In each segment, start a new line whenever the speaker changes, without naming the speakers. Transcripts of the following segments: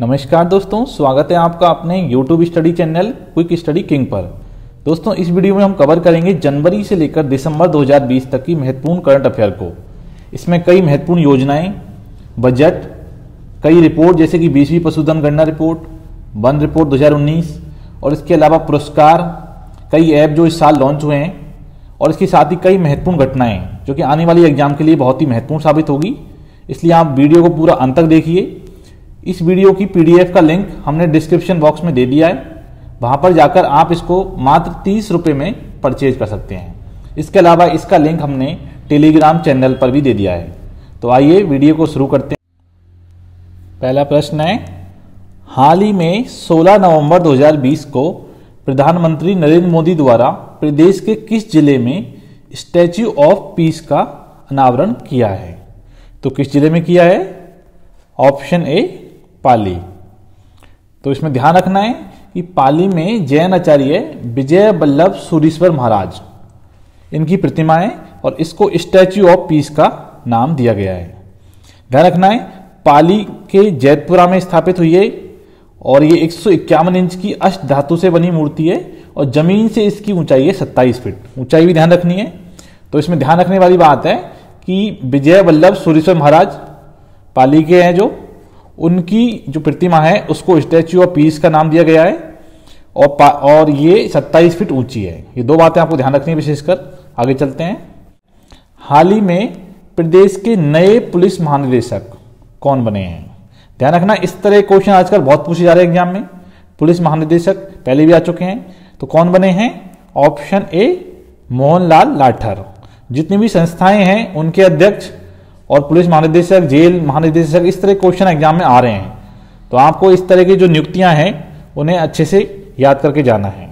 नमस्कार दोस्तों स्वागत है आपका अपने YouTube study channel quick study king पर दोस्तों इस वीडियो में हम कवर करेंगे जनवरी से लेकर दिसंबर 2020 तक की महत्वपूर्ण करंट अफेयर को इसमें कई महत्वपूर्ण योजनाएं बजट कई रिपोर्ट जैसे कि बीसवीं पशुधन गणना रिपोर्ट वन रिपोर्ट 2019 और इसके अलावा पुरस्कार कई ऐप जो इस साल लॉन्च हुए हैं और इसके साथ ही कई महत्वपूर्ण घटनाएं जो कि आने वाली एग्जाम के लिए बहुत ही महत्वपूर्ण साबित होगी इसलिए आप वीडियो को पूरा अंत तक देखिए इस वीडियो की पीडीएफ का लिंक हमने डिस्क्रिप्शन बॉक्स में दे दिया है वहां पर जाकर आप इसको मात्र तीस रुपये में परचेज कर सकते हैं इसके अलावा इसका लिंक हमने टेलीग्राम चैनल पर भी दे दिया है तो आइए वीडियो को शुरू करते हैं पहला प्रश्न है हाल ही में 16 नवंबर 2020 को प्रधानमंत्री नरेंद्र मोदी द्वारा प्रदेश के किस जिले में स्टैच्यू ऑफ पीस का अनावरण किया है तो किस जिले में किया है ऑप्शन ए पाली तो इसमें ध्यान रखना है कि पाली में जैन आचार्य विजय बल्लभ सूरीश्वर महाराज इनकी प्रतिमा है और इसको स्टैच्यू ऑफ पीस का नाम दिया गया है ध्यान रखना है पाली के जैतपुरा में स्थापित हुई है और ये एक इंच की अष्ट धातु से बनी मूर्ति है और जमीन से इसकी ऊंचाई है 27 फीट ऊंचाई भी ध्यान रखनी है तो इसमें ध्यान रखने वाली बात है कि विजय वल्लभ सूरीश्वर महाराज पाली के हैं जो उनकी जो प्रतिमा है उसको स्टैच्यू ऑफ पीस का नाम दिया गया है और और ये 27 फीट ऊंची है ये दो बातें आपको ध्यान रखनी है विशेषकर आगे चलते हैं हाल ही में प्रदेश के नए पुलिस महानिदेशक कौन बने हैं ध्यान रखना इस तरह क्वेश्चन आजकल बहुत पूछे जा रहे हैं एग्जाम में पुलिस महानिदेशक पहले भी आ चुके हैं तो कौन बने हैं ऑप्शन ए मोहनलाल लाठर जितनी भी संस्थाएं हैं उनके अध्यक्ष और पुलिस महानिदेशक जेल महानिदेशक इस तरह क्वेश्चन एग्जाम में आ रहे हैं तो आपको इस तरह की जो नियुक्तियां हैं उन्हें अच्छे से याद करके जाना है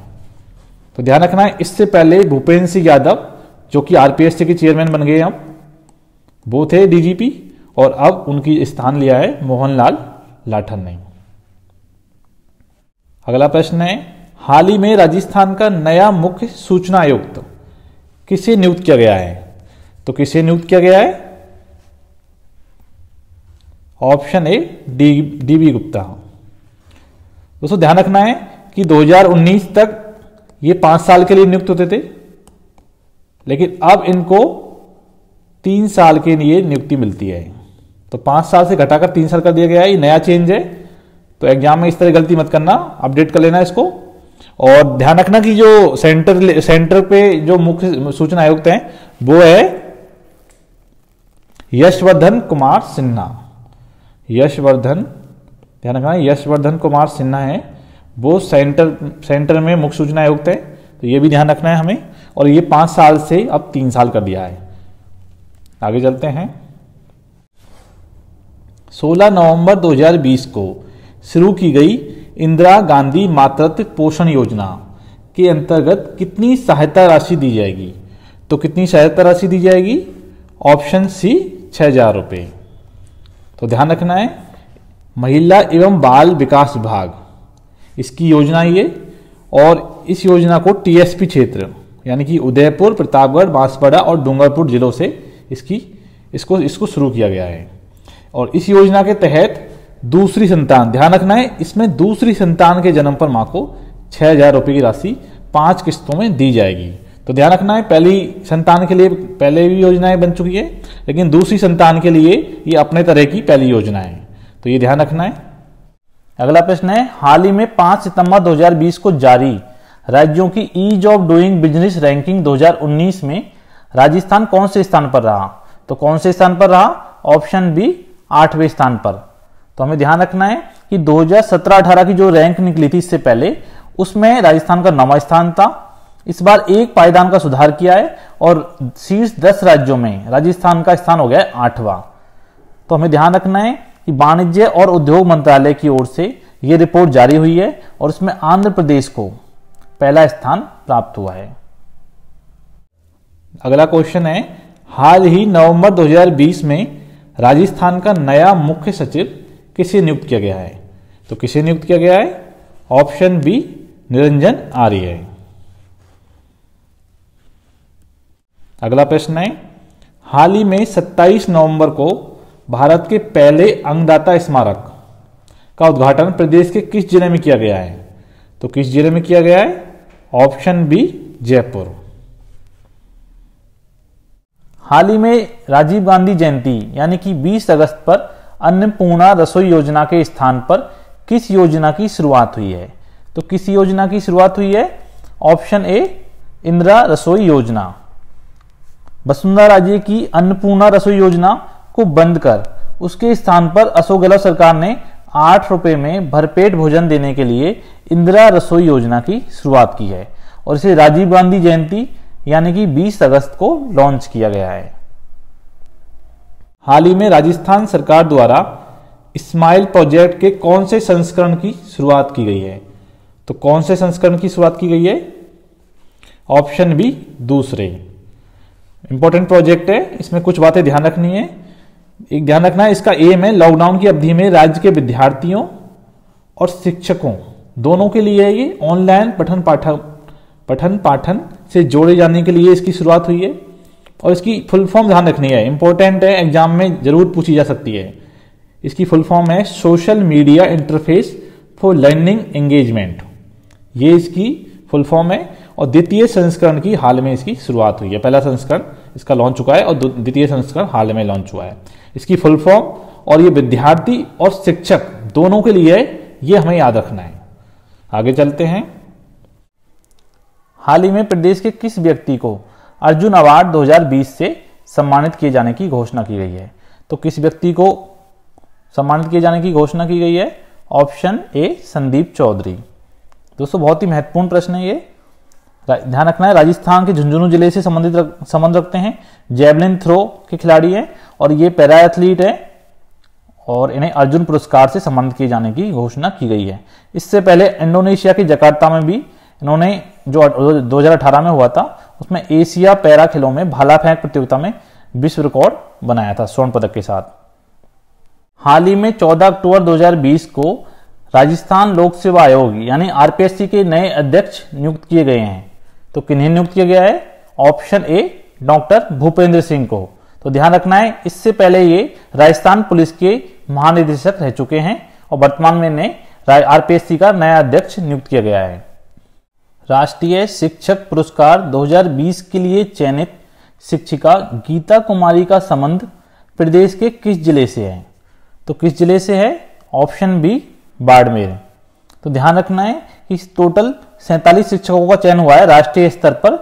तो ध्यान रखना है इससे पहले भूपेंद्र सिंह यादव जो कि आरपीएससी के चेयरमैन बन गए अब वो थे डीजीपी और अब उनकी स्थान लिया है मोहनलाल लाठन ने अगला प्रश्न है हाल ही में राजस्थान का नया मुख्य सूचना आयुक्त किसे नियुक्त किया गया है तो किसे नियुक्त किया गया है option A D D B Gupta दोस्तों ध्यान रखना है कि 2019 तक ये पांच साल के लिए नियुक्त होते थे लेकिन अब इनको तीन साल के लिए नियुक्ति मिलती है तो पांच साल से घटाकर तीन साल कर दिया गया है ये नया चेंज है तो एग्जाम में इस तरह गलती मत करना अपडेट कर लेना इसको और ध्यान रखना कि जो सेंटर सेंटर पे जो मुख्य सूचना आयुक्त हैं वो है यशवर्धन कुमार सिन्हा यशवर्धन ध्यान रखना यशवर्धन कुमार सिन्हा है वो सेंटर सेंटर में मुख्य सूचना आयुक्त है तो ये भी ध्यान रखना है हमें और ये पाँच साल से अब तीन साल कर दिया है आगे चलते हैं 16 नवंबर 2020 को शुरू की गई इंदिरा गांधी मातृत्व पोषण योजना के अंतर्गत कितनी सहायता राशि दी जाएगी तो कितनी सहायता राशि दी जाएगी ऑप्शन सी छः हजार रुपये तो ध्यान रखना है महिला एवं बाल विकास विभाग इसकी योजना ये और इस योजना को टीएसपी क्षेत्र यानी कि उदयपुर प्रतापगढ़ बांसवाड़ा और डूंगरपुर जिलों से इसकी इसको इसको शुरू किया गया है और इस योजना के तहत दूसरी संतान ध्यान रखना है इसमें दूसरी संतान के जन्म पर मां को छह हजार रुपये की राशि पांच किस्तों में दी जाएगी तो ध्यान रखना है पहली संतान के लिए पहले भी योजनाएं बन चुकी है लेकिन दूसरी संतान के लिए ये अपने तरह की पहली योजना है तो ये ध्यान रखना है अगला प्रश्न है हाल ही में 5 सितंबर 2020 को जारी राज्यों की ease of doing business ranking 2019 में राजस्थान कौन से स्थान पर रहा तो कौन से स्थान पर रहा ऑप्शन बी आठवें स्थान पर तो हमें ध्यान रखना है कि 2017-18 की जो रैंक निकली थी इससे पहले उसमें राजस्थान का नौवा स्थान था इस बार एक पायदान का सुधार किया है और शीर्ष दस राज्यों में राजस्थान का स्थान हो गया है आठवां तो हमें ध्यान रखना है कि वाणिज्य और उद्योग मंत्रालय की ओर से यह रिपोर्ट जारी हुई है और इसमें आंध्र प्रदेश को पहला स्थान प्राप्त हुआ है अगला क्वेश्चन है हाल ही नवंबर 2020 में राजस्थान का नया मुख्य सचिव किसे नियुक्त किया गया है तो किसे नियुक्त किया गया है ऑप्शन बी निरंजन आर्य अगला प्रश्न है हाल ही में 27 नवंबर को भारत के पहले अंगदाता स्मारक का उद्घाटन प्रदेश के किस जिले में किया गया है तो किस जिले में किया गया है ऑप्शन बी जयपुर हाल ही में राजीव गांधी जयंती यानी कि 20 अगस्त पर अन्नपूर्णा रसोई योजना के स्थान पर किस योजना की शुरुआत हुई है तो किस योजना की शुरुआत हुई है ऑप्शन ए इंदिरा रसोई योजना वसुंधरा राजे की अन्नपूर्णा रसोई योजना को बंद कर उसके स्थान पर अशोक गहलोत सरकार ने आठ रुपए में भरपेट भोजन देने के लिए इंदिरा रसोई योजना की शुरुआत की है और इसे राजीव गांधी जयंती यानी कि 20 अगस्त को लॉन्च किया गया है हाल ही में राजस्थान सरकार द्वारा स्माइल प्रोजेक्ट के कौन से संस्करण की शुरुआत की गई है तो कौन से संस्करण की शुरुआत की गई है ऑप्शन बी दूसरे इंपॉर्टेंट प्रोजेक्ट है इसमें कुछ बातें ध्यान रखनी है एक ध्यान रखना है इसका एम है लॉकडाउन की अवधि में राज्य के विद्यार्थियों और शिक्षकों दोनों के लिए ये ऑनलाइन पठन पाठन पठन पाठन से जोड़े जाने के लिए इसकी शुरुआत हुई है और इसकी फुल फॉर्म ध्यान रखनी है इंपॉर्टेंट है एग्जाम में जरूर पूछी जा सकती है इसकी फुल फॉर्म है social media interface for learning engagement ये इसकी फुल फॉर्म है और द्वितीय संस्करण की हाल में इसकी शुरुआत हुई है पहला संस्करण इसका लॉन्च हुआ है और द्वितीय संस्करण हाल में लॉन्च हुआ है इसकी फुल फॉर्म और ये विद्यार्थी और शिक्षक दोनों के लिए ये हमें याद रखना है आगे चलते हैं हाल ही में प्रदेश के किस व्यक्ति को अर्जुन अवार्ड 2020 से सम्मानित किए जाने की घोषणा की गई है तो किस व्यक्ति को सम्मानित किए जाने की घोषणा की गई है ऑप्शन ए संदीप चौधरी दोस्तों बहुत ही महत्वपूर्ण प्रश्न है ये ध्यान रखना है राजस्थान के झुंझुनू जिले से संबंधित संबंध रखते हैं जेवलिन थ्रो के खिलाड़ी हैं और ये पैरा एथलीट है और इन्हें अर्जुन पुरस्कार से सम्मानित किए जाने की घोषणा की गई है इससे पहले इंडोनेशिया के जकार्ता में भी इन्होंने जो 2018 में हुआ था उसमें एशिया पैरा खेलों में भाला फेंक प्रतियोगिता में विश्व रिकॉर्ड बनाया था स्वर्ण पदक के साथ हाल ही में 14 अक्टूबर 2020 को राजस्थान लोक सेवा आयोग यानी आरपीएससी के नए अध्यक्ष नियुक्त किए गए हैं तो किन्हीं नियुक्त किया गया है option A doctor Bhupendra Singh को तो ध्यान रखना है इससे पहले ये राजस्थान पुलिस के महानिदेशक रह चुके हैं और वर्तमान में आरपीएससी का नया अध्यक्ष नियुक्त किया गया है राष्ट्रीय शिक्षक पुरस्कार 2020 के लिए चयनित शिक्षिका गीता कुमारी का संबंध प्रदेश के किस जिले से है तो किस जिले से है ऑप्शन बी बाड़मेर तो ध्यान रखना है कि टोटल सैंतालीस शिक्षकों का चयन हुआ है राष्ट्रीय स्तर पर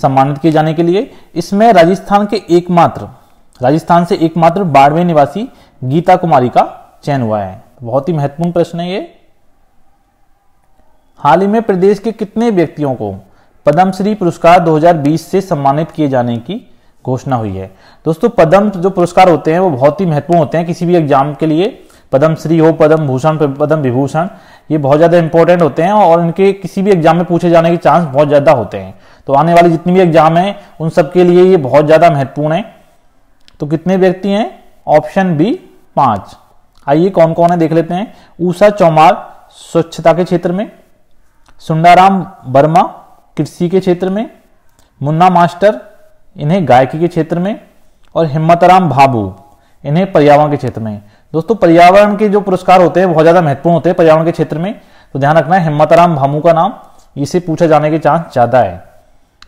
सम्मानित किए जाने के लिए इसमें राजस्थान के एकमात्र राजस्थान से एकमात्र बाड़वे निवासी गीता कुमारी का चयन हुआ है बहुत ही महत्वपूर्ण प्रश्न है ये हाल ही में प्रदेश के कितने व्यक्तियों को पद्मश्री पुरस्कार 2020 से सम्मानित किए जाने की घोषणा हुई है दोस्तों पद्म जो पुरस्कार होते हैं वो बहुत ही महत्वपूर्ण होते हैं किसी भी एग्जाम के लिए पद्मश्री हो पद्म भूषण पद्म विभूषण ये बहुत ज़्यादा इंपॉर्टेंट होते हैं और इनके किसी भी एग्जाम में पूछे जाने के चांस बहुत ज़्यादा होते हैं तो आने वाले जितनी भी एग्जाम हैं उन सबके लिए ये बहुत ज़्यादा महत्वपूर्ण है तो कितने व्यक्ति हैं ऑप्शन बी पांच आइए कौन कौन है देख लेते हैं ऊषा चौमार स्वच्छता के क्षेत्र में सुंदाराम वर्मा कृषि के क्षेत्र में मुन्ना मास्टर इन्हें गायकी के क्षेत्र में और हिम्मतराम भाबू इन्हें पर्यावरण के क्षेत्र में दोस्तों पर्यावरण के जो पुरस्कार होते हैं बहुत ज्यादा महत्वपूर्ण होते हैं पर्यावरण के क्षेत्र में तो ध्यान रखना है हिम्मतराम भामू का नाम इसे पूछा जाने के चांस ज्यादा है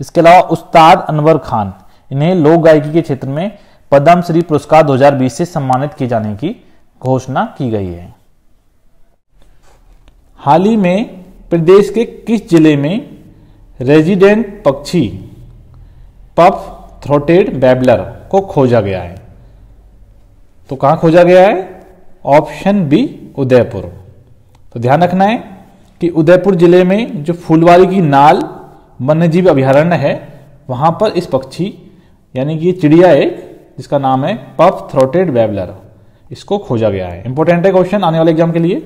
इसके अलावा उस्ताद अनवर खान इन्हें लोक गायकी के क्षेत्र में पद्म श्री पुरस्कार 2020 से सम्मानित किए जाने की घोषणा की गई है हाल ही में प्रदेश के किस जिले में रेजिडेंट पक्षी पफ थ्रोटेड बैबलर को खोजा गया है तो कहां खोजा गया है ऑप्शन बी उदयपुर तो ध्यान रखना है कि उदयपुर जिले में जो फूलवारी की नाल वन्यजीव अभ्यारण्य है वहां पर इस पक्षी यानी कि चिड़िया एक जिसका नाम है पफ थ्रोटेड वेबलर इसको खोजा गया है इंपॉर्टेंट है क्वेश्चन आने वाले एग्जाम के लिए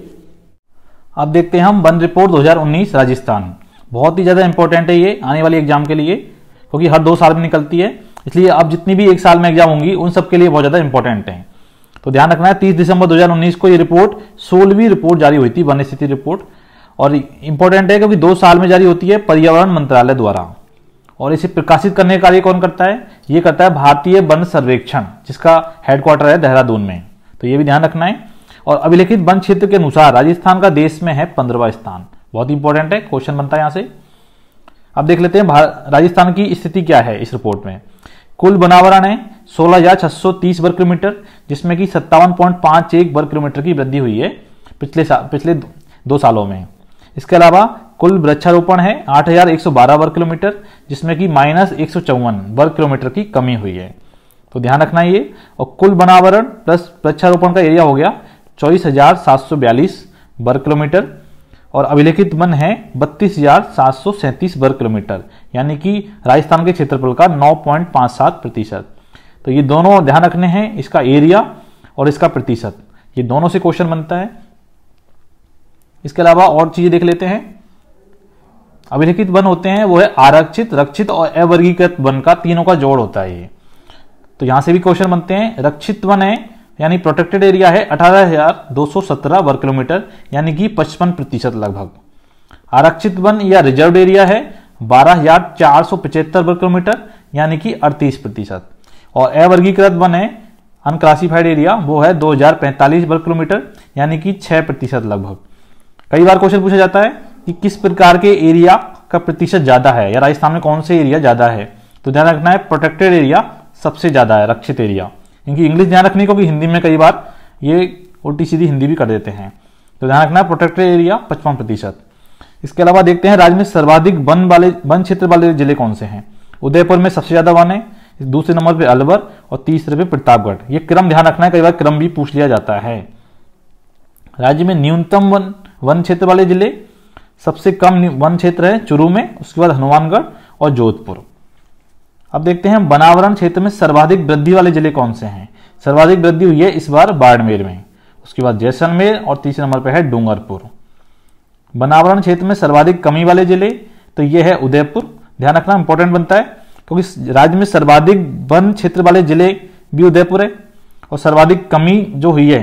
अब देखते हैं हम वन रिपोर्ट 2019 राजस्थान बहुत ही ज़्यादा इंपॉर्टेंट है ये आने वाले एग्जाम के लिए क्योंकि हर दो साल में निकलती है इसलिए अब जितनी भी एक साल में एग्जाम होंगी उन सबके लिए बहुत ज़्यादा इंपॉर्टेंट है तो ध्यान रखना है तीस दिसंबर 2019 को ये रिपोर्ट सोलहवीं रिपोर्ट जारी हुई थी वन स्थिति रिपोर्ट और इंपॉर्टेंट है क्योंकि दो साल में जारी होती है पर्यावरण मंत्रालय द्वारा और इसे प्रकाशित करने का कार्य कौन करता है ये करता है भारतीय वन सर्वेक्षण जिसका हेडक्वार्टर है देहरादून में तो ये भी ध्यान रखना है और अभिलेखित वन क्षेत्र के अनुसार राजस्थान का देश में है पंद्रवा स्थान बहुत इंपॉर्टेंट है क्वेश्चन बनता है यहां से अब देख लेते हैं राजस्थान की स्थिति क्या है इस रिपोर्ट में कुल बनावरण है सोलह हजार छह सौ तीस वर्ग किलोमीटर जिसमें कि सत्तावन पॉइंट पांच एक वर्ग किलोमीटर की वृद्धि हुई है पिछले साल पिछले दो सालों में इसके अलावा कुल वृक्षारोपण है आठ हजार एक सौ बारह वर्ग किलोमीटर जिसमें कि माइनस एक सौ चौवन वर्ग किलोमीटर की कमी हुई है तो ध्यान रखना ये और कुल बनावरण प्लस वृक्षारोपण का एरिया हो गया चौबीस हजार सात सौ बयालीस वर्ग किलोमीटर और अभिलेखित वन है बत्तीस हजार सात सौ सैंतीस वर्ग किलोमीटर यानी कि राजस्थान के क्षेत्रफल का नौ पॉइंट सात प्रतिशत तो ये दोनों ध्यान रखने हैं इसका एरिया और इसका प्रतिशत ये दोनों से क्वेश्चन बनता है इसके अलावा और चीजें देख लेते हैं अभिलेखित वन होते हैं वो है आरक्षित रक्षित और अवर्गीकृत वन का तीनों का जोड़ होता है ये तो यहां से भी क्वेश्चन बनते हैं रक्षित वन है यानी प्रोटेक्टेड एरिया है 18,217 वर्ग किलोमीटर यानी कि 55 प्रतिशत लगभग आरक्षित वन या रिजर्व एरिया है बारह हजार चार सौ पचहत्तर वर्ग किलोमीटर यानी कि 38 प्रतिशत और अवर्गीकृत वन है अनक्लासिफाइड एरिया वो है 2045 वर्ग किलोमीटर यानी कि 6 प्रतिशत लगभग कई बार क्वेश्चन पूछा जाता है कि किस प्रकार के एरिया का प्रतिशत ज़्यादा है या राजस्थान में कौन से एरिया ज़्यादा है तो ध्यान रखना है प्रोटेक्टेड एरिया सबसे ज़्यादा है रक्षित एरिया क्योंकि इंग्लिश ध्यान रखनी क्योंकि हिंदी में कई बार ये उल्टी सीधी हिंदी भी कर देते हैं तो ध्यान रखना प्रोटेक्टेड एरिया पचपन प्रतिशत इसके अलावा देखते हैं राज्य में सर्वाधिक वन वाले वन क्षेत्र वाले जिले कौन से हैं उदयपुर में सबसे ज्यादा वन है दूसरे नंबर पे अलवर और तीसरे पे प्रतापगढ़ ये क्रम ध्यान रखना है कई बार क्रम भी पूछ लिया जाता है राज्य में न्यूनतम वन वन क्षेत्र वाले जिले सबसे कम वन क्षेत्र है चुरू में उसके बाद हनुमानगढ़ और जोधपुर अब देखते हैं बनावरण क्षेत्र में सर्वाधिक वृद्धि वाले जिले कौन से हैं सर्वाधिक वृद्धि हुई है इस बार बाड़मेर में उसके बाद जैसलमेर और तीसरे नंबर पर है डूंगरपुर बनावरण क्षेत्र में सर्वाधिक कमी वाले जिले तो ये है उदयपुर ध्यान रखना इंपॉर्टेंट बनता है क्योंकि राज्य में सर्वाधिक वन क्षेत्र वाले जिले भी उदयपुर है और सर्वाधिक कमी जो हुई है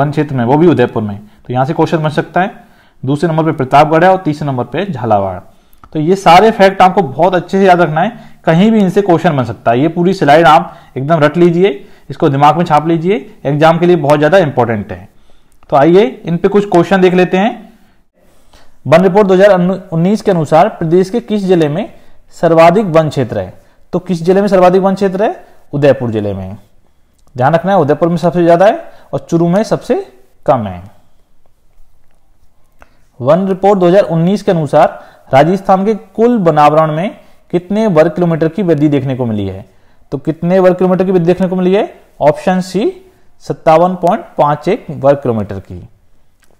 वन क्षेत्र में वो भी उदयपुर में तो यहाँ से क्वेश्चन बन सकता है दूसरे नंबर पर प्रतापगढ़ है और तीसरे नंबर पर झालावाड़ तो ये सारे फैक्ट आपको बहुत अच्छे से याद रखना है कहीं भी इनसे क्वेश्चन बन सकता है ये पूरी स्लाइड आप एकदम रट लीजिए इसको दिमाग में छाप लीजिए एग्जाम के लिए बहुत ज़्यादा इंपॉर्टेंट है तो आइए इन पे कुछ क्वेश्चन देख लेते हैं वन रिपोर्ट 2019 के अनुसार प्रदेश के किस जिले में सर्वाधिक वन क्षेत्र है तो किस जिले में सर्वाधिक वन क्षेत्र है उदयपुर जिले में ध्यान रखना है उदयपुर में सबसे ज़्यादा है और चुरू में सबसे कम है वन रिपोर्ट 2019 के अनुसार राजस्थान के कुल बनावरण में कितने वर्ग किलोमीटर की वृद्धि देखने को मिली है तो कितने वर्ग किलोमीटर की वृद्धि देखने को मिली है ऑप्शन सी सत्तावन पॉइंट पांच एक वर्ग किलोमीटर की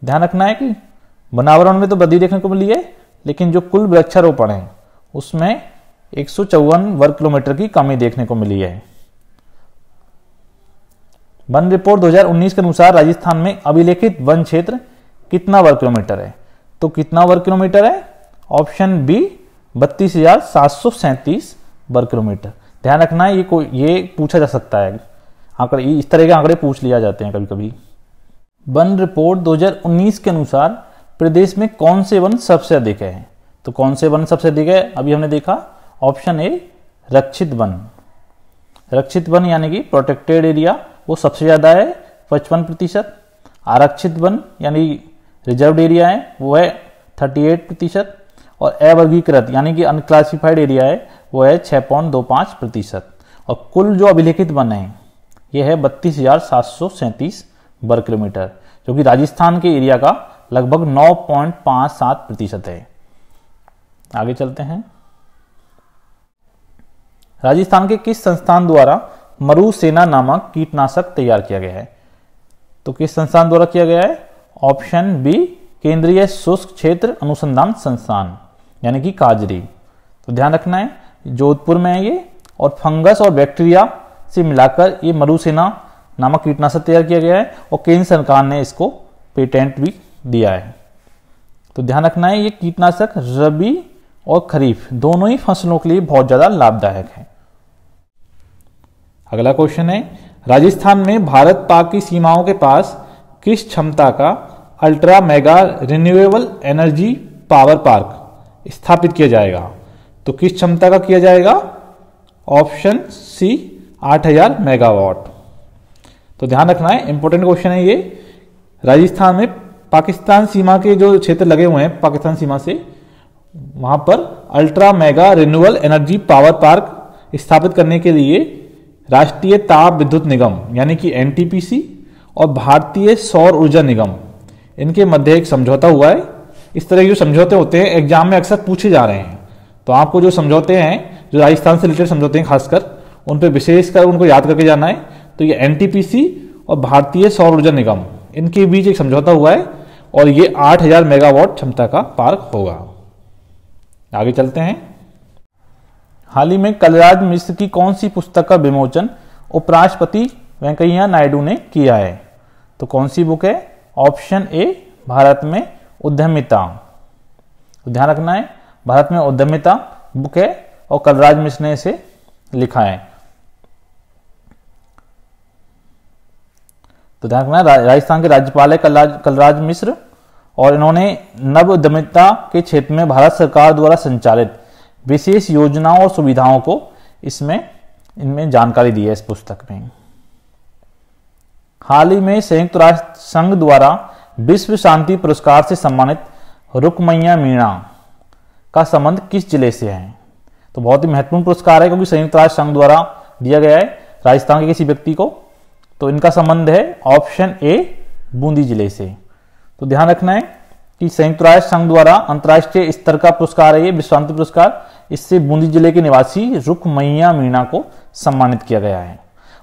ध्यान रखना है कि बनावरण में तो वृद्धि देखने को मिली है लेकिन जो कुल वृक्षारोपण है उसमें एक वर्ग किलोमीटर की कमी देखने को मिली है वन रिपोर्ट 2019 के अनुसार राजस्थान में अभिलेखित वन क्षेत्र कितना वर्ग किलोमीटर है तो कितना वर्ग किलोमीटर है ऑप्शन बी बत्तीस हजार सात सौ सैंतीस वर्ग किलोमीटर ध्यान रखना है ये को ये पूछा जा सकता है आंकड़े इस तरह के आंकड़े पूछ लिया जाते हैं कभी कभी वन रिपोर्ट 2019 के अनुसार प्रदेश में कौन से वन सबसे अधिक है तो कौन से वन सबसे अधिक है अभी हमने देखा ऑप्शन ए रक्षित वन रक्षित वन यानी कि प्रोटेक्टेड एरिया वो सबसे ज़्यादा है पचपन प्रतिशत आरक्षित वन यानी रिजर्व एरिया है वो है थर्टी एट प्रतिशत और अवर्गीकृत यानी कि अनक्लासिफाइड एरिया है वो है छः पॉइंट दो पाँच प्रतिशत और कुल जो अभिलेखित वन है ये है बत्तीस हजार सात सौ सैंतीस वर्ग किलोमीटर जो कि राजस्थान के एरिया का लगभग नौ पॉइंट पाँच सात प्रतिशत है आगे चलते हैं राजस्थान के किस संस्थान द्वारा मरुसेना नामक कीटनाशक तैयार किया गया है तो किस संस्थान द्वारा किया गया है ऑप्शन बी केंद्रीय शुष्क क्षेत्र अनुसंधान संस्थान यानी कि काजरी तो ध्यान रखना है जोधपुर में है ये और फंगस और बैक्टीरिया से मिलाकर ये मरुसेना नामक कीटनाशक तैयार किया गया है और केंद्र सरकार ने इसको पेटेंट भी दिया है तो ध्यान रखना है ये कीटनाशक रबी और खरीफ दोनों ही फसलों के लिए बहुत ज़्यादा लाभदायक है अगला क्वेश्चन है राजस्थान में भारत पाक की सीमाओं के पास किस क्षमता का ultra mega renewable energy power park स्थापित किया जाएगा तो किस क्षमता का किया जाएगा ऑप्शन सी 8000 मेगावाट तो ध्यान रखना है इंपॉर्टेंट क्वेश्चन है ये राजस्थान में पाकिस्तान सीमा के जो क्षेत्र लगे हुए हैं पाकिस्तान सीमा से वहां पर ultra mega renewal energy power park स्थापित करने के लिए राष्ट्रीय ताप विद्युत निगम यानी कि एन और भारतीय सौर ऊर्जा निगम इनके मध्य एक समझौता हुआ है इस तरह के जो समझौते होते हैं एग्जाम में अक्सर पूछे जा रहे हैं तो आपको जो समझौते हैं जो राजस्थान से रिलेटेड समझौते हैं खासकर उन पर विशेषकर उनको याद करके जाना है तो ये एन और भारतीय सौर ऊर्जा निगम इनके बीच एक समझौता हुआ है और ये 8000 मेगावाट क्षमता का पार्क होगा आगे चलते हैं हाल ही में कलराज मिश्र की कौन सी पुस्तक का विमोचन उपराष्ट्रपति वेंकैया नायडू ने किया है तो कौन सी बुक है ऑप्शन ए भारत में उद्यमिता तो ध्यान रखना है भारत में उद्यमिता बुक है और कलराज मिश्र ने इसे लिखा है तो ध्यान रखना रा, राजस्थान के राज्यपाल है कलराज कलराज मिश्र और इन्होंने नव उद्यमिता के क्षेत्र में भारत सरकार द्वारा संचालित विशेष योजनाओं और सुविधाओं को इसमें इनमें जानकारी दी है इस पुस्तक में हाल ही में संयुक्त राष्ट्र संघ द्वारा विश्व शांति पुरस्कार से सम्मानित रुकमैया मीणा का संबंध किस जिले से है तो बहुत ही महत्वपूर्ण पुरस्कार है क्योंकि संयुक्त राष्ट्र संघ द्वारा दिया गया है राजस्थान के किसी व्यक्ति को तो इनका संबंध है ऑप्शन ए बूंदी जिले से तो ध्यान रखना है कि संयुक्त राष्ट्र संघ द्वारा अंतर्राष्ट्रीय स्तर का पुरस्कार है ये विश्व शांति पुरस्कार इससे बूंदी जिले के निवासी रुकमैया मीणा को सम्मानित किया गया है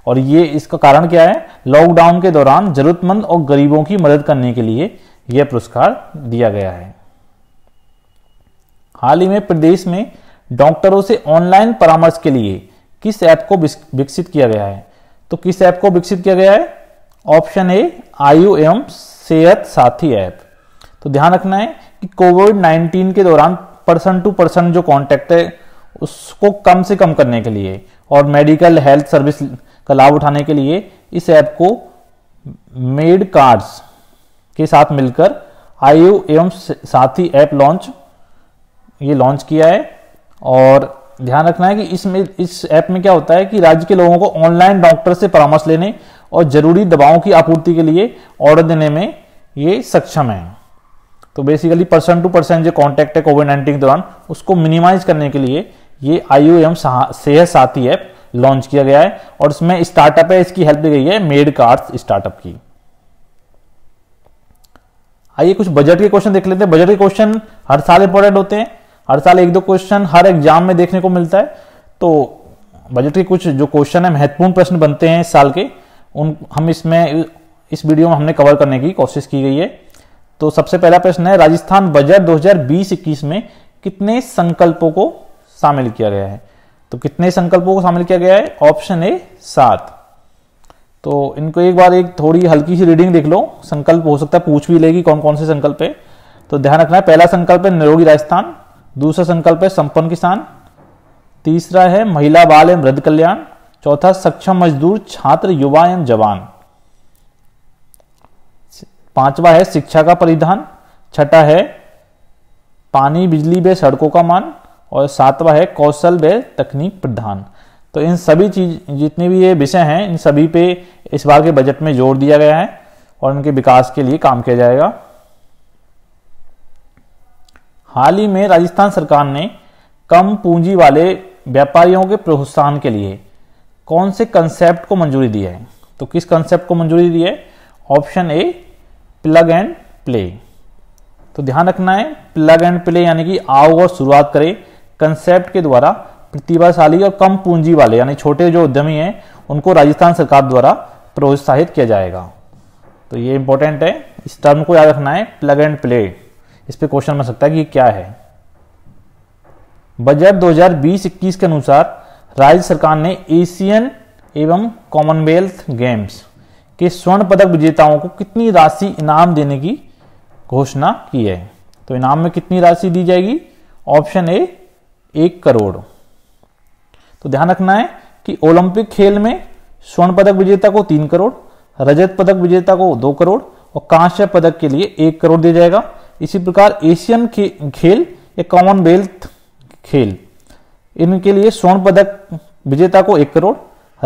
और ये इसका कारण क्या है लॉकडाउन के दौरान जरूरतमंद और गरीबों की मदद करने के लिए यह पुरस्कार दिया गया है हाल ही में प्रदेश में डॉक्टरों से ऑनलाइन परामर्श के लिए किस ऐप को विकसित किया गया है तो किस ऐप को विकसित किया गया है ऑप्शन ए आयु एवं सेहत साथी ऐप तो ध्यान रखना है कि कोविड 19 के दौरान पर्सन टू पर्सन जो कांटेक्ट है उसको कम से कम करने के लिए और मेडिकल हेल्थ सर्विस का लाभ उठाने के लिए इस ऐप को मेड कार्ड्स के साथ मिलकर आयु एवं साथी ऐप लॉन्च ये लॉन्च किया है और ध्यान रखना है कि इसमें इस ऐप में क्या होता है कि राज्य के लोगों को ऑनलाइन डॉक्टर से परामर्श लेने और जरूरी दवाओं की आपूर्ति के लिए ऑर्डर देने में ये सक्षम तो है तो बेसिकली पर्सन टू पर्सन जो कॉन्टैक्ट है कोविड नाइन्टीन के दौरान उसको मिनिमाइज करने के लिए ये आई एम सेहत साथी ऐप लॉन्च किया गया है और इसमें स्टार्टअप है इसकी हेल्प दी गई है मेड कार्ड स्टार्टअप की आइए कुछ बजट के क्वेश्चन देख लेते हैं बजट के क्वेश्चन हर साल इंपॉर्टेंट होते हैं हर साल एक दो क्वेश्चन हर एग्जाम में देखने को मिलता है तो बजट के कुछ जो क्वेश्चन है महत्वपूर्ण प्रश्न बनते हैं इस साल के उन हम इसमें इस वीडियो में हमने कवर करने की कोशिश की गई है तो सबसे पहला प्रश्न है राजस्थान बजट दो हजार में कितने संकल्पों को शामिल किया गया है तो कितने संकल्पों को शामिल किया गया है ऑप्शन ए सात तो इनको एक बार एक थोड़ी हल्की सी रीडिंग देख लो संकल्प हो सकता है पूछ भी लेगी कौन कौन से संकल्प है तो ध्यान रखना है पहला संकल्प है निरोगी राजस्थान दूसरा संकल्प है संपन्न किसान तीसरा है महिला बाल एवं वृद्ध कल्याण चौथा सक्षम मजदूर छात्र युवा एवं जवान पांचवा है शिक्षा का परिधान छठा है पानी बिजली व सड़कों का मान और सातवा है कौशल व तकनीक प्रधान तो इन सभी चीज जितने भी ये विषय हैं इन सभी पे इस बार के बजट में जोर दिया गया है और उनके विकास के लिए काम किया जाएगा हाल ही में राजस्थान सरकार ने कम पूंजी वाले व्यापारियों के प्रोत्साहन के लिए कौन से कंसेप्ट को मंजूरी दी है तो किस कंसेप्ट को मंजूरी दी है option A plug and play तो ध्यान रखना है प्लग एंड प्ले यानी कि आओ और शुरुआत करें कंसेप्ट के द्वारा प्रतिभाशाली और कम पूंजी वाले यानी छोटे जो उद्यमी हैं उनको राजस्थान सरकार द्वारा प्रोत्साहित किया जाएगा तो ये इंपॉर्टेंट है इस टर्म को याद रखना है प्लग एंड प्ले इस पर क्वेश्चन बन सकता है कि क्या है बजट 2020-21 के अनुसार राज्य सरकार ने एशियन एवं कॉमनवेल्थ गेम्स के स्वर्ण पदक विजेताओं को कितनी राशि इनाम देने की घोषणा की है तो इनाम में कितनी राशि दी जाएगी ऑप्शन ए एक करोड़ तो ध्यान रखना है कि ओलंपिक खेल में स्वर्ण पदक विजेता को तीन करोड़ रजत पदक विजेता को दो करोड़ और कांस्य पदक के लिए एक करोड़ दिया जाएगा इसी प्रकार एशियन खे, खेल या कॉमनवेल्थ खेल इनके लिए स्वर्ण पदक विजेता को एक करोड़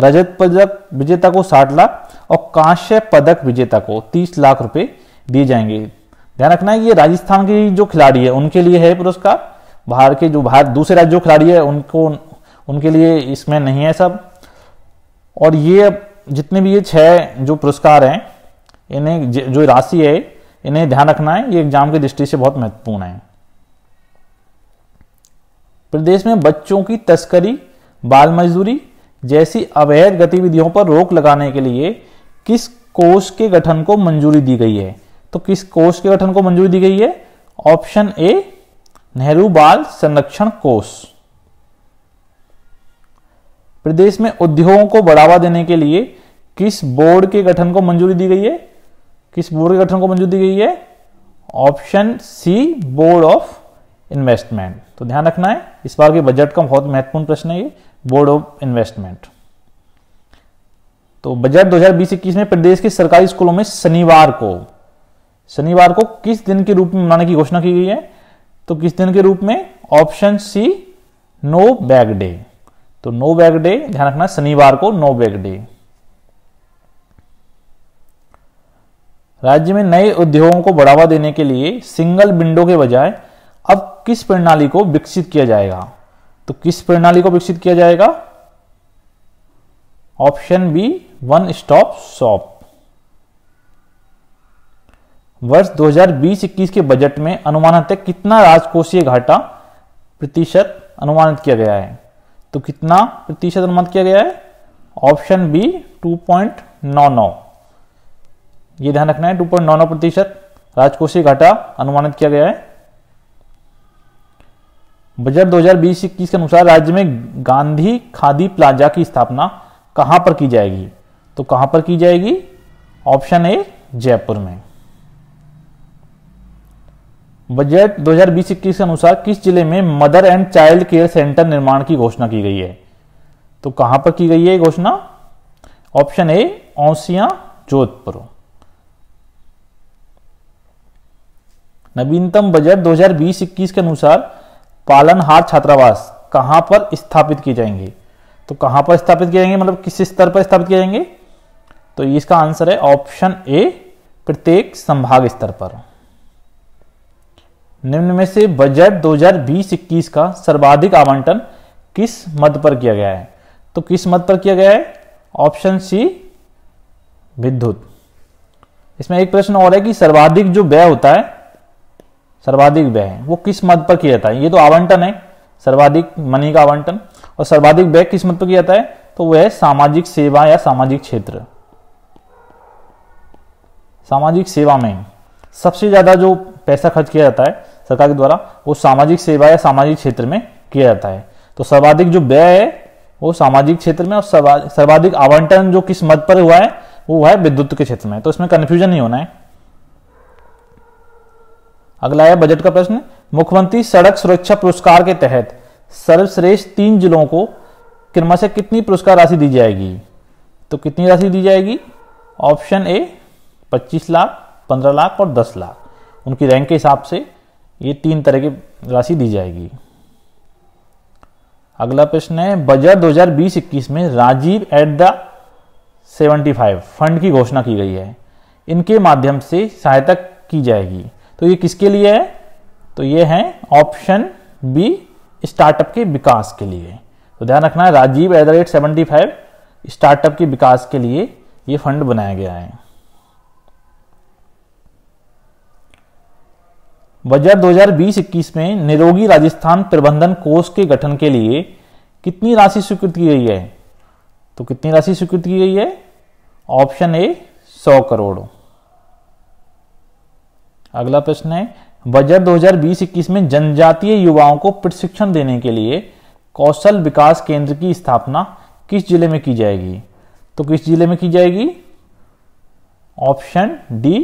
रजत पदक विजेता को साठ लाख और कांस्य पदक विजेता को तीस लाख रुपए दिए जाएंगे ध्यान रखना है ये राजस्थान के जो खिलाड़ी है उनके लिए है पुरस्कार बाहर के जो बाहर दूसरे राज्यों के खिलाड़ी है उनको उनके लिए इसमें नहीं है सब और ये जितने भी ये छः जो पुरस्कार हैं इन्हें जो राशि है इन्हें ध्यान रखना है ये एग्जाम की दृष्टि से बहुत महत्वपूर्ण है प्रदेश में बच्चों की तस्करी बाल मजदूरी जैसी अवैध गतिविधियों पर रोक लगाने के लिए किस कोष के गठन को मंजूरी दी गई है तो किस कोष के गठन को मंजूरी दी गई है ऑप्शन ए नेहरू बाल संरक्षण कोष प्रदेश में उद्योगों को बढ़ावा देने के लिए किस बोर्ड के गठन को मंजूरी दी गई है किस बोर्ड के गठन को मंजूरी दी गई है option C board of investment तो ध्यान रखना है इस बार के बजट का बहुत महत्वपूर्ण प्रश्न है ये बोर्ड ऑफ इन्वेस्टमेंट तो बजट 2020 में प्रदेश के सरकारी स्कूलों में शनिवार को शनिवार को किस दिन के रूप में मनाने की घोषणा की गई है तो किस दिन के रूप में option C no bag day तो नो बैग डे ध्यान रखना शनिवार को नो बैग डे राज्य में नए उद्योगों को बढ़ावा देने के लिए सिंगल विंडो के बजाय अब किस प्रणाली को विकसित किया जाएगा तो किस प्रणाली को विकसित किया जाएगा option B one stop shop वर्ष 2020-21 के बजट में है कितना राजकोषीय घाटा प्रतिशत अनुमानित किया गया है तो कितना प्रतिशत अनुमानित किया गया है ऑप्शन बी 2.99 ये ध्यान रखना है 2.99 प्रतिशत राजकोषीय घाटा अनुमानित किया गया है बजट 2020-21 के अनुसार राज्य में गांधी खादी प्लाजा की स्थापना कहां पर की जाएगी तो कहां पर की जाएगी ऑप्शन ए जयपुर में बजट 2020 के अनुसार किस जिले में mother and child care centre निर्माण की घोषणा की गई है तो कहां पर की गई है घोषणा ऑप्शन ए औसिया जोधपुर नवीनतम बजट 2020-21 के अनुसार पालनहार छात्रावास कहां पर स्थापित किए जाएंगे तो कहां पर स्थापित किए जाएंगे मतलब किस स्तर पर स्थापित किए जाएंगे तो इसका आंसर है ऑप्शन ए प्रत्येक संभाग स्तर पर निम्न में से बजट 2020-21 का सर्वाधिक आवंटन किस मद पर किया गया है तो किस मद पर किया गया है ऑप्शन सी विद्युत इसमें एक प्रश्न और है कि सर्वाधिक जो व्यय होता है सर्वाधिक व्यय है वो किस मद पर किया जाता है ये तो आवंटन है सर्वाधिक मनी का आवंटन और सर्वाधिक व्यय किस मद पर किया जाता है तो वह है सामाजिक सेवा या सामाजिक क्षेत्र सामाजिक सेवा में सबसे ज्यादा जो पैसा खर्च किया जाता है सरकार के द्वारा वो सामाजिक सेवा या सामाजिक क्षेत्र में किया जाता है तो सर्वाधिक जो व्यय है वो सामाजिक क्षेत्र में और सर्वाधिक आवंटन जो किस मत पर हुआ है वो हुआ है विद्युत के क्षेत्र में तो इसमें कन्फ्यूजन नहीं होना है अगला है बजट का प्रश्न मुख्यमंत्री सड़क सुरक्षा पुरस्कार के तहत सर्वश्रेष्ठ तीन जिलों को क्रमश से कितनी पुरस्कार राशि दी जाएगी तो कितनी राशि दी जाएगी ऑप्शन ए 25 लाख 15 लाख और 10 लाख उनकी रैंक के हिसाब से ये तीन तरह की राशि दी जाएगी अगला प्रश्न है बजट 2020-21 में राजीव एट द 75 फंड की घोषणा की गई है इनके माध्यम से सहायता की जाएगी तो ये किसके लिए है तो ये है ऑप्शन बी स्टार्टअप के विकास के लिए तो ध्यान रखना है Rajiv at the rate seventy five startup के विकास के लिए ये फंड बनाया गया है बजट 2020-21 में निरोगी राजस्थान प्रबंधन कोष के गठन के लिए कितनी राशि स्वीकृत की गई है तो कितनी राशि स्वीकृत की गई है ऑप्शन ए 100 करोड़ अगला प्रश्न है बजट 2020-21 में जनजातीय युवाओं को प्रशिक्षण देने के लिए कौशल विकास केंद्र की स्थापना किस जिले में की जाएगी तो किस जिले में की जाएगी ऑप्शन डी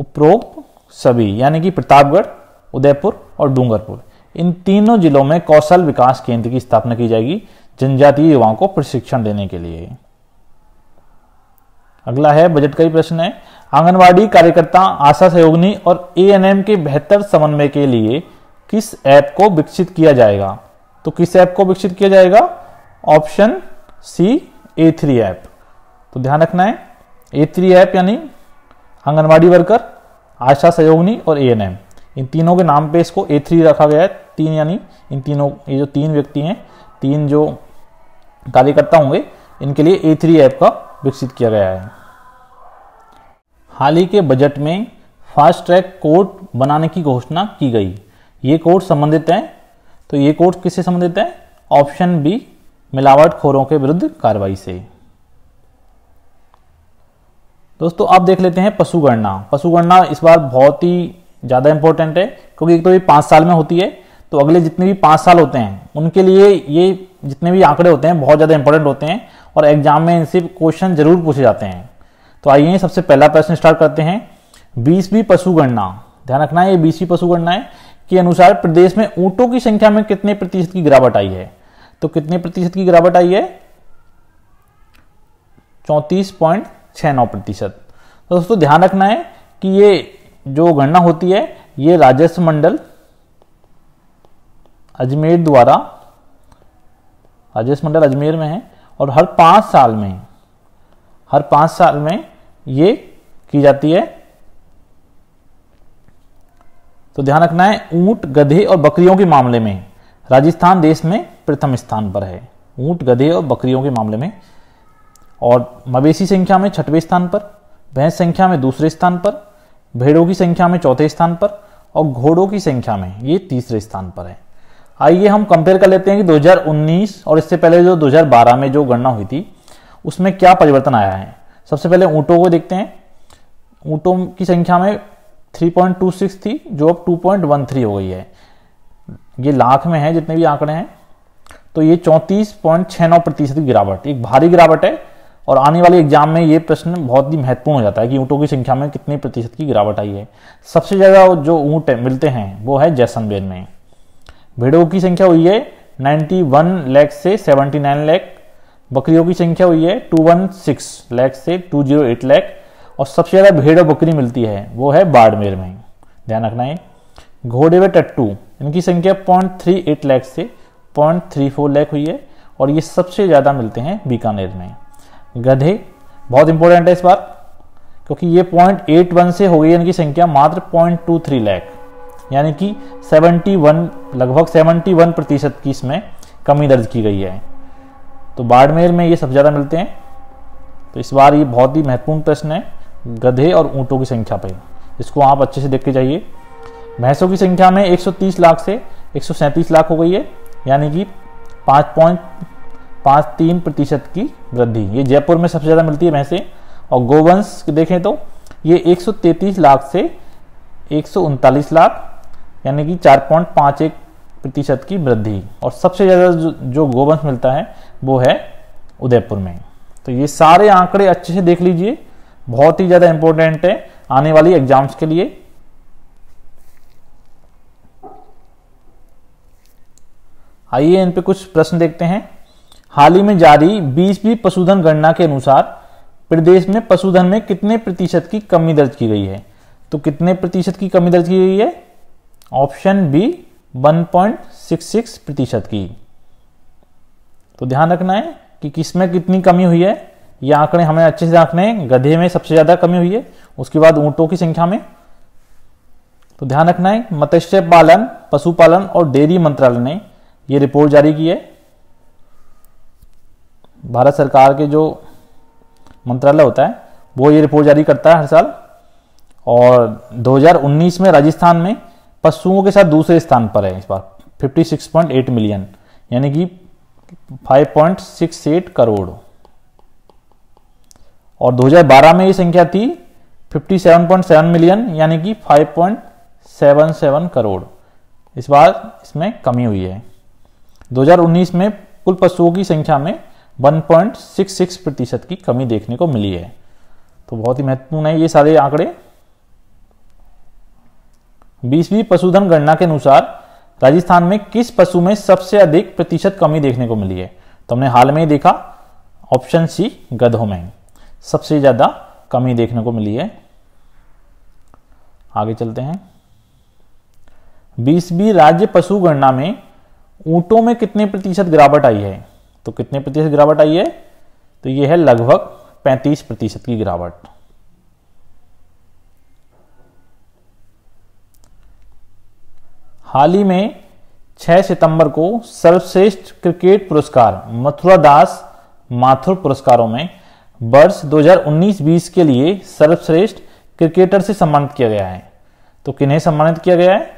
उपरोक्त सभी यानी कि प्रतापगढ़ उदयपुर और डूंगरपुर इन तीनों जिलों में कौशल विकास केंद्र की स्थापना की जाएगी जनजातीय युवाओं को प्रशिक्षण देने के लिए अगला है बजट का ही प्रश्न है आंगनवाड़ी कार्यकर्ता आशा सहयोगनी और एएनएम के बेहतर समन्वय के लिए किस ऐप को विकसित किया जाएगा तो किस ऐप को विकसित किया जाएगा option C A three app तो ध्यान रखना है ए थ्री ऐप यानी आंगनवाड़ी वर्कर आशा सहयोगनी और ए इन तीनों के नाम पे इसको ए थ्री रखा गया है तीन यानी इन तीनों ये जो तीन व्यक्ति हैं तीन जो कार्यकर्ता होंगे इनके लिए ए थ्री ऐप का विकसित किया गया है हाल ही के बजट में फास्ट ट्रैक कोर्ट बनाने की घोषणा की गई ये कोर्ट संबंधित हैं तो ये कोर्ट किससे संबंधित है ऑप्शन बी मिलावट खोरों के विरुद्ध कार्रवाई से दोस्तों अब देख लेते हैं पशु गणना पशु गणना इस बार बहुत ही ज़्यादा इंपॉर्टेंट है क्योंकि एक तो ये पाँच साल में होती है तो अगले जितने भी पाँच साल होते हैं उनके लिए ये जितने भी आंकड़े होते हैं बहुत ज़्यादा इंपॉर्टेंट होते हैं और एग्जाम में इनसे क्वेश्चन जरूर पूछे जाते हैं तो आइए सबसे पहला प्रश्न स्टार्ट करते हैं बीसवीं पशु गणना ध्यान रखना है ये बीसवीं पशु गणना है के अनुसार प्रदेश में ऊँटों की संख्या में कितने प्रतिशत की गिरावट आई है तो कितने प्रतिशत की गिरावट आई है चौंतीस पॉइंट छः नौ प्रतिशत तो दोस्तों ध्यान रखना है कि ये जो गणना होती है ये राजस्व मंडल अजमेर द्वारा राजस्व मंडल अजमेर में है और हर पाँच साल में हर पाँच साल में ये की जाती है तो ध्यान रखना है ऊंट गधे और बकरियों के मामले में राजस्थान देश में प्रथम स्थान पर है ऊंट गधे और बकरियों के मामले में और मवेशी संख्या में छठवें स्थान पर भैंस संख्या में दूसरे स्थान पर भेड़ों की संख्या में चौथे स्थान पर और घोड़ों की संख्या में ये तीसरे स्थान पर है आइए हम कंपेयर कर लेते हैं कि 2019 और इससे पहले जो 2012 में जो गणना हुई थी उसमें क्या परिवर्तन आया है सबसे पहले ऊँटों को देखते हैं ऊँटों की संख्या में 3.26 थी जो अब 2.13 हो गई है ये लाख में है जितने भी आंकड़े हैं तो ये चौंतीस पॉइंट छः नौ प्रतिशत गिरावट एक भारी गिरावट है और आने वाले एग्जाम में ये प्रश्न बहुत ही महत्वपूर्ण हो जाता है कि ऊँटों की संख्या में कितने प्रतिशत की गिरावट आई है सबसे ज़्यादा जो ऊँट मिलते हैं वो है जैसलमेर में भेड़ों की संख्या हुई है 91 लैख से 79 लैख बकरियों की संख्या हुई है 216 लैख से 208 लैख और सबसे ज़्यादा भेड़ और बकरी मिलती है वो है बाड़मेर में ध्यान रखना है घोड़े व टट्टू इनकी संख्या पॉइंट थ्री एट लैख से पॉइंट थ्री फोर लैख हुई है और ये सबसे ज़्यादा मिलते हैं बीकानेर में गधे बहुत इंपॉर्टेंट है इस बार क्योंकि ये पॉइंट एट वन से हो गई यानी कि संख्या मात्र पॉइंट टू थ्री लैख यानी कि वन लगभग वन प्रतिशत की इसमें कमी दर्ज की गई है तो बाड़मेर में ये सबसे ज़्यादा मिलते हैं तो इस बार ये बहुत ही महत्वपूर्ण प्रश्न है गधे और ऊँटों की संख्या पर इसको आप अच्छे से देख के जाइए भैंसों की संख्या में 130 लाख से एक लाख हो गई है यानी कि पाँच पॉइंट पाँच तीन प्रतिशत की वृद्धि ये जयपुर में सबसे ज़्यादा मिलती है भैंसे और गोवंश देखें तो ये 133 लाख से एक लाख यानी कि चार पॉइंट पाँच एक प्रतिशत की वृद्धि और सबसे ज़्यादा जो, गोवंश मिलता है वो है उदयपुर में तो ये सारे आंकड़े अच्छे से देख लीजिए बहुत ही ज़्यादा इंपॉर्टेंट है आने वाली एग्जाम्स के लिए आइए इन पे कुछ प्रश्न देखते हैं हाल ही में जारी बीसवीं पशुधन गणना के अनुसार प्रदेश में पशुधन में कितने प्रतिशत की कमी दर्ज की गई है तो कितने प्रतिशत की कमी दर्ज की गई है ऑप्शन बी 1.66 प्रतिशत की तो ध्यान रखना है कि किसमें कितनी कमी हुई है ये आंकड़े हमें अच्छे से रखने हैं गधे में सबसे ज्यादा कमी हुई है उसके बाद ऊंटों की संख्या में तो ध्यान रखना है मत्स्य पालन पशुपालन और डेयरी मंत्रालय ने यह रिपोर्ट जारी की है भारत सरकार के जो मंत्रालय होता है वो ये रिपोर्ट जारी करता है हर साल और 2019 में राजस्थान में पशुओं के साथ दूसरे स्थान पर है इस बार 56.8 मिलियन यानी कि 5.68 करोड़ और 2012 में ये संख्या थी 57.7 मिलियन यानी कि 5.77 करोड़ इस बार इसमें कमी हुई है 2019 में कुल पशुओं की संख्या में 1.66 प्रतिशत की कमी देखने को मिली है तो बहुत ही महत्वपूर्ण है ये सारे आंकड़े बीसवीं पशुधन गणना के अनुसार राजस्थान में किस पशु में सबसे अधिक प्रतिशत कमी देखने को मिली है तो हमने हाल में ही देखा ऑप्शन सी गधों में सबसे ज्यादा कमी देखने को मिली है आगे चलते हैं बीसवीं राज्य पशु गणना में ऊंटों में कितने प्रतिशत गिरावट आई है तो कितने प्रतिशत गिरावट आई है तो ये है लगभग 35 प्रतिशत की गिरावट हाल ही में 6 सितंबर को सर्वश्रेष्ठ क्रिकेट पुरस्कार मथुरा दास माथुर पुरस्कारों में वर्ष 2019-20 के लिए सर्वश्रेष्ठ क्रिकेटर से सम्मानित किया गया है तो किन्हें सम्मानित किया गया है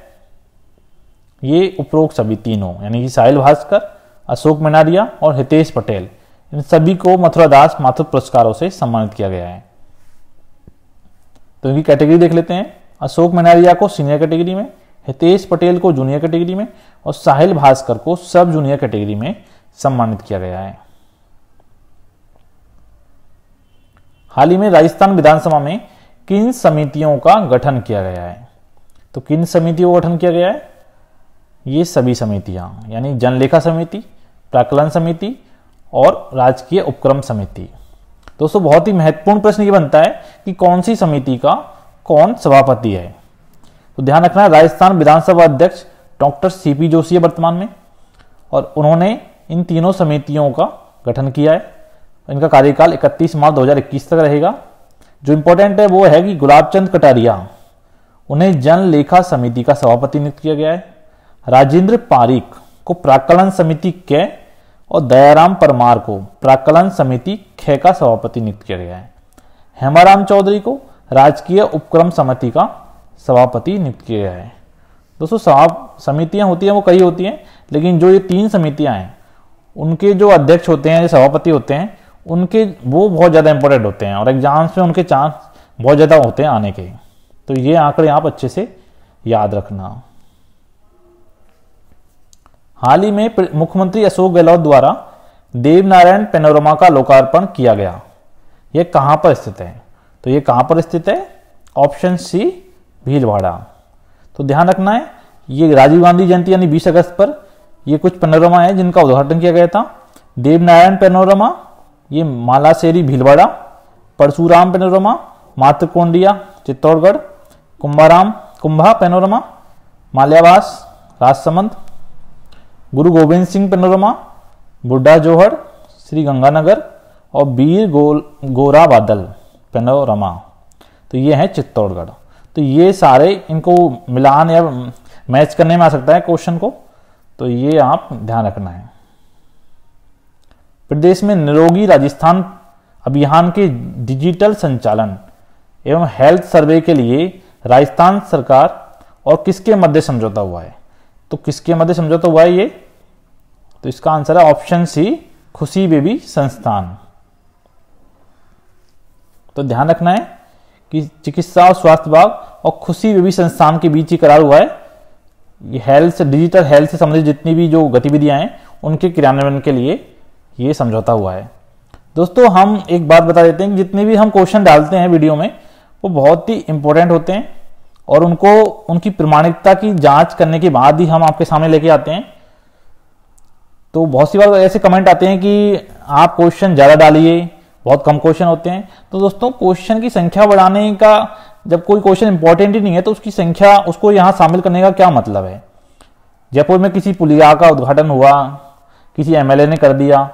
ये उपरोक्त सभी तीनों यानी कि साहिल भास्कर अशोक मेनारिया और हितेश पटेल इन सभी को मथुरा दास माथुर पुरस्कारों से सम्मानित किया गया है तो इनकी कैटेगरी देख लेते हैं अशोक मेनारिया को सीनियर कैटेगरी में हितेश पटेल को जूनियर कैटेगरी में और साहिल भास्कर को सब जूनियर कैटेगरी में सम्मानित किया गया है हाल ही में राजस्थान विधानसभा में किन समितियों का गठन किया गया है तो किन समितियों का गठन किया गया है ये सभी समितियां यानी जनलेखा समिति प्राकलन समिति और राजकीय उपक्रम समिति दोस्तों बहुत ही महत्वपूर्ण प्रश्न ये बनता है कि कौन सी समिति का कौन सभापति है तो ध्यान रखना है राजस्थान विधानसभा अध्यक्ष डॉक्टर सीपी जोशी है वर्तमान में और उन्होंने इन तीनों समितियों का गठन किया है इनका कार्यकाल 31 मार्च 2021 तक रहेगा जो इम्पोर्टेंट है वो है कि गुलाब चंद कटारिया उन्हें जन लेखा समिति का सभापति नियुक्त किया गया है राजेंद्र पारिक को प्राकलन समिति के और दयाराम परमार को प्राकलन समिति खे का सभापति नियुक्त किया गया है हेमाराम चौधरी को राजकीय उपक्रम समिति का सभापति नियुक्त किया गया है दोस्तों सभा समितियाँ होती हैं वो कई होती हैं लेकिन जो ये तीन समितियाँ हैं उनके जो अध्यक्ष होते हैं सभापति होते हैं उनके वो बहुत ज़्यादा इंपॉर्टेंट होते हैं और एग्जाम्स में उनके चांस बहुत ज़्यादा होते हैं आने के तो ये आंकड़े आप अच्छे से याद रखना हाल ही में मुख्यमंत्री अशोक गहलोत द्वारा देवनारायण पेनोरमा का लोकार्पण किया गया ये कहाँ पर स्थित है तो ये कहाँ पर स्थित है ऑप्शन सी भीलवाड़ा तो ध्यान रखना है ये राजीव गांधी जयंती यानी बीस अगस्त पर ये कुछ पेनोरमा है जिनका उद्घाटन किया गया था देवनारायण पेनोरमा ये Malasheri Bhilwara Parshuram panorama Matrikundiya Chittorgarh Kumbharam Kumbha panorama Malyawas Rajsamand Guru Gobind Singh panorama बुड्ढा जोहर श्री गंगानगर और बीर गोल गोरा बादल पेनोरमा तो ये है चित्तौड़गढ़ तो ये सारे इनको मिलान या मैच करने में आ सकता है क्वेश्चन को तो ये आप ध्यान रखना है प्रदेश में निरोगी राजस्थान अभियान के डिजिटल संचालन एवं हेल्थ सर्वे के लिए राजस्थान सरकार और किसके मध्य समझौता हुआ है तो किसके मध्य समझौता तो हुआ है ये तो इसका आंसर है ऑप्शन सी खुशी बेबी संस्थान तो ध्यान रखना है कि चिकित्सा और स्वास्थ्य विभाग और खुशी बेबी संस्थान के बीच ही करार हुआ है ये हेल्थ डिजिटल हेल्थ से संबंधित जितनी भी जो गतिविधियां हैं उनके क्रियान्वयन के लिए ये समझौता हुआ है दोस्तों हम एक बात बता देते हैं कि जितने भी हम क्वेश्चन डालते हैं वीडियो में वो बहुत ही इंपॉर्टेंट होते हैं और उनको उनकी प्रमाणिकता की जांच करने के बाद ही हम आपके सामने लेके आते हैं तो बहुत सी बार ऐसे कमेंट आते हैं कि आप क्वेश्चन ज़्यादा डालिए बहुत कम क्वेश्चन होते हैं तो दोस्तों क्वेश्चन की संख्या बढ़ाने का जब कोई क्वेश्चन इंपॉर्टेंट ही नहीं है तो उसकी संख्या उसको यहाँ शामिल करने का क्या मतलब है जयपुर में किसी पुलिया का उद्घाटन हुआ किसी एम ने कर दिया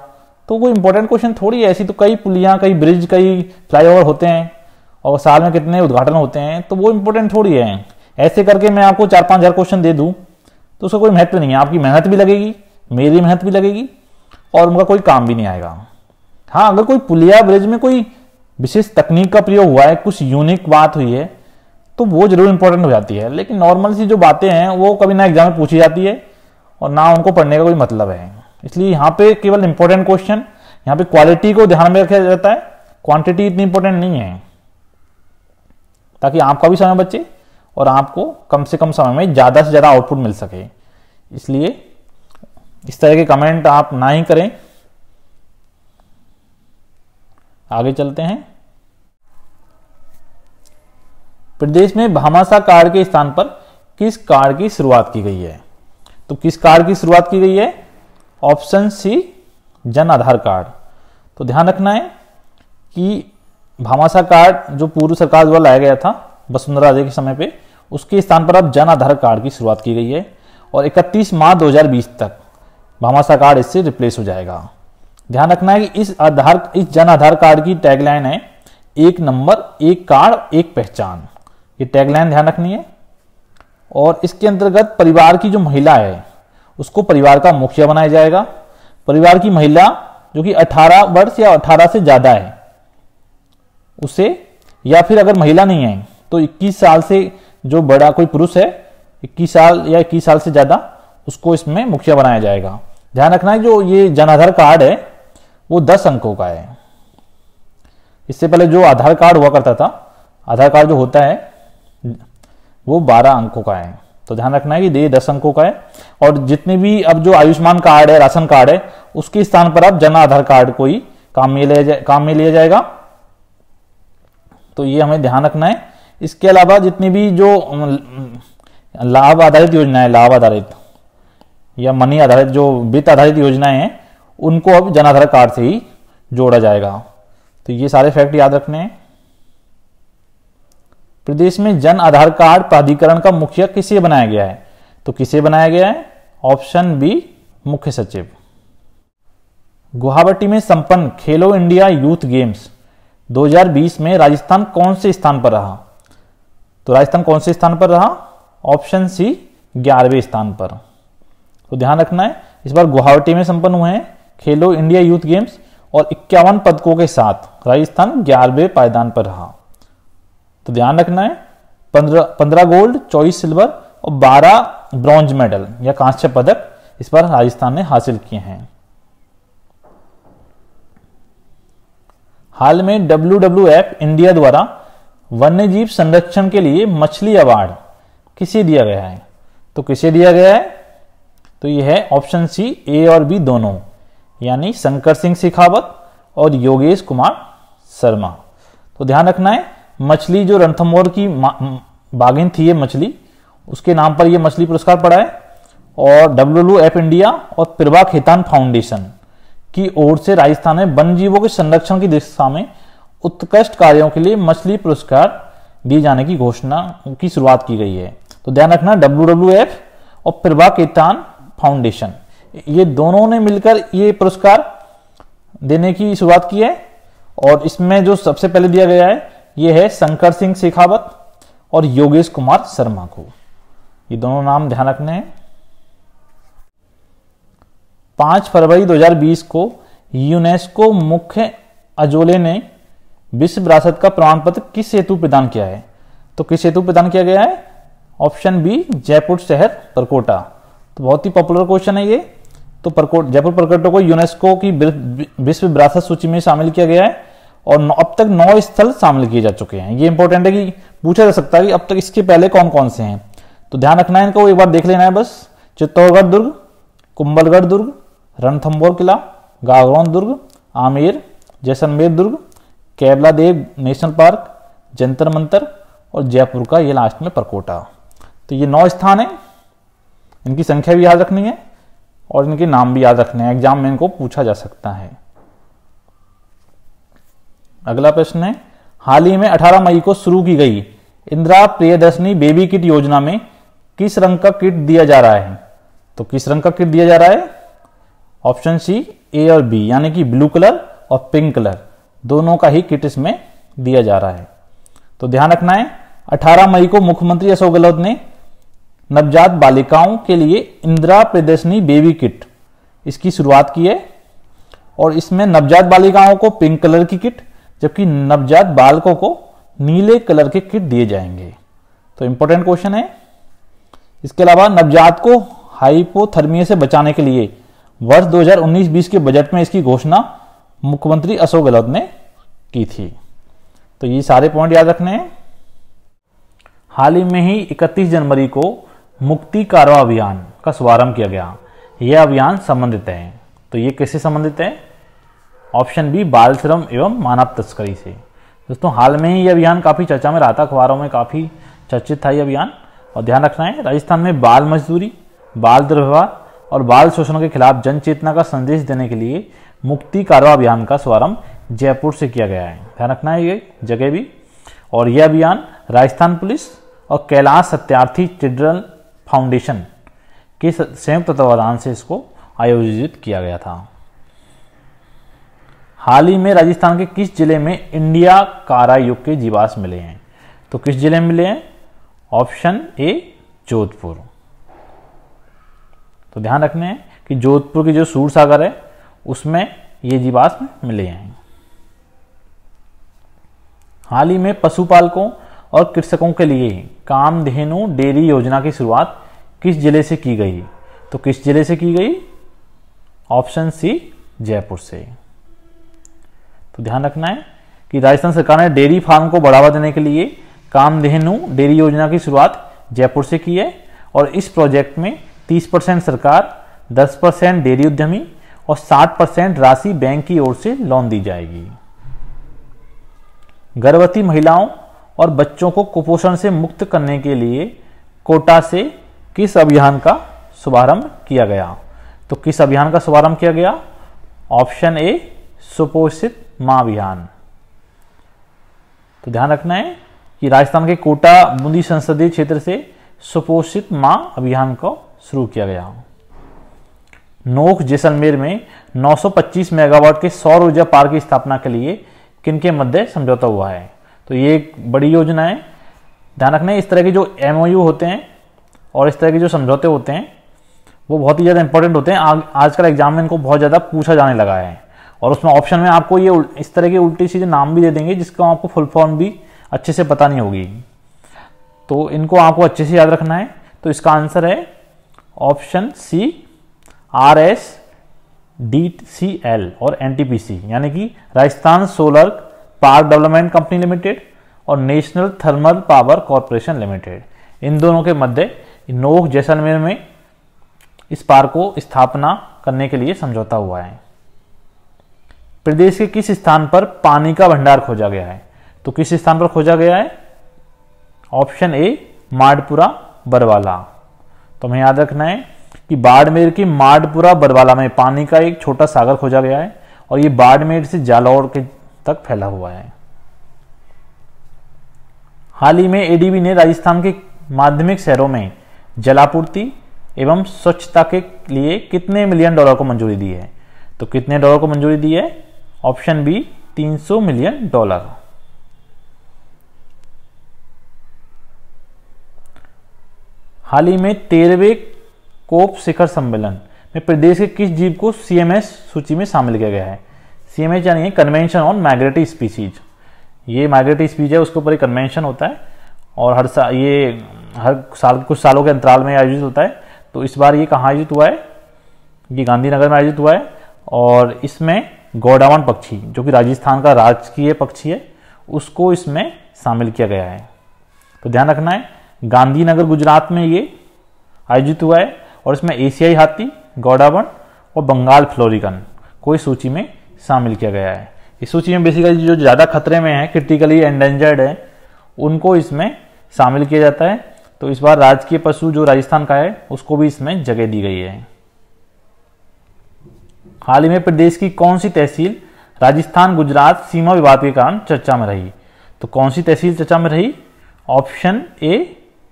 तो वो इंपॉर्टेंट क्वेश्चन थोड़ी ऐसी तो कई पुलिया कई ब्रिज कई फ्लाईओवर होते हैं और साल में कितने उद्घाटन होते हैं तो वो इम्पोर्टेंट थोड़ी है ऐसे करके मैं आपको चार पाँच हज़ार क्वेश्चन दे दूँ तो उसका कोई महत्व नहीं है आपकी मेहनत भी लगेगी मेरी मेहनत भी लगेगी और उनका कोई काम भी नहीं आएगा हाँ अगर कोई पुलिया ब्रिज में कोई विशेष तकनीक का प्रयोग हुआ है कुछ यूनिक बात हुई है तो वो जरूर इंपॉर्टेंट हो जाती है लेकिन नॉर्मल सी जो बातें हैं वो कभी ना एग्जाम में पूछी जाती है और ना उनको पढ़ने का कोई मतलब है इसलिए यहाँ पे केवल इंपॉर्टेंट क्वेश्चन यहाँ पे क्वालिटी को ध्यान में रखा जाता है क्वांटिटी इतनी इंपॉर्टेंट नहीं है ताकि आपका भी समय बचे और आपको कम से कम समय में ज़्यादा से ज़्यादा आउटपुट मिल सके इसलिए इस तरह के कमेंट आप ना ही करें आगे चलते हैं प्रदेश में भामाशाह कार्ड के स्थान पर किस कार्ड की शुरुआत की गई है तो किस कार्ड की शुरुआत की गई है ऑप्शन सी जन आधार कार्ड तो ध्यान रखना है कि भामाशाह कार्ड जो पूर्व सरकार द्वारा लाया गया था वसुंधरा राजे के समय पे उसके स्थान पर अब जन आधार कार्ड की शुरुआत की गई है और 31 मार्च 2020 तक भामाशाह कार्ड इससे रिप्लेस हो जाएगा ध्यान रखना है कि इस आधार इस जन आधार कार्ड की टैगलाइन है एक नंबर एक कार्ड एक पहचान ये टैगलाइन ध्यान रखनी है और इसके अंतर्गत परिवार की जो महिला है उसको परिवार का मुखिया बनाया जाएगा परिवार की महिला जो कि 18 वर्ष या 18 से ज़्यादा है उसे या फिर अगर महिला नहीं है तो 21 साल से जो बड़ा कोई पुरुष है 21 साल या 21 साल से ज़्यादा उसको इसमें मुखिया बनाया जाएगा ध्यान रखना है जो ये जन आधार कार्ड है वो दस अंकों का है इससे पहले जो आधार कार्ड हुआ करता था आधार कार्ड जो होता है वो बारह अंकों का है तो ध्यान रखना है कि ये दस अंकों का है और जितने भी अब जो आयुष्मान कार्ड है राशन कार्ड है उसके स्थान पर अब जन आधार कार्ड को ही काम में लिया जाए काम में लिया जाएगा तो ये हमें ध्यान रखना है इसके अलावा जितनी भी जो लाभ आधारित योजनाएं लाभ आधारित या मनी आधारित जो वित्त आधारित योजनाएं हैं उनको अब जन आधार कार्ड से ही जोड़ा जाएगा तो ये सारे फैक्ट याद रखने हैं प्रदेश में जन आधार कार्ड प्राधिकरण का मुखिया किसे बनाया गया है तो किसे बनाया गया है ऑप्शन बी मुख्य सचिव गुवाहाटी में संपन्न खेलो इंडिया यूथ गेम्स 2020 में राजस्थान कौन से स्थान पर रहा तो राजस्थान कौन से स्थान पर रहा ऑप्शन सी ग्यारहवें स्थान पर तो ध्यान रखना है इस बार गुवाहाटी में संपन्न हुए हैं खेलो इंडिया यूथ गेम्स और इक्यावन पदकों के साथ राजस्थान ग्यारहवें पायदान पर रहा तो ध्यान रखना है पंद्रह पंद्रह गोल्ड चौबीस सिल्वर और बारह ब्रॉन्ज मेडल या कांस्य पदक इस बार राजस्थान ने हासिल किए हैं हाल में डब्ल्यू एफ इंडिया द्वारा वन्य जीव संरक्षण के लिए मछली अवार्ड किसे दिया गया है तो किसे दिया गया है तो यह है ऑप्शन सी ए और बी दोनों यानी शंकर सिंह शेखावत और योगेश कुमार शर्मा तो ध्यान रखना है मछली जो रणथम्बोर की बागिन थी ये मछली उसके नाम पर यह मछली पुरस्कार पड़ा है और डब्ल्यू एफ इंडिया और प्रभा खेतान फाउंडेशन की ओर से राजस्थान में वन जीवों के संरक्षण की दिशा में उत्कृष्ट कार्यों के लिए मछली पुरस्कार दिए जाने की घोषणा की शुरुआत की गई है तो ध्यान रखना डब्ल्यू और प्रभा केतान फाउंडेशन ये दोनों ने मिलकर ये पुरस्कार देने की शुरुआत की है और इसमें जो सबसे पहले दिया गया है ये है शंकर सिंह शेखावत और योगेश कुमार शर्मा को ये दोनों नाम ध्यान रखने हैं 5 फरवरी 2020 को यूनेस्को मुख्य अजोले ने विश्व विरासत का प्रमाण पत्र किस हेतु प्रदान किया है तो किस हेतु प्रदान किया गया है ऑप्शन बी जयपुर शहर परकोटा तो बहुत ही पॉपुलर क्वेश्चन है ये तो परकोट जयपुर परकोटा को यूनेस्को की विश्व विरासत सूची में शामिल किया गया है और अब तक नौ स्थल शामिल किए जा चुके हैं ये इंपॉर्टेंट है कि पूछा जा सकता है कि अब तक इसके पहले कौन कौन से हैं तो ध्यान रखना है इनको एक बार देख लेना है बस चित्तौड़गढ़ दुर्ग कुंबलगढ़ दुर्ग रणथम्बोर किला गागरौन दुर्ग आमेर जैसलमेर दुर्ग Keoladeo national park Jantar Mantar और जयपुर का ये लास्ट में परकोटा तो ये नौ स्थान हैं इनकी संख्या भी याद रखनी है और इनके नाम भी याद रखने हैं एग्जाम में इनको पूछा जा सकता है अगला प्रश्न है हाल ही में 18 मई को शुरू की गई इंदिरा प्रियदर्शनी बेबी किट योजना में किस रंग का किट दिया जा रहा है तो किस रंग का किट दिया जा रहा है ऑप्शन सी ए और बी यानी कि ब्लू कलर और पिंक कलर दोनों का ही किट इसमें दिया जा रहा है तो ध्यान रखना है 18 मई को मुख्यमंत्री अशोक गहलोत ने नवजात बालिकाओं के लिए इंदिरा प्रदर्शनी बेबी किट इसकी शुरुआत की है और इसमें नवजात बालिकाओं को पिंक कलर की किट जबकि नवजात बालकों को नीले कलर के किट दिए जाएंगे तो इंपॉर्टेंट क्वेश्चन है इसके अलावा नवजात को हाइपोथर्मिया से बचाने के लिए वर्ष 2019-20 के बजट में इसकी घोषणा मुख्यमंत्री अशोक गहलोत ने की थी तो ये सारे पॉइंट याद रखने हैं हाल ही में ही 31 जनवरी को मुक्ति कारवा अभियान का शुभारंभ किया गया यह अभियान संबंधित है तो ये किससे संबंधित है ऑप्शन बी बाल श्रम एवं मानव तस्करी से दोस्तों हाल में ही यह अभियान काफ़ी चर्चा में रहा था अखबारों में काफ़ी चर्चित था यह अभियान और ध्यान रखना है राजस्थान में बाल मजदूरी बाल दुर्व्यवहार और बाल शोषण के खिलाफ जन चेतना का संदेश देने के लिए मुक्ति कारवा अभियान का शुभारंभ जयपुर से किया गया है ध्यान रखना है ये जगह भी और यह अभियान राजस्थान पुलिस और कैलाश सत्यार्थी चिल्ड्रन फाउंडेशन के संयुक्त तत्वाधान से इसको आयोजित किया गया था हाल ही में राजस्थान के किस जिले में इंडिया कारा युग के जीवास मिले हैं तो किस जिले में मिले हैं ऑप्शन ए जोधपुर तो ध्यान रखने हैं कि जोधपुर के जो सूर सागर है उसमें ये जीवाश्म मिले हैं हाल ही में पशुपालकों और कृषकों के लिए कामधेनु डेयरी योजना की शुरुआत किस जिले से की गई तो किस जिले से की गई ऑप्शन सी जयपुर से तो ध्यान रखना है कि राजस्थान सरकार ने डेयरी फार्म को बढ़ावा देने के लिए कामधेनु डेयरी योजना की शुरुआत जयपुर से की है और इस प्रोजेक्ट में 30 परसेंट सरकार दस परसेंट डेयरी उद्यमी और साठ परसेंट राशि बैंक की ओर से लोन दी जाएगी गर्भवती महिलाओं और बच्चों को कुपोषण से मुक्त करने के लिए कोटा से किस अभियान का शुभारंभ किया गया तो किस अभियान का शुभारंभ किया गया ऑप्शन ए सुपोषित मां अभियान तो ध्यान रखना है कि राजस्थान के कोटा बूंदी संसदीय क्षेत्र से सुपोषित मां अभियान को शुरू किया गया नोक जैसलमेर में 925 मेगावाट के सौर ऊर्जा पार्क की स्थापना के लिए किन के मध्य समझौता हुआ है तो ये एक बड़ी योजना है ध्यान रखना इस तरह के जो एम होते हैं और इस तरह के जो समझौते होते हैं वो बहुत ही ज़्यादा इंपॉर्टेंट होते हैं आजकल एग्जाम में इनको बहुत ज़्यादा पूछा जाने लगा है और उसमें ऑप्शन में आपको ये इस तरह की उल्टी सीधे नाम भी दे देंगे जिसका आपको फुल फॉर्म भी अच्छे से पता नहीं होगी तो इनको आपको अच्छे से याद रखना है तो इसका आंसर है option C R S D C L और एन टी पी सी यानी कि Rajasthan solar park development company limited और national thermal power corporation limited इन दोनों के मध्य नोक जैसलमेर में इस पार्क को स्थापना करने के लिए समझौता हुआ है प्रदेश के किस स्थान पर पानी का भंडार खोजा गया है तो किस स्थान पर खोजा गया है ऑप्शन ए माडपुरा बरवाला तो हमें याद रखना है कि बाड़मेर के माडपुरा बरवाला में पानी का एक छोटा सागर खोजा गया है और ये बाड़मेर से जालौर के तक फैला हुआ है हाल ही में एडीबी ने राजस्थान के माध्यमिक शहरों में जलापूर्ति एवं स्वच्छता के लिए कितने मिलियन डॉलर को मंजूरी दी है तो कितने डॉलर को मंजूरी दी है ऑप्शन बी 300 मिलियन डॉलर हाल ही में तेरहवें कोप शिखर सम्मेलन में प्रदेश के किस जीव को सीएमएस सूची में शामिल किया गया है सीएमएस यानी कन्वेंशन ऑन माइग्रेटरी स्पीसीज ये माइग्रेटरी स्पीसीज है उसके ऊपर एक कन्वेंशन होता है और हर साल ये हर साल कुछ सालों के अंतराल में आयोजित होता है तो इस बार ये कहाँ आयोजित हुआ है ये गांधीनगर में आयोजित हुआ है और इसमें गौडावन पक्षी जो कि राजस्थान का राजकीय पक्षी है उसको इसमें शामिल किया गया है तो ध्यान रखना है गांधीनगर गुजरात में ये आयोजित हुआ है और इसमें एशियाई हाथी गौडावन और बंगाल फ्लोरिकन को इस सूची में शामिल किया गया है इस सूची में बेसिकली जो ज़्यादा खतरे में है क्रिटिकली एंडेंजर्ड है उनको इसमें शामिल किया जाता है तो इस बार राजकीय पशु जो राजस्थान का है उसको भी इसमें जगह दी गई है हाल ही में प्रदेश की कौन सी तहसील राजस्थान गुजरात सीमा विवाद के कारण चर्चा में रही तो कौन सी तहसील चर्चा में रही ऑप्शन ए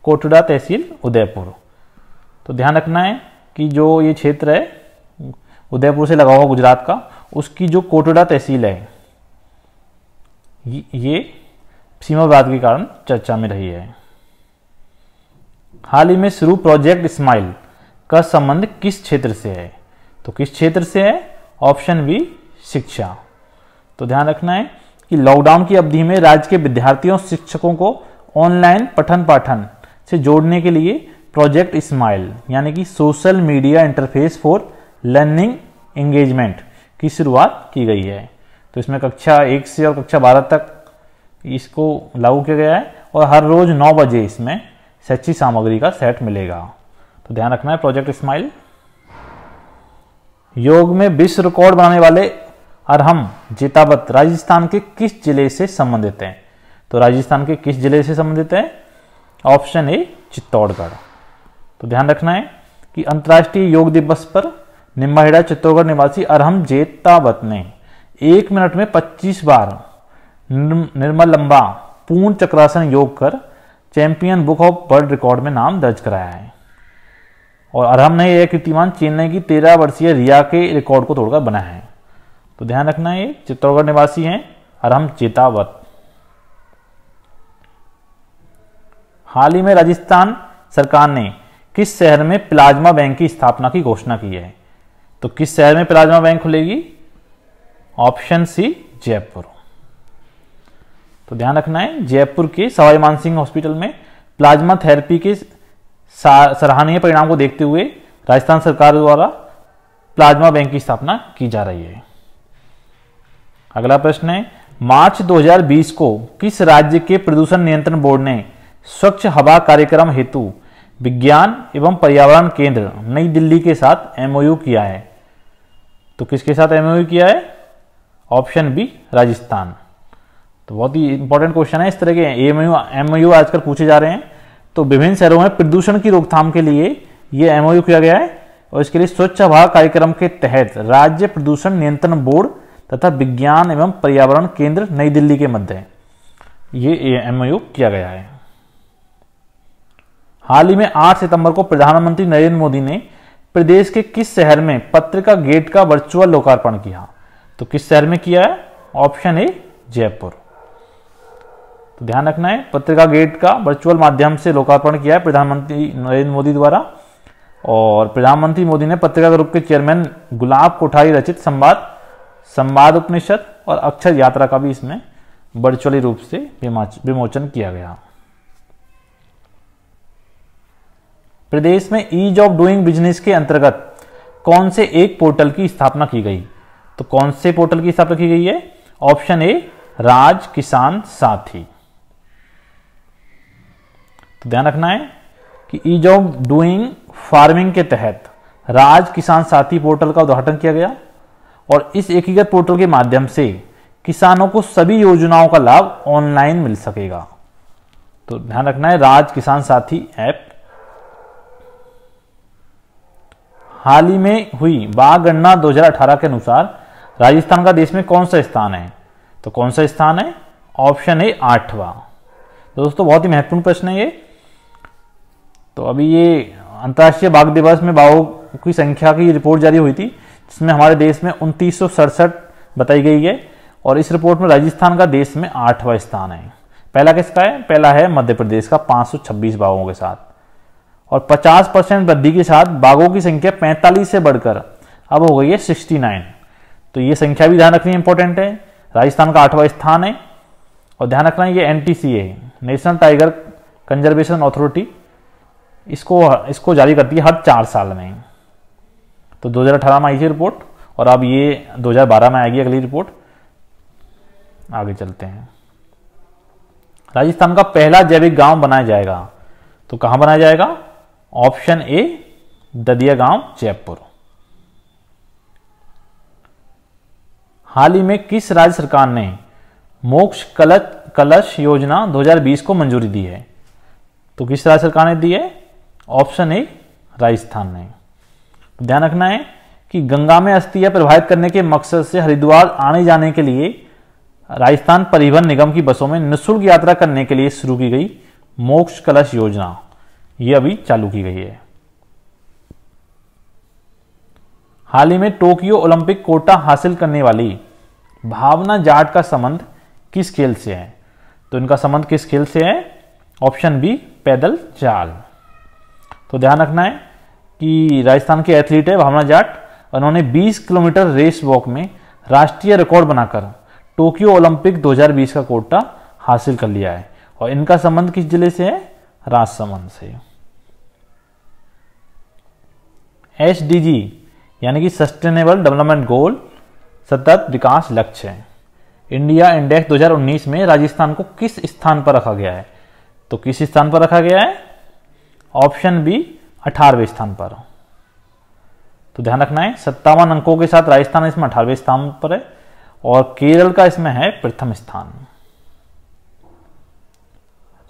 कोटड़ा तहसील उदयपुर तो ध्यान रखना है कि जो ये क्षेत्र है उदयपुर से लगा हुआ गुजरात का उसकी जो कोटड़ा तहसील है ये सीमावाद के कारण चर्चा में रही है हाल ही में शुरू प्रोजेक्ट स्माइल का संबंध किस क्षेत्र से है तो किस क्षेत्र से है ऑप्शन बी शिक्षा तो ध्यान रखना है कि लॉकडाउन की अवधि में राज्य के विद्यार्थियों शिक्षकों को ऑनलाइन पठन पाठन से जोड़ने के लिए प्रोजेक्ट स्माइल यानी कि social media interface for learning engagement की शुरुआत की गई है तो इसमें कक्षा एक से और कक्षा बारह तक इसको लागू किया गया है और हर रोज नौ बजे इसमें सच्ची सामग्री का सेट मिलेगा तो ध्यान रखना है प्रोजेक्ट स्माइल योग में विश्व रिकॉर्ड बनाने वाले अरहम जेतावत राजस्थान के किस जिले से संबंधित हैं तो राजस्थान के किस जिले से संबंधित हैं ऑप्शन ए चित्तौड़गढ़ तो ध्यान रखना है कि अंतर्राष्ट्रीय योग दिवस पर निम्बाहेड़ा चित्तौड़गढ़ निवासी अरहम जेतावत ने एक मिनट में 25 बार निर्मल लंबा पूर्ण चक्रासन योग कर champion book of world record में नाम दर्ज कराया है और अरहम ने यह कीर्तिमान चेन्नई की तेरह वर्षीय रिया के रिकॉर्ड को तोड़कर बनाया है तो ध्यान रखना ये चित्तौड़गढ़ निवासी हैं अरहम चेतावत हाल ही में राजस्थान सरकार ने किस शहर में प्लाज्मा बैंक की स्थापना की घोषणा की है तो किस शहर में प्लाज्मा बैंक खुलेगी ऑप्शन सी जयपुर तो ध्यान रखना है जयपुर के सवाई मानसिंह हॉस्पिटल में प्लाज्मा थेरेपी के सराहनीय परिणाम को देखते हुए राजस्थान सरकार द्वारा प्लाज्मा बैंक की स्थापना की जा रही है अगला प्रश्न है मार्च 2020 को किस राज्य के प्रदूषण नियंत्रण बोर्ड ने स्वच्छ हवा कार्यक्रम हेतु विज्ञान एवं पर्यावरण केंद्र नई दिल्ली के साथ एमओयू किया है तो किसके साथ एमओयू किया है ऑप्शन बी राजस्थान तो बहुत ही इंपॉर्टेंट क्वेश्चन है इस तरह के एमओयू एमओयू आजकल पूछे जा रहे हैं तो विभिन्न शहरों में प्रदूषण की रोकथाम के लिए यह एमओयू किया गया है और इसके लिए स्वच्छ हवा कार्यक्रम के तहत राज्य प्रदूषण नियंत्रण बोर्ड तथा विज्ञान एवं पर्यावरण केंद्र नई दिल्ली के मध्य ये एमओयू किया गया है हाल ही में 8 सितंबर को प्रधानमंत्री नरेंद्र मोदी ने प्रदेश के किस शहर में पत्रिका गेट का वर्चुअल लोकार्पण किया तो किस शहर में किया है ऑप्शन ए जयपुर तो ध्यान रखना है पत्रिका गेट का वर्चुअल माध्यम से लोकार्पण किया है प्रधानमंत्री नरेंद्र मोदी द्वारा और प्रधानमंत्री मोदी ने पत्रिका ग्रुप के चेयरमैन गुलाब कोठारी रचित संवाद संवाद उपनिषद और अक्षर यात्रा का भी इसमें वर्चुअली रूप से विमोचन किया गया प्रदेश में ईज ऑफ डूइंग बिजनेस के अंतर्गत कौन से एक पोर्टल की स्थापना की गई तो कौन से पोर्टल की स्थापना की गई है ऑप्शन ए राज किसान साथी तो ध्यान रखना है कि ईज ऑफ डूइंग फार्मिंग के तहत राज किसान साथी पोर्टल का उद्घाटन किया गया और इस एकीकृत पोर्टल के माध्यम से किसानों को सभी योजनाओं का लाभ ऑनलाइन मिल सकेगा तो ध्यान रखना है राज किसान साथी ऐप हाल ही में हुई बाघ गणना दो के अनुसार राजस्थान का देश में कौन सा स्थान है तो कौन सा स्थान है ऑप्शन है आठवा तो दोस्तों बहुत ही महत्वपूर्ण प्रश्न है ये तो अभी ये अंतर्राष्ट्रीय बाघ दिवस में बाघों की संख्या की रिपोर्ट जारी हुई थी जिसमें हमारे देश में उनतीस बताई गई है और इस रिपोर्ट में राजस्थान का देश में आठवां स्थान है पहला किसका है पहला है मध्य प्रदेश का 526 बाघों के साथ और 50 परसेंट वृद्धि के साथ बाघों की संख्या 45 से बढ़कर अब हो गई है 69 तो ये संख्या भी ध्यान रखनी इंपॉर्टेंट है राजस्थान का आठवां स्थान है और ध्यान रखना ये एन है नेशनल टाइगर कंजर्वेशन अथॉरिटी इसको इसको जारी करती है हर चार साल में तो 2018 में आई थी रिपोर्ट और अब ये 2012 में आएगी अगली रिपोर्ट आगे चलते हैं राजस्थान का पहला जैविक गांव बनाया जाएगा तो कहाँ बनाया जाएगा ऑप्शन ए ददिया गांव जयपुर हाल ही में किस राज्य सरकार ने मोक्ष कलश कलश योजना 2020 को मंजूरी दी है तो किस राज्य सरकार ने दी है ऑप्शन ए राजस्थान ने तो ध्यान रखना है कि गंगा में अस्थियां प्रभावित करने के मकसद से हरिद्वार आने जाने के लिए राजस्थान परिवहन निगम की बसों में निःशुल्क यात्रा करने के लिए शुरू की गई मोक्ष कलश योजना ये अभी चालू की गई है हाल ही में टोक्यो ओलंपिक कोटा हासिल करने वाली भावना जाट का संबंध किस खेल से है तो इनका संबंध किस खेल से है ऑप्शन बी पैदल चाल तो ध्यान रखना है कि राजस्थान के एथलीट है भावना जाट उन्होंने 20 किलोमीटर रेस वॉक में राष्ट्रीय रिकॉर्ड बनाकर टोक्यो ओलंपिक 2020 का कोटा हासिल कर लिया है और इनका संबंध किस जिले से है राजसमंद से एस यानी कि सस्टेनेबल डेवलपमेंट गोल सतत विकास लक्ष्य है इंडिया इंडेक्स 2019 में राजस्थान को किस स्थान पर रखा गया है तो किस स्थान पर रखा गया है ऑप्शन बी अठारहवें स्थान पर तो ध्यान रखना है सत्तावन अंकों के साथ राजस्थान इसमें अठारहवें स्थान पर है और केरल का इसमें है प्रथम स्थान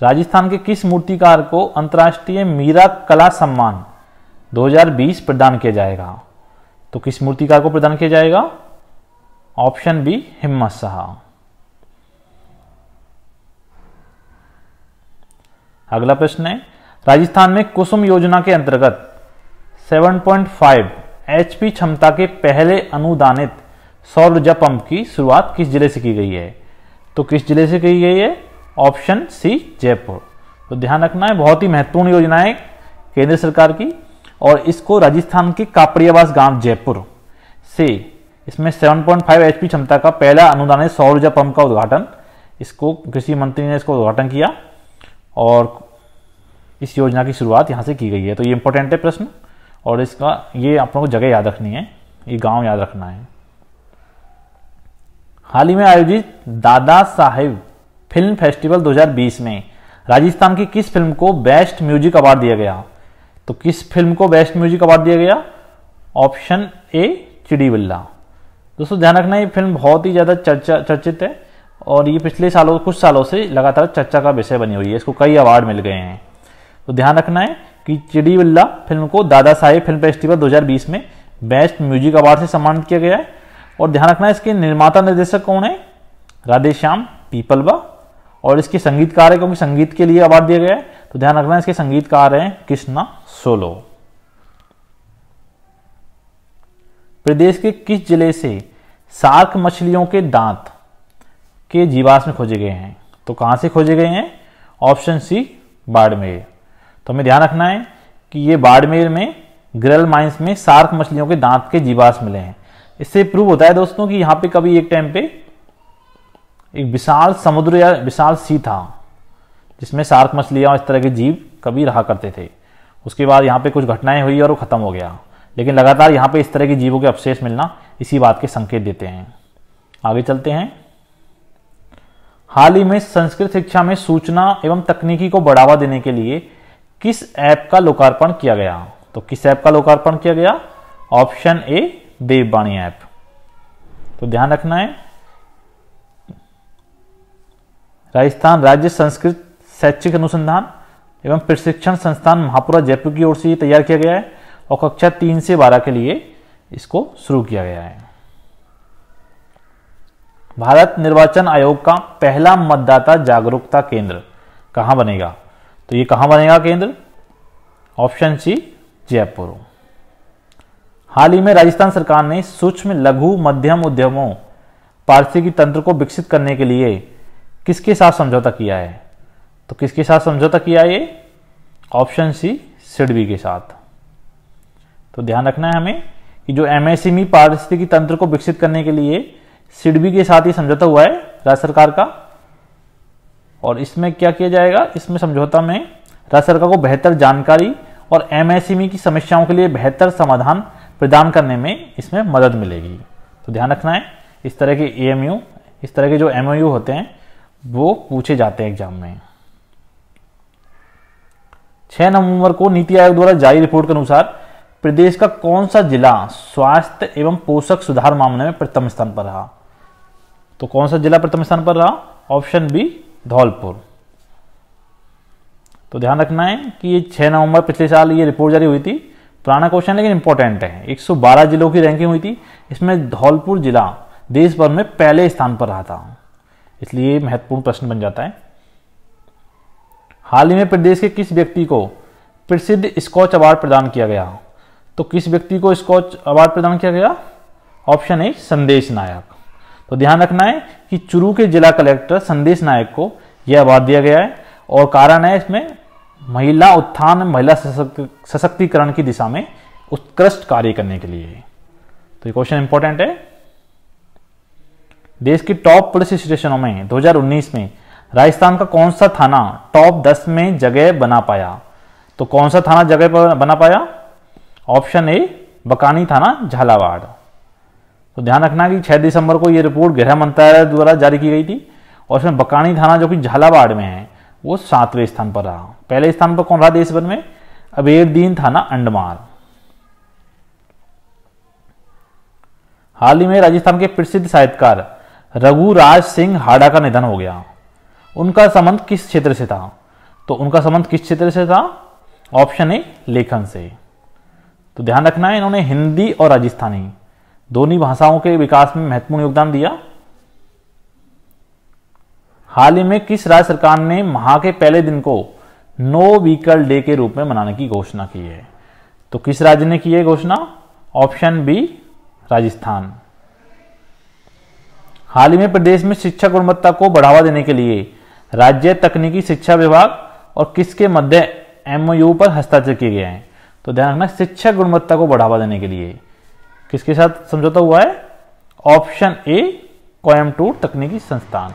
राजस्थान के किस मूर्तिकार को अंतर्राष्ट्रीय मीरा कला सम्मान 2020 प्रदान किया जाएगा तो किस मूर्तिकार को प्रदान किया जाएगा ऑप्शन बी हिम्मत शाह अगला प्रश्न है राजस्थान में कुसुम योजना के अंतर्गत 7.5 एचपी क्षमता के पहले अनुदानित सौर ऊर्जा पंप की शुरुआत किस जिले से की गई है तो किस जिले से की गई है ऑप्शन सी जयपुर तो ध्यान रखना है बहुत ही महत्वपूर्ण योजना है केंद्र सरकार की और इसको राजस्थान के कापड़ियावास गांव जयपुर से इसमें 7.5 पॉइंट क्षमता का पहला अनुदानित सौर ऊर्जा पंप का उद्घाटन इसको कृषि मंत्री ने इसको उद्घाटन किया और इस योजना की शुरुआत यहाँ से की गई है तो ये इंपॉर्टेंट है प्रश्न और इसका ये आप लोगों को जगह याद रखनी है ये गांव याद रखना है हाल ही में आयोजित दादा साहेब फिल्म फेस्टिवल 2020 में राजस्थान की किस फिल्म को बेस्ट म्यूजिक अवार्ड दिया गया तो किस फिल्म को बेस्ट म्यूजिक अवार्ड दिया गया ऑप्शन ए चिड़ी बिल्ला दोस्तों ध्यान रखना ये फिल्म बहुत ही ज़्यादा चर्चा चर्चित है और ये पिछले सालों कुछ सालों से लगातार चर्चा का विषय बनी हुई है इसको कई अवार्ड मिल गए हैं तो ध्यान रखना है कि चिड़ी बिल्ला फिल्म को दादा साहेब फिल्म फेस्टिवल 2020 में बेस्ट म्यूजिक अवार्ड से सम्मानित किया गया है और ध्यान रखना है इसके निर्माता निर्देशक कौन है राधेश्याम श्याम पीपलवा और इसके संगीतकार है क्योंकि संगीत के लिए अवार्ड दिया गया है तो ध्यान रखना इसके संगीतकार हैं कृष्णा सोलो प्रदेश के किस जिले से सार्क मछलियों के दांत के जीवाश्म खोजे गए हैं तो कहां से खोजे गए हैं ऑप्शन सी बाड़मेर तो हमें ध्यान रखना है कि ये बाड़मेर में ग्रल माइंस में सार्क मछलियों के दांत के जीवाश्म मिले हैं इससे प्रूव होता है दोस्तों कि यहां पे कभी एक टाइम पे एक विशाल समुद्र या विशाल सी था जिसमें सार्क मछलियाँ और इस तरह के जीव कभी रहा करते थे उसके बाद यहाँ पे कुछ घटनाएं हुई और वो ख़त्म हो गया लेकिन लगातार यहाँ पे इस तरह के जीवों के अवशेष मिलना इसी बात के संकेत देते हैं आगे चलते हैं हाल ही में संस्कृत शिक्षा में सूचना एवं तकनीकी को बढ़ावा देने के लिए किस ऐप का लोकार्पण किया गया तो किस ऐप का लोकार्पण किया गया ऑप्शन ए देववाणी ऐप तो ध्यान रखना है राजस्थान राज्य संस्कृत शैक्षिक अनुसंधान एवं प्रशिक्षण संस्थान महापुरा जयपुर की ओर से तैयार किया गया है और कक्षा तीन से बारह के लिए इसको शुरू किया गया है भारत निर्वाचन आयोग का पहला मतदाता जागरूकता केंद्र कहां बनेगा तो ये कहां बनेगा केंद्र ऑप्शन सी जयपुर हाल ही में राजस्थान सरकार ने सूक्ष्म लघु मध्यम उद्यमों पारसी की तंत्र को विकसित करने के लिए किसके साथ समझौता किया है तो किसके साथ समझौता किया ये ऑप्शन सी सिडबी के साथ तो ध्यान रखना है हमें कि जो एमएसएमई e e पारिस्थितिकी तंत्र को विकसित करने के लिए सिडबी के साथ ही समझौता हुआ है राज्य सरकार का और इसमें क्या किया जाएगा इसमें समझौता में राज्य सरकार को बेहतर जानकारी और एमएसएमई e की समस्याओं के लिए बेहतर समाधान प्रदान करने में इसमें मदद मिलेगी तो ध्यान रखना है इस तरह के ए इस तरह के जो एमओयू होते हैं वो पूछे जाते हैं एग्जाम में छह नवंबर को नीति आयोग द्वारा जारी रिपोर्ट के अनुसार प्रदेश का कौन सा जिला स्वास्थ्य एवं पोषक सुधार मामले में प्रथम स्थान पर रहा तो कौन सा जिला प्रथम स्थान पर रहा ऑप्शन बी धौलपुर तो ध्यान रखना है कि ये नवंबर पिछले साल ये रिपोर्ट जारी हुई थी पुराना क्वेश्चन लेकिन इंपॉर्टेंट है 112 जिलों की रैंकिंग हुई थी इसमें धौलपुर जिला देश भर में पहले स्थान पर रहा था इसलिए महत्वपूर्ण प्रश्न बन जाता है हाल ही में प्रदेश के किस व्यक्ति को प्रसिद्ध स्कॉच अवार्ड प्रदान किया गया तो किस व्यक्ति को स्कॉच अवार्ड प्रदान किया गया ऑप्शन ए संदेश नायक तो ध्यान रखना है कि चुरू के जिला कलेक्टर संदेश नायक को यह अवार्ड दिया गया है और कारण है इसमें महिला उत्थान महिला सशक्तिकरण की दिशा में उत्कृष्ट कार्य करने के लिए तो ये क्वेश्चन इंपॉर्टेंट है देश की टॉप पुलिस स्टेशनों में 2019 में राजस्थान का कौन सा थाना टॉप दस में जगह बना पाया तो कौन सा थाना जगह पर बना पाया ऑप्शन ए बकानी थाना झालावाड़ तो ध्यान रखना कि 6 दिसंबर को यह रिपोर्ट गृह मंत्रालय द्वारा जारी की गई थी और उसमें बकानी थाना जो कि झालावाड़ में है वो सातवें स्थान पर रहा पहले स्थान पर कौन रहा देश भर में अबेरदीन थाना अंडमान हाल ही में राजस्थान के प्रसिद्ध साहित्यकार रघुराज सिंह हाडा का निधन हो गया उनका संबंध किस क्षेत्र से था तो उनका संबंध किस क्षेत्र से था ऑप्शन ए लेखन से तो ध्यान रखना है इन्होंने हिंदी और राजस्थानी दोनों भाषाओं के विकास में महत्वपूर्ण योगदान दिया हाल ही में किस राज्य सरकार ने माह के पहले दिन को नो व्हीकल डे के रूप में मनाने की घोषणा की है तो किस राज्य ने की है घोषणा ऑप्शन बी राजस्थान हाल ही में प्रदेश में शिक्षा गुणवत्ता को बढ़ावा देने के लिए राज्य तकनीकी शिक्षा विभाग और किसके मध्य एमओयू पर हस्ताक्षर किए गए हैं तो ध्यान रखना शिक्षा गुणवत्ता को बढ़ावा देने के लिए किसके साथ समझौता हुआ है ऑप्शन ए कोयमटूर तकनीकी संस्थान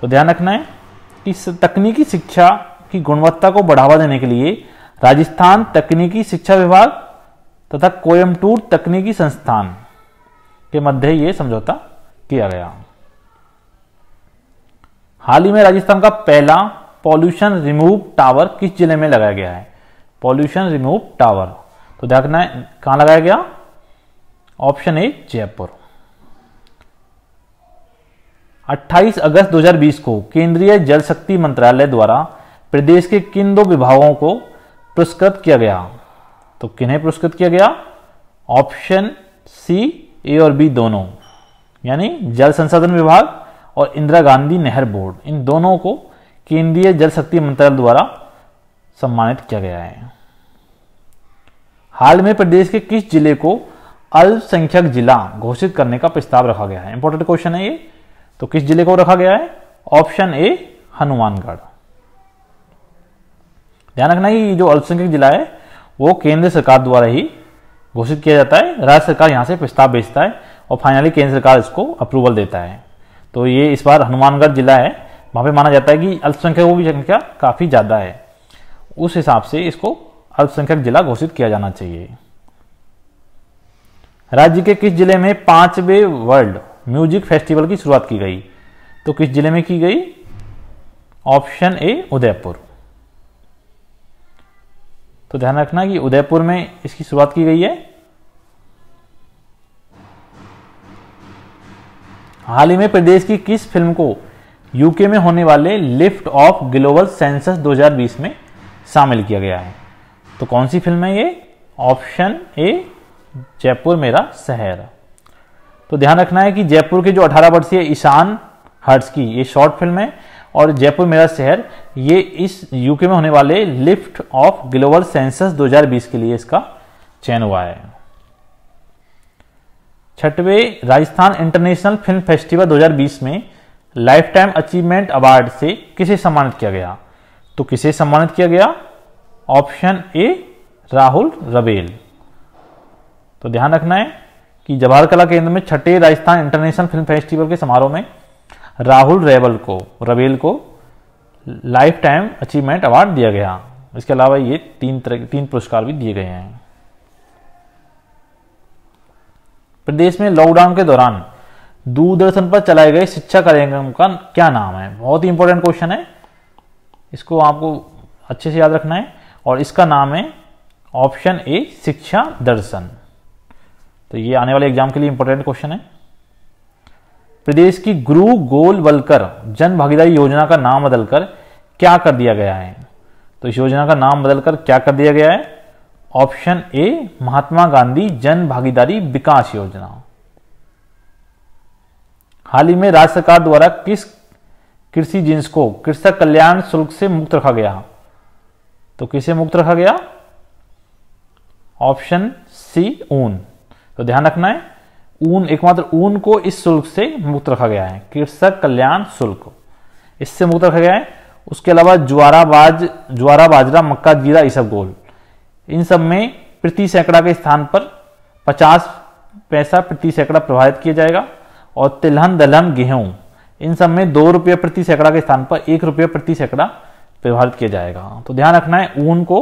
तो ध्यान रखना है कि तकनीकी शिक्षा की गुणवत्ता को बढ़ावा देने के लिए राजस्थान तकनीकी शिक्षा विभाग तथा कोयमटूर तकनीकी संस्थान के मध्य ये समझौता किया गया हाल ही में राजस्थान का पहला पॉल्यूशन रिमूव टावर किस जिले में लगाया गया है पॉल्यूशन रिमूव टावर तो देखना कहां लगाया गया ऑप्शन ए जयपुर 28 अगस्त 2020 को केंद्रीय जल शक्ति मंत्रालय द्वारा प्रदेश के किन दो विभागों को पुरस्कृत किया गया तो किन्हें पुरस्कृत किया गया ऑप्शन सी ए और बी दोनों यानी जल संसाधन विभाग और इंदिरा गांधी नहर बोर्ड इन दोनों को केंद्रीय जल शक्ति मंत्रालय द्वारा सम्मानित किया गया है हाल में प्रदेश के किस जिले को अल्पसंख्यक जिला घोषित करने का प्रस्ताव रखा गया है इंपॉर्टेंट क्वेश्चन है ये तो किस जिले को रखा गया है ऑप्शन ए हनुमानगढ़ ध्यान रखना ये जो अल्पसंख्यक जिला है वो केंद्र सरकार द्वारा ही घोषित किया जाता है राज्य सरकार यहां से प्रस्ताव भेजता है और फाइनली केंद्र सरकार इसको अप्रूवल देता है तो ये इस बार हनुमानगढ़ जिला है वहाँ पे माना जाता है कि अल्पसंख्यकों की संख्या काफ़ी ज़्यादा है उस हिसाब से इसको अल्पसंख्यक जिला घोषित किया जाना चाहिए राज्य के किस जिले में पांचवे वर्ल्ड म्यूजिक फेस्टिवल की शुरुआत की गई तो किस जिले में की गई ऑप्शन ए उदयपुर तो ध्यान रखना कि उदयपुर में इसकी शुरुआत की गई है हाल ही में प्रदेश की किस फिल्म को यूके में होने वाले लिफ्ट ऑफ ग्लोबल सेंसस 2020 में शामिल किया गया है तो कौन सी फिल्म है ये ऑप्शन ए जयपुर मेरा शहर तो ध्यान रखना है कि जयपुर के जो 18 वर्षीय ईशान हर्ट्स की ये शॉर्ट फिल्म है और जयपुर मेरा शहर ये इस यूके में होने वाले लिफ्ट ऑफ ग्लोबल सेंसस 2020 के लिए इसका चयन हुआ है छठवें राजस्थान इंटरनेशनल फिल्म फेस्टिवल 2020 में लाइफ टाइम अचीवमेंट अवार्ड से किसे सम्मानित किया गया तो किसे सम्मानित किया गया ऑप्शन ए राहुल रबेल तो ध्यान रखना है कि जवाहर कला केंद्र में छठे राजस्थान इंटरनेशनल फिल्म फेस्टिवल के समारोह में राहुल रेवल को रबेल को लाइफ टाइम अचीवमेंट अवार्ड दिया गया इसके अलावा ये तीन तरह तीन पुरस्कार भी दिए गए हैं प्रदेश में लॉकडाउन के दौरान दूरदर्शन पर चलाए गए शिक्षा कार्यक्रम का क्या नाम है बहुत ही इंपॉर्टेंट क्वेश्चन है इसको आपको अच्छे से याद रखना है और इसका नाम है ऑप्शन ए शिक्षा दर्शन तो ये आने वाले एग्जाम के लिए इंपॉर्टेंट क्वेश्चन है प्रदेश की गुरु गोल बलकर जन भागीदारी योजना का नाम बदलकर क्या कर दिया गया है तो इस योजना का नाम बदलकर क्या कर दिया गया है ऑप्शन ए महात्मा गांधी जन भागीदारी विकास योजना हाल ही में राज्य सरकार द्वारा किस कृषि जींस को कृषक कल्याण शुल्क से मुक्त रखा गया तो किसे मुक्त रखा गया ऑप्शन सी ऊन तो ध्यान रखना है ऊन एकमात्र ऊन को इस शुल्क से मुक्त रखा गया है कृषक कल्याण शुल्क इससे मुक्त रखा गया है उसके अलावा ज्वारा बाज ज्वारा बाजरा मक्का जीरा गोल्ड इन सब में प्रति सैकड़ा के स्थान पर 50 पैसा प्रति सैकड़ा प्रभावित किया जाएगा और तिलहन दलहन गेहूं इन सब में दो रुपये प्रति सैकड़ा के स्थान पर एक रुपये प्रति सैकड़ा प्रभावित किया जाएगा तो ध्यान रखना है ऊन को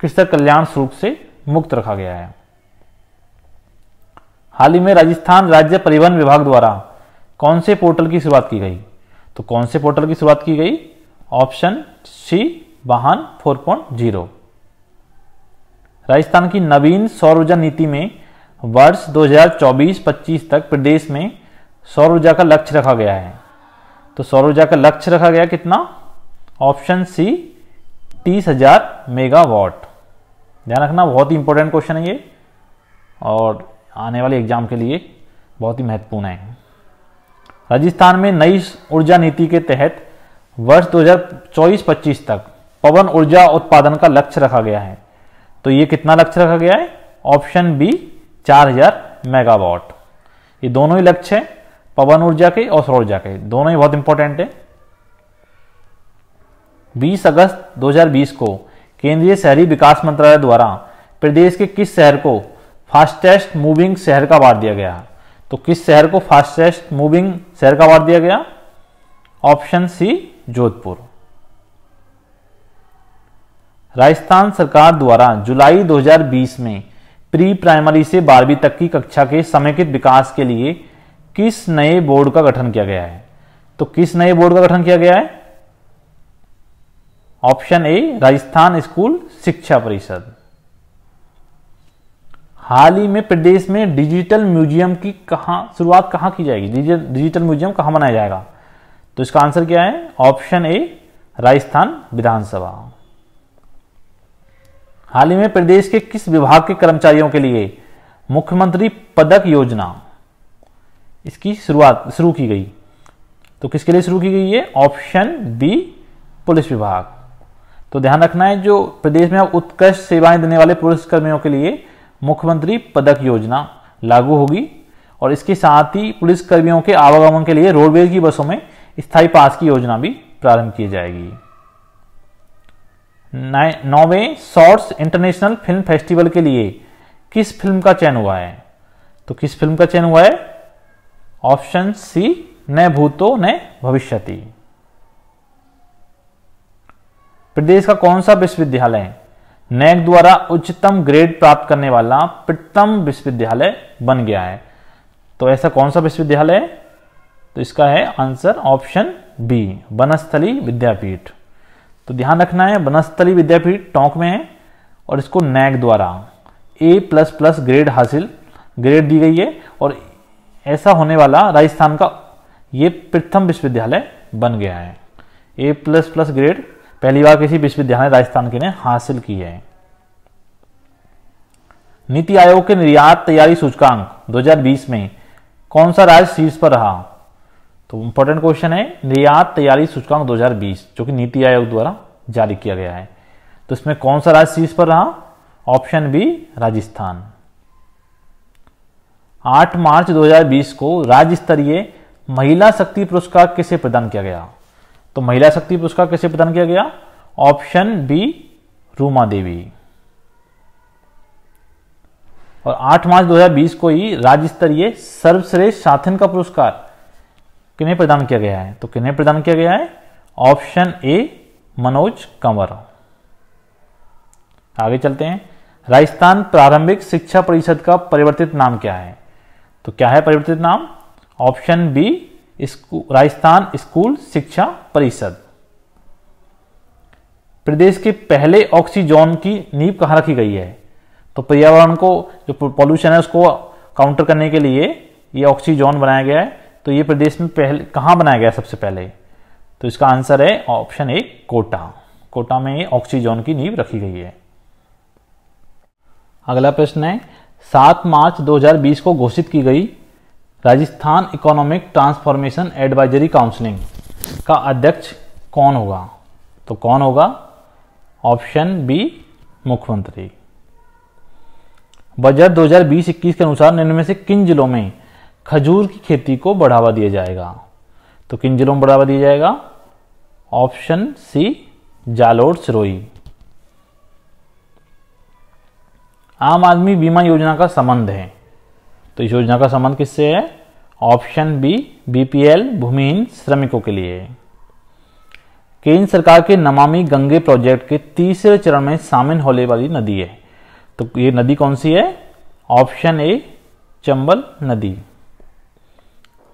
कृषक कल्याण स्वरूप से मुक्त रखा गया है हाल ही में राजस्थान राज्य परिवहन विभाग द्वारा कौन से पोर्टल की शुरुआत की गई तो कौन से पोर्टल की शुरुआत की गई ऑप्शन सी वाहन फोर पॉइंट जीरो राजस्थान की नवीन सौर ऊर्जा नीति में वर्ष 2024-25 तक प्रदेश में सौर ऊर्जा का लक्ष्य रखा गया है तो सौर ऊर्जा का लक्ष्य रखा गया कितना ऑप्शन सी तीस हजार मेगावाट ध्यान रखना बहुत ही इंपॉर्टेंट क्वेश्चन है ये और आने वाले एग्जाम के लिए बहुत ही महत्वपूर्ण है राजस्थान में नई ऊर्जा नीति के तहत वर्ष 2024-25 तक पवन ऊर्जा उत्पादन का लक्ष्य रखा गया है तो ये कितना लक्ष्य रखा गया है ऑप्शन बी 4000 मेगावाट ये दोनों ही लक्ष्य हैं पवन ऊर्जा के और सौर ऊर्जा के दोनों ही बहुत इंपॉर्टेंट है 20 अगस्त 2020 को केंद्रीय शहरी विकास मंत्रालय द्वारा प्रदेश के किस शहर को फास्टेस्ट मूविंग शहर का अवार्ड दिया गया तो किस शहर को फास्टेस्ट मूविंग शहर का अवार्ड दिया गया ऑप्शन सी जोधपुर राजस्थान सरकार द्वारा जुलाई 2020 में प्री प्राइमरी से बारहवीं तक की कक्षा के समेकित विकास के लिए किस नए बोर्ड का गठन किया गया है तो किस नए बोर्ड का गठन किया गया है ऑप्शन ए राजस्थान स्कूल शिक्षा परिषद हाल ही में प्रदेश में डिजिटल म्यूजियम की कहा शुरुआत कहां की जाएगी डिजिटल म्यूजियम कहां बनाया जाएगा तो इसका आंसर क्या है ऑप्शन ए राजस्थान विधानसभा हाल ही में प्रदेश के किस विभाग के कर्मचारियों के लिए मुख्यमंत्री पदक योजना इसकी शुरुआत शुरू की गई तो किसके लिए शुरू की गई है ऑप्शन बी पुलिस विभाग तो ध्यान रखना है जो प्रदेश में उत्कृष्ट सेवाएं देने वाले पुलिस कर्मियों के लिए मुख्यमंत्री पदक योजना लागू होगी और इसके साथ ही पुलिस कर्मियों के आवागमन के लिए रोडवेज की बसों में स्थायी पास की योजना भी प्रारंभ की जाएगी नौवे शॉर्ट्स इंटरनेशनल फिल्म फेस्टिवल के लिए किस फिल्म का चयन हुआ है तो किस फिल्म का चयन हुआ है ऑप्शन सी न भूतो न भविष्यति प्रदेश का कौन सा विश्वविद्यालय नैक द्वारा उच्चतम ग्रेड प्राप्त करने वाला प्रथम विश्वविद्यालय बन गया है तो ऐसा कौन सा विश्वविद्यालय तो इसका है answer option B Banasthali Vidyapith तो ध्यान रखना है बनस्थली विद्यापीठ टोंक में है और इसको नैक द्वारा ए प्लस प्लस ग्रेड हासिल ग्रेड दी गई है और ऐसा होने वाला राजस्थान का ये प्रथम विश्वविद्यालय बन गया है ए प्लस प्लस ग्रेड पहली बार किसी विश्वविद्यालय राजस्थान के ने हासिल की है नीति आयोग के निर्यात तैयारी सूचकांक 2020 में कौन सा राज्य शीर्ष पर रहा तो इंपॉर्टेंट क्वेश्चन है निर्यात तैयारी सूचकांक 2020 जो कि नीति आयोग द्वारा जारी किया गया है तो इसमें कौन सा राज्य शीर्ष पर रहा ऑप्शन बी राजस्थान 8 मार्च 2020 को राज्य स्तरीय महिला शक्ति पुरस्कार किसे प्रदान किया गया तो महिला शक्ति पुरस्कार किसे प्रदान किया गया ऑप्शन बी रूमा देवी और 8 मार्च 2020 को ही राज्य स्तरीय सर्वश्रेष्ठ साथन का पुरस्कार किन्हें प्रदान किया गया है तो किन्हें प्रदान किया गया है ऑप्शन ए मनोज कंवर आगे चलते हैं राजस्थान प्रारंभिक शिक्षा परिषद का परिवर्तित नाम क्या है तो क्या है परिवर्तित नाम ऑप्शन बी राजस्थान स्कूल शिक्षा परिषद प्रदेश के पहले ऑक्सीजोन की नींव कहां रखी गई है तो पर्यावरण को जो पॉल्यूशन है उसको काउंटर करने के लिए ये ऑक्सीजोन बनाया गया है तो ये प्रदेश में पहले कहाँ बनाया गया सबसे पहले तो इसका आंसर है ऑप्शन ए कोटा कोटा में ऑक्सीजन की नींव रखी गई है अगला प्रश्न है सात मार्च 2020 को घोषित की गई Rajasthan economic transformation advisory counselling का अध्यक्ष कौन होगा तो कौन होगा ऑप्शन बी मुख्यमंत्री बजट 2020-21 के अनुसार निम्न में से किन जिलों में खजूर की खेती को बढ़ावा दिया जाएगा तो किन जिलों में बढ़ावा दिया जाएगा ऑप्शन सी जालोर सिरोही आम आदमी बीमा योजना का संबंध है तो इस योजना का संबंध किससे है ऑप्शन बी बीपीएल भूमिहीन श्रमिकों के लिए केंद्र सरकार के नमामि गंगे प्रोजेक्ट के तीसरे चरण में शामिल होने वाली नदी है तो ये नदी कौन सी है ऑप्शन ए चंबल नदी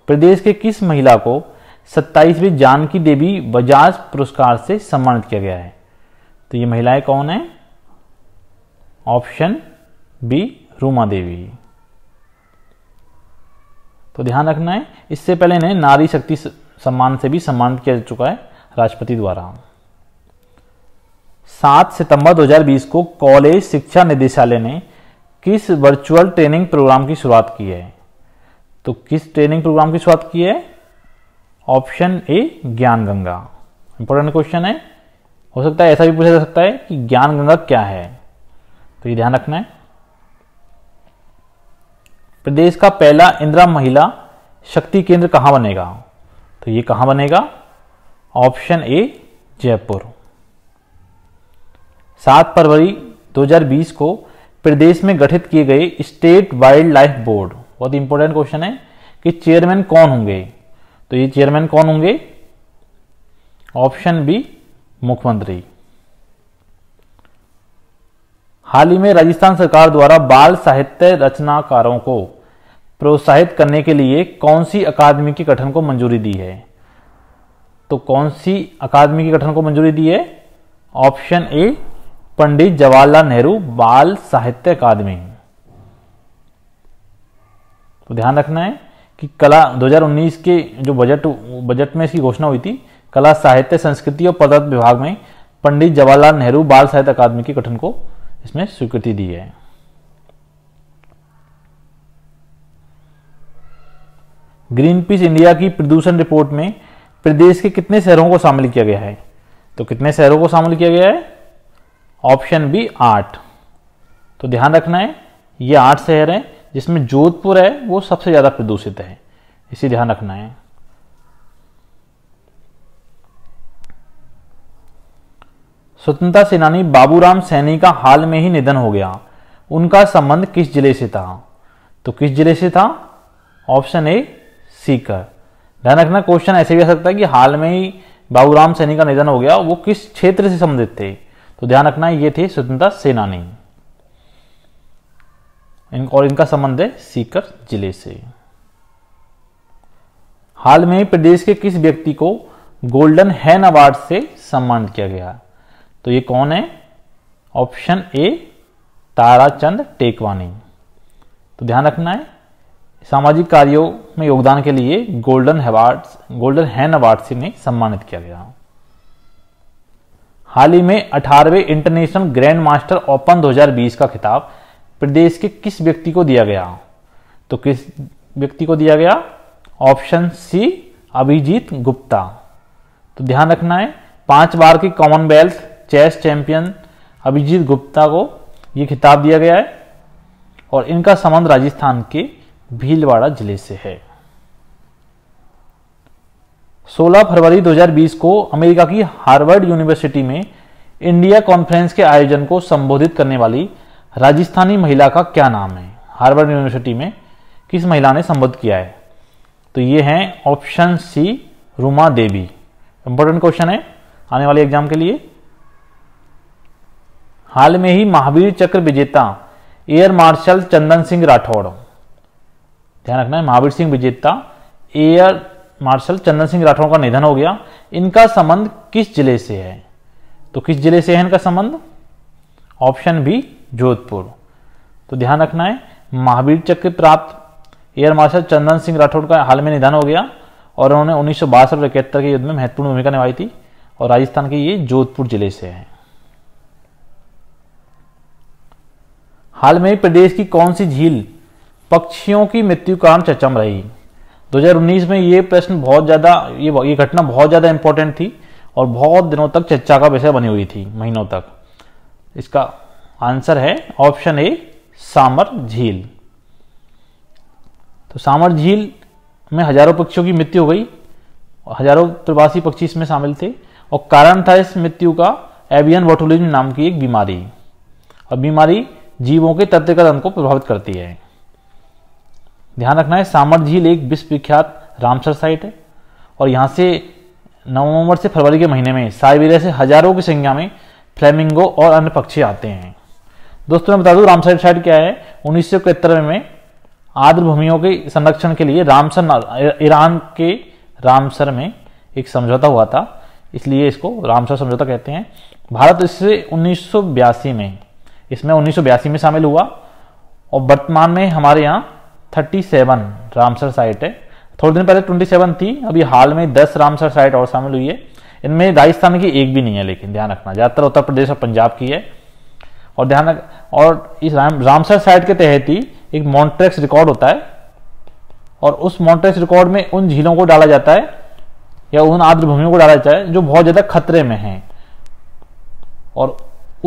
प्रदेश के किस महिला को सत्ताईसवीं जानकी देवी बजाज पुरस्कार से सम्मानित किया गया है तो ये महिलाएं कौन है ऑप्शन बी रूमा देवी तो ध्यान रखना है इससे पहले ने नारी शक्ति सम्मान से भी सम्मानित किया जा चुका है राष्ट्रपति द्वारा सात सितंबर 2020 को कॉलेज शिक्षा निदेशालय ने किस वर्चुअल ट्रेनिंग प्रोग्राम की शुरुआत की है तो किस ट्रेनिंग प्रोग्राम की शुरुआत की है ऑप्शन ए ज्ञान गंगा इंपॉर्टेंट क्वेश्चन है हो सकता है ऐसा भी पूछा जा सकता है कि ज्ञान गंगा क्या है तो ये ध्यान रखना है प्रदेश का पहला इंदिरा महिला शक्ति केंद्र कहां बनेगा तो ये कहां बनेगा ऑप्शन ए जयपुर सात फरवरी 2020 को प्रदेश में गठित किए गए स्टेट वाइल्ड लाइफ बोर्ड बहुत इंपॉर्टेंट क्वेश्चन है कि चेयरमैन कौन होंगे तो ये चेयरमैन कौन होंगे ऑप्शन बी मुख्यमंत्री हाल ही में राजस्थान सरकार द्वारा बाल साहित्य रचनाकारों को प्रोत्साहित करने के लिए कौन सी अकादमी के गठन को मंजूरी दी है तो कौन सी अकादमी के गठन को मंजूरी दी है ऑप्शन ए पंडित जवाहरलाल नेहरू बाल साहित्य अकादमी तो ध्यान रखना है कि कला 2019 के जो बजट बजट में इसकी घोषणा हुई थी कला साहित्य संस्कृति और पदार्थ विभाग में पंडित जवाहरलाल नेहरू बाल साहित्य अकादमी के गठन को इसमें स्वीकृति दी है ग्रीन पीस इंडिया की प्रदूषण रिपोर्ट में प्रदेश के कितने शहरों को शामिल किया गया है तो कितने शहरों को शामिल किया गया है ऑप्शन बी आठ तो ध्यान रखना है ये आठ शहर हैं जिसमें जोधपुर है वो सबसे ज़्यादा प्रदूषित है इसे ध्यान रखना है स्वतंत्रता सेनानी बाबूराम सैनी का हाल में ही निधन हो गया उनका संबंध किस जिले से था तो किस जिले से था ऑप्शन ए सीकर ध्यान रखना क्वेश्चन ऐसे भी आ सकता है कि हाल में ही बाबूराम सैनी का निधन हो गया वो किस क्षेत्र से संबंधित थे तो ध्यान रखना ये थे स्वतंत्रता सेनानी और इनका संबंध है सीकर जिले से हाल में प्रदेश के किस व्यक्ति को गोल्डन हैन अवार्ड से सम्मानित किया गया तो ये कौन है ऑप्शन ए ताराचंद टेकवानी तो ध्यान रखना है सामाजिक कार्यों में योगदान के लिए golden award golden hen award से इन्हें सम्मानित किया गया हाल ही में 18वें इंटरनेशनल ग्रैंड मास्टर ओपन 2020 का खिताब प्रदेश के किस व्यक्ति को दिया गया तो किस व्यक्ति को दिया गया ऑप्शन सी अभिजीत गुप्ता तो ध्यान रखना है पांच बार की commonwealth chess champion Abhijeet Gupta को ये खिताब दिया गया है और इनका संबंध राजस्थान के भीलवाड़ा जिले से है 16 फरवरी 2020 को अमेरिका की हार्वर्ड यूनिवर्सिटी में इंडिया कॉन्फ्रेंस के आयोजन को संबोधित करने वाली राजस्थानी महिला का क्या नाम है हार्वर्ड यूनिवर्सिटी में किस महिला ने संबद्ध किया है तो ये है option C Ruma Devi important question है आने वाले एग्जाम के लिए हाल में ही महावीर चक्र विजेता एयर मार्शल चंदन सिंह राठौड़ ध्यान रखना है महावीर सिंह विजेता एयर मार्शल चंदन सिंह राठौड़ का निधन हो गया इनका संबंध किस जिले से है तो किस जिले से है इनका संबंध ऑप्शन बी जोधपुर तो ध्यान रखना है महावीर चक्र प्राप्त एयर मार्शल चंदन सिंह राठौड़ का हाल में निधन हो गया और उन्होंने उन्नीस सौ बासठ के युद्ध में महत्वपूर्ण भूमिका निभाई थी और राजस्थान के ये जोधपुर जिले से हैं हाल में प्रदेश की कौन सी झील पक्षियों की मृत्यु कारण चचम रही 2019 में ये प्रश्न बहुत ज़्यादा ये ये घटना बहुत ज़्यादा इंपॉर्टेंट थी और बहुत दिनों तक चर्चा का विषय बनी हुई थी महीनों तक इसका आंसर है ऑप्शन ए सामर झील तो सामर झील में हजारों पक्षियों की मृत्यु हो गई हजारों प्रवासी पक्षी इसमें शामिल थे और कारण था इस मृत्यु का एवियन वोटोलिज्म नाम की एक बीमारी और बीमारी जीवों के का को प्रभावित करती है ध्यान रखना है सामर झील एक विश्वविख्यात रामसर साइट है और यहाँ से नवंबर से फरवरी के महीने में साइबेरिया से हजारों की संख्या में फ्लेमिंगो और अन्य पक्षी आते हैं दोस्तों मैं बता दूं रामसर साइट क्या है उन्नीस में आर्द्र भूमियों के संरक्षण के लिए रामसर ईरान के रामसर में एक समझौता हुआ था इसलिए इसको रामसर समझौता कहते हैं भारत इससे उन्नीस में इसमें उन्नीस में शामिल हुआ और वर्तमान में हमारे यहाँ थर्टी सेवन रामसर साइट है थोड़े दिन पहले ट्वेंटी सेवन थी अभी हाल में दस रामसर साइट और शामिल हुई है इनमें राजस्थान की एक भी नहीं है लेकिन ध्यान रखना ज़्यादातर उत्तर प्रदेश और पंजाब की है और ध्यान रख और इस राम रामसर साइट के तहत ही एक मॉन्ट्रेक्स रिकॉर्ड होता है और उस मॉन्ट्रेक्स रिकॉर्ड में उन झीलों को डाला जाता है या उन आर्द्रभूमियों को डाला जाता है जो बहुत ज़्यादा खतरे में हैं और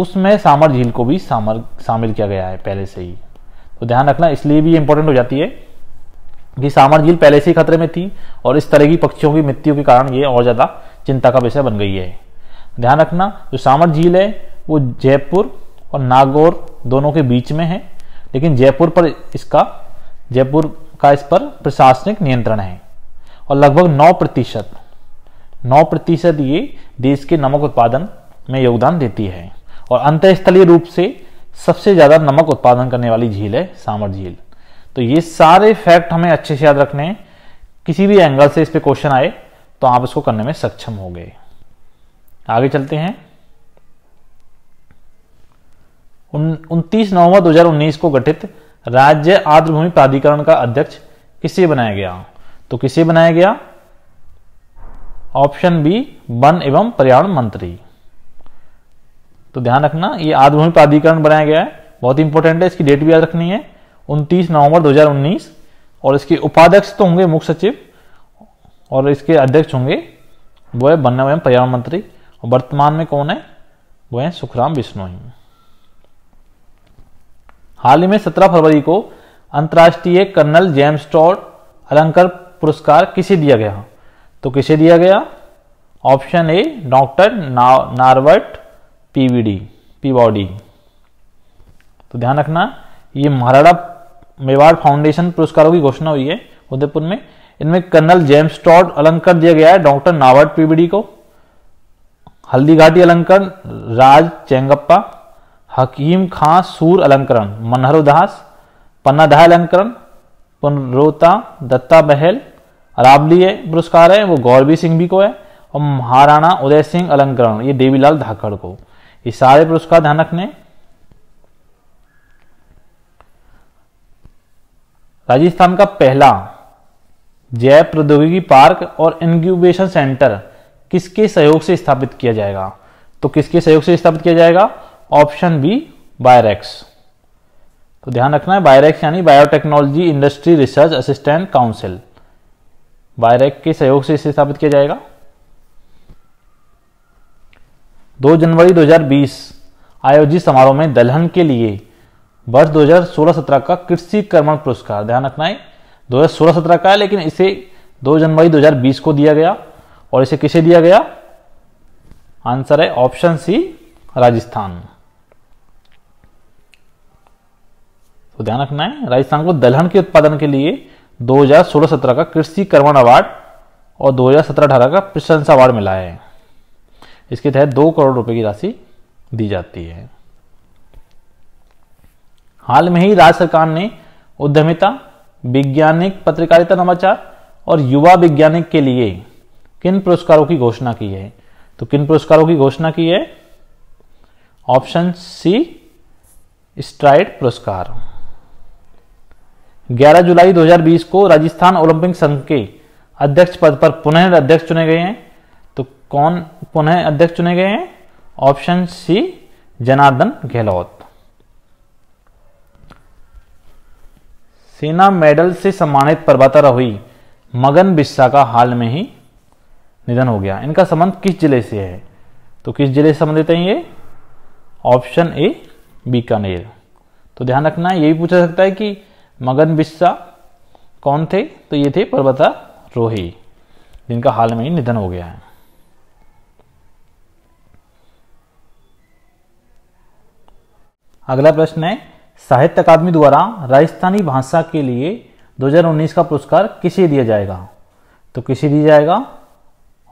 उसमें सामर झील को भी सामर शामिल किया गया है पहले से ही तो ध्यान रखना इसलिए भी इंपॉर्टेंट हो जाती है कि सामर झील पहले से ही खतरे में थी और इस तरह की पक्षियों की मृत्यु के कारण ये और ज़्यादा चिंता का विषय बन गई है ध्यान रखना जो सामर झील है वो जयपुर और नागौर दोनों के बीच में है लेकिन जयपुर पर इसका जयपुर का इस पर प्रशासनिक नियंत्रण है और लगभग नौ प्रतिशत नौ प्रतिशत ये देश के नमक उत्पादन में योगदान देती है और अंतरस्थलीय रूप से सबसे ज़्यादा नमक उत्पादन करने वाली झील है सांवर झील तो ये सारे फैक्ट हमें अच्छे से याद रखने हैं किसी भी एंगल से इस पर क्वेश्चन आए तो आप इसको करने में सक्षम हो गए आगे चलते हैं उनतीस नवंबर 2019 को गठित राज्य आर्द्रभूमि प्राधिकरण का अध्यक्ष किसे बनाया गया तो किसे बनाया गया ऑप्शन बी वन एवं पर्यावरण मंत्री तो ध्यान रखना ये आर्द्रभूमि प्राधिकरण बनाया गया है बहुत इंपॉर्टेंट है इसकी डेट भी याद रखनी है 29 नवंबर 2019 और इसके उपाध्यक्ष तो होंगे मुख्य सचिव और इसके अध्यक्ष होंगे वो है बनने एवं पर्यावरण मंत्री और वर्तमान में कौन है वो है सुखराम बिश्नोई हाल ही में 17 फरवरी को अंतर्राष्ट्रीय कर्नल जेम्स टॉड अलंकर पुरस्कार किसे दिया गया तो किसे दिया गया ऑप्शन ए डॉक्टर नार्वर्ट पीवीडी पीबॉडी तो ध्यान रखना ये महाराणा मेवाड़ फाउंडेशन पुरस्कारों की घोषणा हुई है उदयपुर में इनमें कर्नल जेम्स टॉड अलंकर दिया गया है डॉक्टर नार्वर्ट पीबीडी को हल्दीघाटी अलंकर राज चेंगप्पा हकीम खां सूर अलंकरण मनहर उदास पन्नाधाय अलंकरण पुनरोता दत्ता बहल अराबली पुरस्कार है वो गौरवी सिंह भी को है और महाराणा उदय सिंह अलंकरण ये देवीलाल धाकड़ को ये सारे पुरस्कार ध्यान रखने राजस्थान का पहला जैव प्रौद्योगिकी पार्क और इनक्यूबेशन सेंटर किसके सहयोग से स्थापित किया जाएगा तो किसके सहयोग से स्थापित किया जाएगा ऑप्शन बी बायरेक्स तो ध्यान रखना है बायरेक्स यानी biotechnology industry research assistant council BIRAC के सहयोग से इसे स्थापित किया जाएगा 2 जनवरी 2020 आयोजित समारोह में दलहन के लिए वर्ष 2016-17 का कृषि कर्मण पुरस्कार ध्यान रखना है 2016-17 का है लेकिन इसे 2 जनवरी 2020 को दिया गया और इसे किसे दिया गया आंसर है ऑप्शन सी राजस्थान तो ध्यान रखना है राजस्थान को दलहन के उत्पादन के लिए 2016-17 का कृषि कर्मण अवार्ड और 2017-18 का प्रशंसा अवार्ड मिला है इसके तहत दो करोड़ रुपए की राशि दी जाती है हाल में ही राज्य सरकार ने उद्यमिता वैज्ञानिक पत्रकारिता नवाचार और युवा वैज्ञानिक के लिए किन पुरस्कारों की घोषणा की है तो किन पुरस्कारों की घोषणा की है ऑप्शन सी स्ट्राइड पुरस्कार 11 जुलाई 2020 को राजस्थान ओलंपिक संघ के अध्यक्ष पद पर पुनः अध्यक्ष चुने गए हैं तो कौन पुनः अध्यक्ष चुने गए हैं ऑप्शन सी जनार्दन गहलोत सेना मेडल से सम्मानित पर्वतारोही मगन बिस्सा का हाल में ही निधन हो गया इनका संबंध किस जिले से है तो किस जिले से संबंधित है ये ऑप्शन ए बीकानेर तो ध्यान रखना ये भी पूछा सकता है कि मगन बिस्सा कौन थे तो ये थे पर्वता रोही जिनका हाल में ही निधन हो गया है अगला प्रश्न है साहित्य अकादमी द्वारा राजस्थानी भाषा के लिए 2019 का पुरस्कार किसे दिया जाएगा तो किसे दिया जाएगा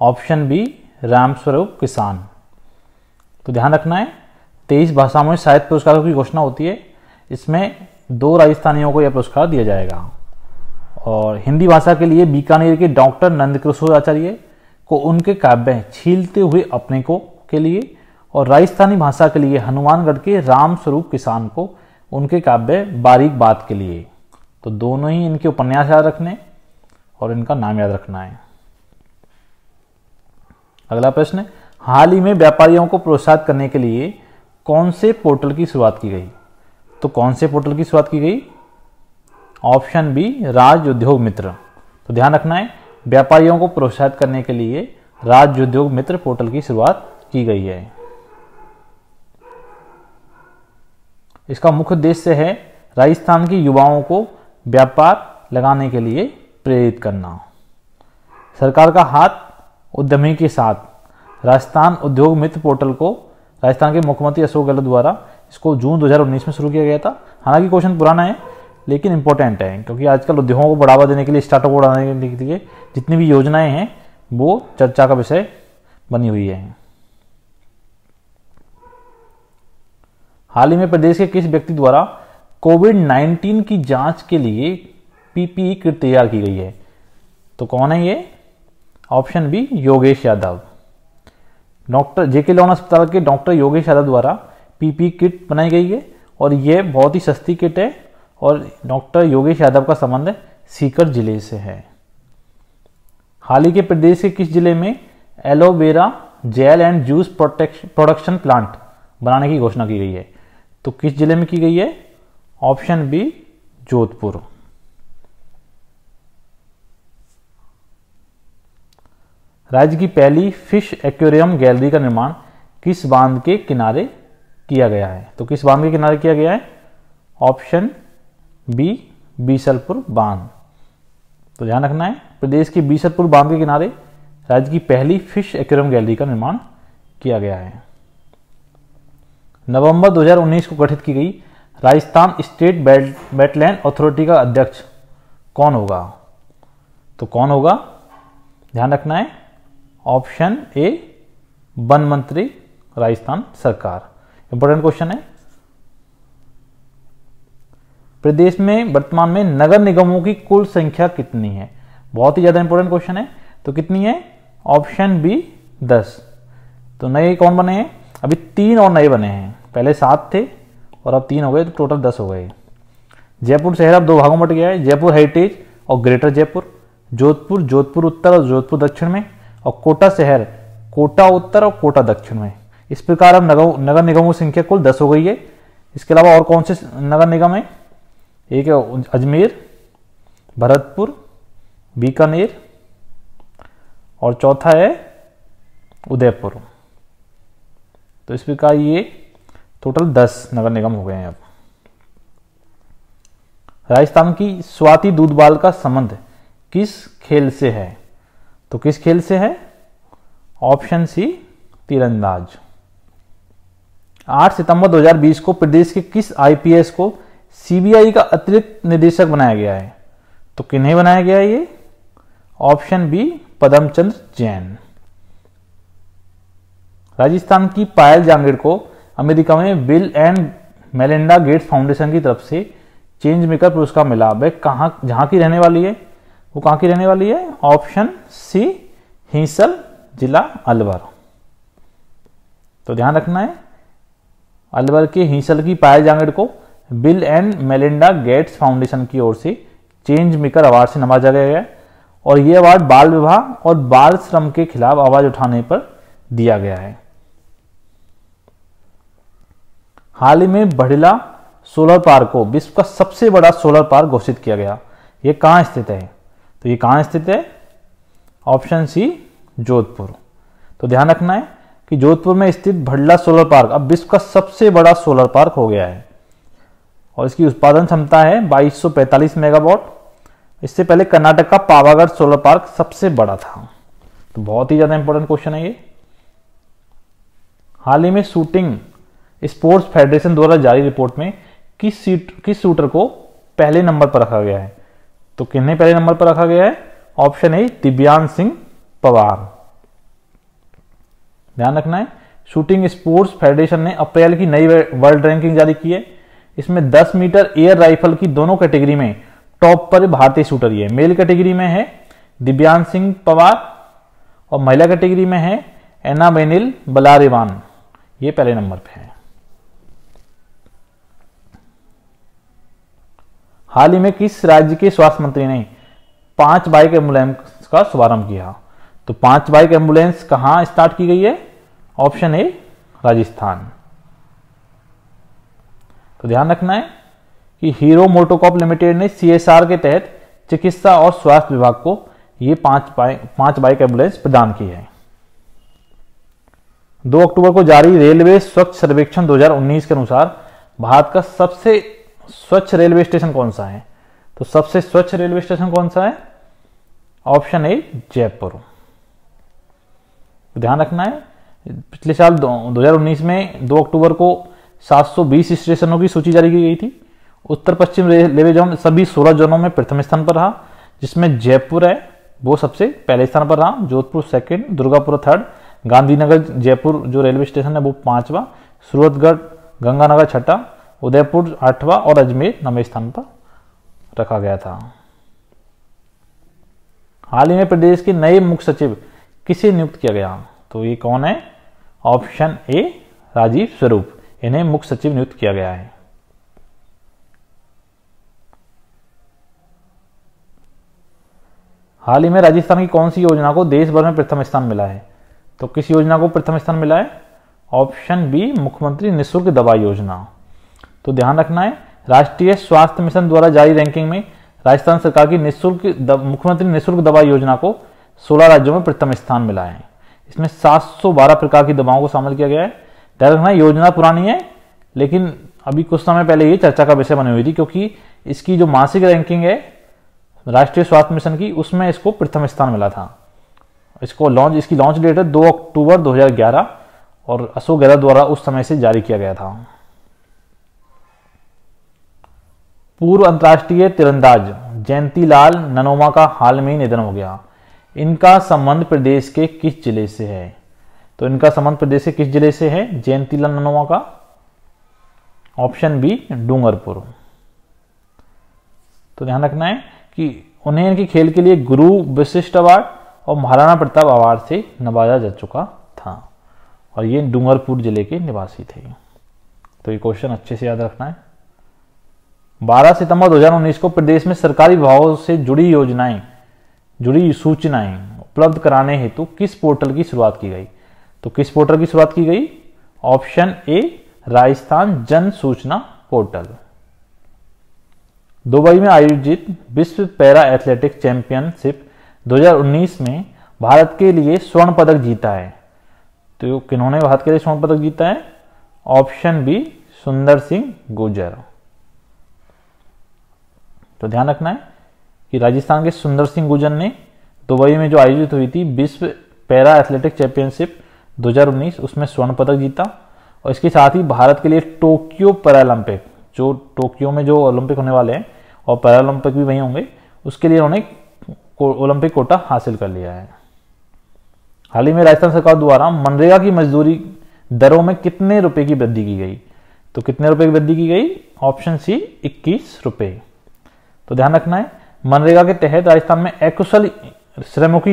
ऑप्शन बी रामस्वरूप किसान तो ध्यान रखना है तेईस भाषाओं में साहित्य पुरस्कारों की घोषणा होती है इसमें दो राजस्थानियों को यह पुरस्कार दिया जाएगा और हिंदी भाषा के लिए बीकानेर के डॉक्टर नंदकिशोर आचार्य को उनके काव्य छीलते हुए अपने को के लिए और राजस्थानी भाषा के लिए हनुमानगढ़ के राम स्वरूप किसान को उनके काव्य बारीक बात के लिए तो दोनों ही इनके उपन्यास याद रखने और इनका नाम याद रखना है अगला प्रश्न हाल ही में व्यापारियों को प्रोत्साहित करने के लिए कौन से पोर्टल की शुरुआत की गई तो कौन से पोर्टल की शुरुआत की गई ऑप्शन बी राज्य उद्योग मित्र तो ध्यान रखना है व्यापारियों को प्रोत्साहित करने के लिए राज्य उद्योग मित्र पोर्टल की शुरुआत की गई है इसका मुख्य उद्देश्य है राजस्थान के युवाओं को व्यापार लगाने के लिए प्रेरित करना सरकार का हाथ उद्यमी के साथ राजस्थान उद्योग मित्र पोर्टल को राजस्थान के मुख्यमंत्री अशोक गहलोत द्वारा इसको जून 2019 में शुरू किया गया था हालांकि क्वेश्चन पुराना है लेकिन इंपॉर्टेंट है क्योंकि आजकल उद्योगों को बढ़ावा देने के लिए स्टार्टअप को बढ़ाने के लिए जितनी भी योजनाएं हैं वो चर्चा का विषय बनी हुई है हाल ही में प्रदेश के किस व्यक्ति द्वारा कोविड 19 की जांच के लिए पीपीई किट तैयार की गई है तो कौन है ये option B Yogesh Yadav doctor J K Lon अस्पताल के डॉक्टर योगेश यादव द्वारा पीपी किट बनाई गई है और ये बहुत ही सस्ती किट है और डॉक्टर योगेश यादव का संबंध सीकर जिले से है हाल ही के प्रदेश के किस जिले में aloe vera gel and juice production plant बनाने की घोषणा की गई है तो किस जिले में की गई है ऑप्शन बी जोधपुर राज्य की पहली फिश एक्वेरियम गैलरी का निर्माण किस बांध के किनारे किया गया है तो किस बांध के किनारे किया गया है ऑप्शन बी बीसलपुर बांध तो ध्यान रखना है प्रदेश के बीसलपुर बांध के किनारे राज्य की पहली फिश एक्वेरियम गैलरी का निर्माण किया गया है नवंबर 2019 को गठित की गई राजस्थान स्टेट वेटलैंड अथॉरिटी का अध्यक्ष कौन होगा तो कौन होगा ध्यान रखना है ऑप्शन ए वन मंत्री राजस्थान सरकार इंपॉर्टेंट क्वेश्चन है प्रदेश में वर्तमान में नगर निगमों की कुल संख्या कितनी है बहुत ही ज्यादा इंपॉर्टेंट क्वेश्चन है तो कितनी है ऑप्शन बी दस तो नए कौन बने हैं अभी तीन और नए बने हैं पहले सात थे और अब तीन हो गए तो टोटल दस हो गए जयपुर शहर अब दो भागों में बट गया है जयपुर हेरिटेज और ग्रेटर जयपुर जोधपुर जोधपुर उत्तर और जोधपुर दक्षिण में और कोटा शहर कोटा उत्तर और कोटा दक्षिण में इस प्रकार अब नगर नगर निगमों की संख्या कुल दस हो गई है इसके अलावा और कौन से नगर निगम है एक है अजमेर भरतपुर बीकानेर और चौथा है उदयपुर तो इस प्रकार ये टोटल दस नगर निगम हो गए हैं अब राजस्थान की स्वाति दूधबाल का संबंध किस खेल से है तो किस खेल से है ऑप्शन सी तीरंदाज 8 सितंबर 2020 को प्रदेश के किस आईपीएस को सीबीआई का अतिरिक्त निदेशक बनाया गया है तो किन्हें बनाया गया है ये ऑप्शन बी पदमचंद्र जैन राजस्थान की पायल जांगेड़ को अमेरिका में Bill and Melinda Gates foundation की तरफ से चेंज मेकर पुरस्कार मिला वह कहाँ जहाँ की रहने वाली है वो कहाँ की रहने वाली है ऑप्शन सी हिंसल जिला अलवर तो ध्यान रखना है अलवर के हिंसल की पायल जांगड़ को Bill and Melinda Gates foundation की ओर से चेंज मेकर अवार्ड से नवाजा गया है और ये अवार्ड बाल विवाह और बाल श्रम के खिलाफ आवाज उठाने पर दिया गया है हाल ही में बढ़िला सोलर पार्क को विश्व का सबसे बड़ा सोलर पार्क घोषित किया गया ये कहाँ स्थित है तो ये कहाँ स्थित है ऑप्शन सी जोधपुर तो ध्यान रखना है कि जोधपुर में स्थित भडला सोलर पार्क अब विश्व का सबसे बड़ा सोलर पार्क हो गया है और इसकी उत्पादन क्षमता है 2245 मेगावाट इससे पहले कर्नाटक का पावागढ़ सोलर पार्क सबसे बड़ा था तो बहुत ही ज़्यादा इंपॉर्टेंट क्वेश्चन है ये हाल ही में शूटिंग स्पोर्ट्स फेडरेशन द्वारा जारी रिपोर्ट में किस सीट किस शूटर को पहले नंबर पर रखा गया है तो किन्हें पहले नंबर पर रखा गया है ऑप्शन ए दिव्यांग सिंह पवार ध्यान रखना है शूटिंग स्पोर्ट्स फेडरेशन ने अप्रैल की नई वर्ल्ड रैंकिंग जारी की है इसमें 10 मीटर एयर राइफल की दोनों कैटेगरी में टॉप पर भारतीय शूटर ये मेल कैटेगरी में है दिव्यांग सिंह पवार और महिला कैटेगरी में है एना बेनिल बलारेवान ये पहले नंबर पे है हाल ही में किस राज्य के स्वास्थ्य मंत्री ने पांच बाइक एम्बुलेंस का शुभारंभ किया तो पांच बाइक एम्बुलेंस कहां स्टार्ट की गई है ऑप्शन ए राजस्थान तो ध्यान रखना है कि हीरो मोटोकॉप लिमिटेड ने सीएसआर के तहत चिकित्सा और स्वास्थ्य विभाग को ये पांच बाइक पांच बाइक एम्बुलेंस प्रदान की है दो अक्टूबर को जारी रेलवे स्वच्छ सर्वेक्षण 2019 के अनुसार भारत का सबसे स्वच्छ रेलवे स्टेशन कौन सा है तो सबसे स्वच्छ रेलवे स्टेशन कौन सा है ऑप्शन ए जयपुर तो ध्यान रखना है पिछले साल दो हजार उन्नीस में दो अक्टूबर को 720 स्टेशनों की सूची जारी की गई थी उत्तर पश्चिम रेलवे जोन सभी 16 जोनों में प्रथम स्थान पर रहा जिसमें जयपुर है वो सबसे पहले स्थान पर रहा जोधपुर सेकंड दुर्गापुर थर्ड गांधीनगर जयपुर जो रेलवे स्टेशन है वो पांचवा सूरतगढ़ गंगानगर छठा उदयपुर आठवां और अजमेर नवे स्थान पर रखा गया था हाल ही में प्रदेश के नए मुख्य सचिव किसे नियुक्त किया गया तो ये कौन है ऑप्शन ए राजीव स्वरूप इन्हें मुख्य सचिव नियुक्त किया गया है हाल ही में राजस्थान की कौन सी योजना को देश भर में प्रथम स्थान मिला है तो किस योजना को प्रथम स्थान मिला है ऑप्शन बी मुख्यमंत्री निःशुल्क दवा योजना तो ध्यान रखना है राष्ट्रीय स्वास्थ्य मिशन द्वारा जारी रैंकिंग में राजस्थान सरकार की निःशुल्क मुख्यमंत्री निःशुल्क दवा योजना को सोलह राज्यों में प्रथम स्थान मिला है इसमें 712 प्रकार की दवाओं को शामिल किया गया है दरअसल योजना पुरानी है लेकिन अभी कुछ समय पहले ये चर्चा का विषय बनी हुई थी क्योंकि इसकी जो मासिक रैंकिंग है राष्ट्रीय स्वास्थ्य मिशन की उसमें इसको प्रथम स्थान मिला था इसको लॉन्च इसकी लॉन्च डेट है दो अक्टूबर दो और अशोक गहलोत द्वारा उस समय से जारी किया गया था पूर्व अंतर्राष्ट्रीय तिरंदाज जयंती लाल ननोमा का हाल में ही निधन हो गया इनका संबंध प्रदेश के किस जिले से है तो इनका संबंध प्रदेश के किस जिले से है जयंती ननवा का ऑप्शन बी डूंगरपुर तो ध्यान रखना है कि उन्हें इनके खेल के लिए गुरु विशिष्ट अवार्ड और महाराणा प्रताप अवार्ड से नवाजा जा चुका था और ये डूंगरपुर जिले के निवासी थे तो ये क्वेश्चन अच्छे से याद रखना है 12 सितंबर 2019 को प्रदेश में सरकारी विभागों से जुड़ी योजनाएं जुड़ी सूचनाएं उपलब्ध कराने हेतु किस पोर्टल की शुरुआत की गई तो किस पोर्टल की शुरुआत की गई ऑप्शन ए राजस्थान जन सूचना पोर्टल दुबई में आयोजित विश्व पैरा एथलेटिक चैंपियनशिप 2019 में भारत के लिए स्वर्ण पदक जीता है तो किन्होंने भारत के लिए स्वर्ण पदक जीता है ऑप्शन बी सुंदर सिंह गुर्जर तो ध्यान रखना है कि राजस्थान के सुंदर सिंह गुजर ने दुबई में जो आयोजित हुई थी विश्व पैरा एथलेटिक चैंपियनशिप 2019 उसमें स्वर्ण पदक जीता और इसके साथ ही भारत के लिए टोक्यो पैरालंपिक जो टोक्यो में जो ओलंपिक होने वाले हैं और पैरालंपिक भी वहीं होंगे उसके लिए उन्होंने ओलंपिक कोटा हासिल कर लिया है हाल ही में राजस्थान सरकार द्वारा मनरेगा की मजदूरी दरों में कितने रुपए की वृद्धि की गई तो कितने रुपए की वृद्धि की गई ऑप्शन सी इक्कीस रुपए तो ध्यान रखना है मनरेगा के तहत राजस्थान में अकुशल श्रमों की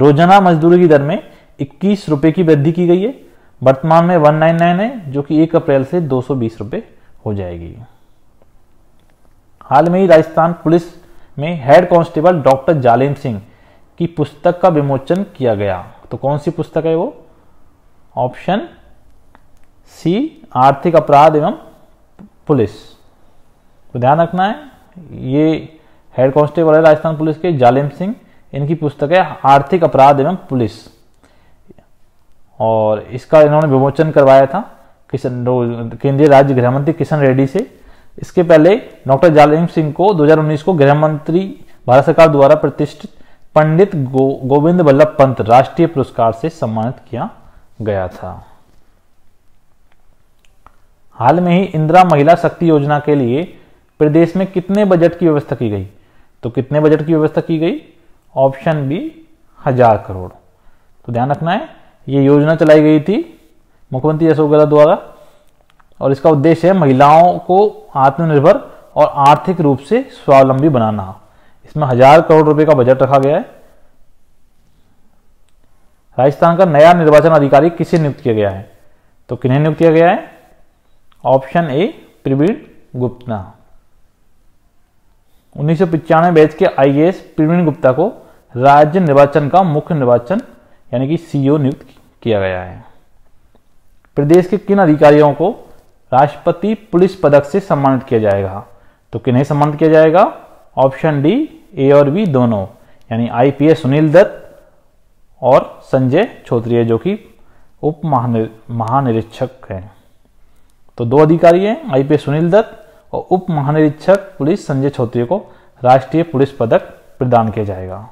रोजाना मजदूरी की दर में इक्कीस रुपए की वृद्धि की गई है वर्तमान में वन नाइन नाइन है जो कि एक अप्रैल से दो सौ बीस रुपए हो जाएगी हाल में ही राजस्थान पुलिस में head constable doctor Zalim Singh की पुस्तक का विमोचन किया गया तो कौन सी पुस्तक है वो ऑप्शन सी आर्थिक अपराध एवं पुलिस तो ध्यान रखना है ये हेड कांस्टेबल है राजस्थान पुलिस के जालिम सिंह इनकी पुस्तक है आर्थिक अपराध एवं पुलिस और इसका इन्होंने विमोचन करवाया था किशन केंद्रीय राज्य गृह मंत्री किशन रेड्डी से इसके पहले डॉक्टर जालिम सिंह को 2019 को गृह मंत्री भारत सरकार द्वारा प्रतिष्ठित पंडित गो, गोविंद वल्लभ पंत राष्ट्रीय पुरस्कार से सम्मानित किया गया था हाल में ही इंदिरा महिला शक्ति योजना के लिए प्रदेश में कितने बजट की व्यवस्था की गई तो कितने बजट की व्यवस्था की गई ऑप्शन बी हजार करोड़ तो ध्यान रखना है ये योजना चलाई गई थी मुख्यमंत्री अशोक गहलोत द्वारा और इसका उद्देश्य है महिलाओं को आत्मनिर्भर और आर्थिक रूप से स्वावलंबी बनाना इसमें हजार करोड़ रुपए का बजट रखा गया है राजस्थान का नया निर्वाचन अधिकारी किसे नियुक्त किया गया है तो किन्हें नियुक्त किया गया है ऑप्शन ए प्रवीण गुप्ता उन्नीस सौ बैच के आईएएस प्रवीण गुप्ता को राज्य निर्वाचन का मुख्य निर्वाचन यानी कि सीईओ e नियुक्त किया गया है प्रदेश के किन अधिकारियों को राष्ट्रपति पुलिस पदक से सम्मानित किया जाएगा तो किन्हें सम्मानित किया जाएगा ऑप्शन डी ए और बी दोनों यानी आईपीएस सुनील दत्त और संजय छोत्रिय जो कि उप महानिरीक्षक हैं तो दो अधिकारी हैं आईपीएस सुनील दत्त और उप महानिरीक्षक पुलिस संजय छोत्री को राष्ट्रीय पुलिस पदक प्रदान किया जाएगा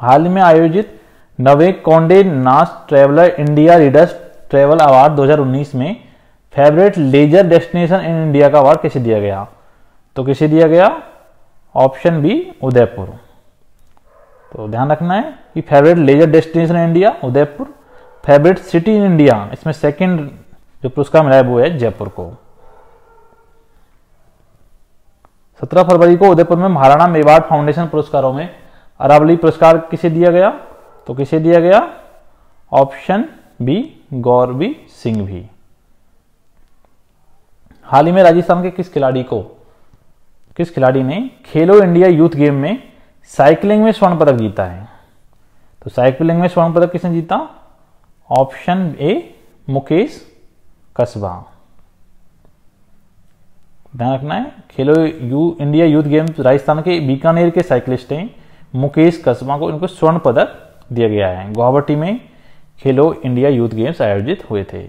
हाल में आयोजित नवे Conde Nast Traveller India readers travel award 2019 में favourite leisure destination in India का अवार्ड किसे दिया गया तो किसे दिया गया ऑप्शन बी उदयपुर तो ध्यान रखना है कि favourite leisure destination in India Udaipur favourite city in India इसमें सेकंड जो पुरस्कार मिला है वो है जयपुर को सत्रह फरवरी को उदयपुर में महाराणा मेवाड़ फाउंडेशन पुरस्कारों में अरावली पुरस्कार किसे दिया गया तो किसे दिया गया ऑप्शन बी गौरवी सिंह भी हाल ही में राजस्थान के किस खिलाड़ी को किस खिलाड़ी ने खेलो इंडिया यूथ गेम में साइकिलिंग में स्वर्ण पदक जीता है तो साइकिलिंग में स्वर्ण पदक किसने जीता ऑप्शन ए मुकेश कस्बा ध्यान रखना है खेलो यू इंडिया यूथ गेम्स राजस्थान के बीकानेर के साइकिलिस्ट हैं मुकेश कस्बा को इनको स्वर्ण पदक दिया गया है गुवाहाटी में खेलो इंडिया यूथ गेम्स आयोजित हुए थे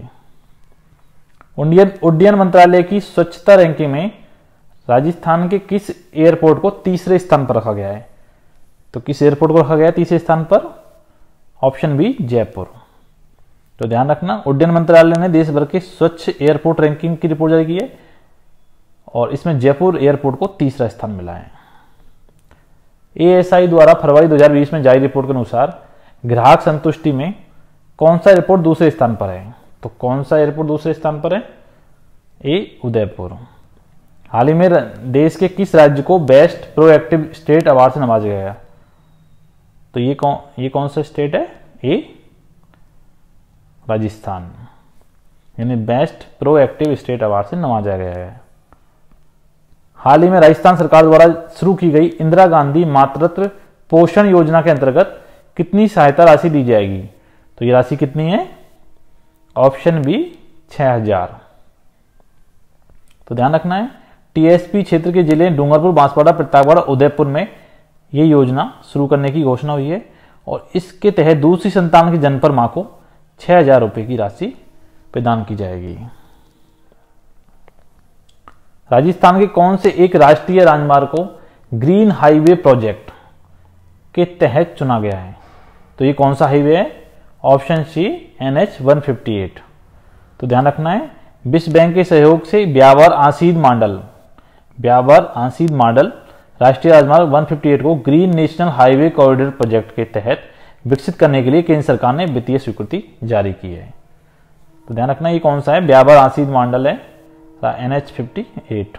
उड्डयन उड्डयन मंत्रालय की स्वच्छता रैंकिंग में राजस्थान के किस एयरपोर्ट को तीसरे स्थान पर रखा गया है तो किस एयरपोर्ट को रखा गया है तीसरे स्थान पर ऑप्शन बी जयपुर तो ध्यान रखना उड्डयन मंत्रालय ने देश भर के स्वच्छ एयरपोर्ट रैंकिंग की रिपोर्ट जारी की है और इसमें जयपुर एयरपोर्ट को तीसरा स्थान मिला है एएसआई द्वारा फरवरी 2020 में जारी रिपोर्ट के अनुसार ग्राहक संतुष्टि में कौन सा एयरपोर्ट दूसरे स्थान पर है तो कौन सा एयरपोर्ट दूसरे स्थान पर है ए उदयपुर हाल ही में देश के किस राज्य को बेस्ट प्रोएक्टिव स्टेट अवार्ड से नवाजा गया तो ये कौन ये कौन सा स्टेट है ए राजस्थान यानी बेस्ट प्रोएक्टिव स्टेट अवार्ड से नवाजा गया है हाल ही में राजस्थान सरकार द्वारा शुरू की गई इंदिरा गांधी मातृत्व पोषण योजना के अंतर्गत कितनी सहायता राशि दी जाएगी तो ये राशि कितनी है ऑप्शन बी 6000 तो ध्यान रखना है टीएसपी क्षेत्र के जिले डूंगरपुर बांसवाड़ा प्रतापगढ़ उदयपुर में ये योजना शुरू करने की घोषणा हुई है और इसके तहत दूसरी संतान के जन्म पर मां को छह हजार रुपये की राशि प्रदान की जाएगी राजस्थान के कौन से एक राष्ट्रीय राजमार्ग को ग्रीन हाईवे प्रोजेक्ट के तहत चुना गया है तो ये कौन सा हाईवे है option C N H one fifty eight तो ध्यान रखना है विश्व बैंक के सहयोग से ब्यावर आसीद मांडल ब्यावर आसीद मांडल राष्ट्रीय राजमार्ग 158 को green national highway corridor project के तहत विकसित करने के लिए केंद्र सरकार ने वित्तीय स्वीकृति जारी की है तो ध्यान रखना ये कौन सा है ब्यावर आसीद मांडल है the NH58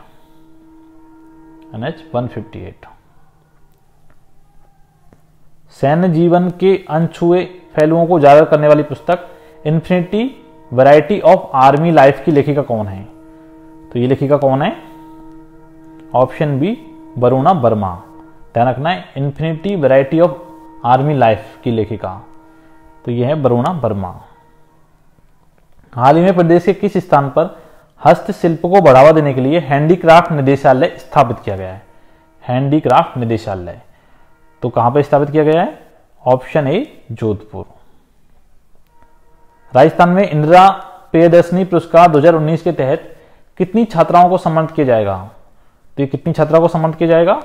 NH158 सैन्य जीवन के अनछुए पहलुओं को उजागर करने वाली पुस्तक infinity variety of army life की लेखिका कौन है तो ये लेखिका कौन है ऑप्शन बी वरुणा वर्मा ध्यान रखना है infinity variety of army life की लेखिका तो यह है वरुणा वर्मा हाल ही में प्रदेश के किस स्थान पर हस्तशिल्प को बढ़ावा देने के लिए हैंडीक्राफ्ट निदेशालय स्थापित किया गया है हैंडीक्राफ्ट निदेशालय तो कहां पर स्थापित किया गया है ऑप्शन ए जोधपुर राजस्थान में इंदिरा प्रियदर्शनी पुरस्कार 2019 के तहत कितनी छात्राओं को सम्मानित किया जाएगा तो ये कितनी छात्राओं को सम्मानित किया जाएगा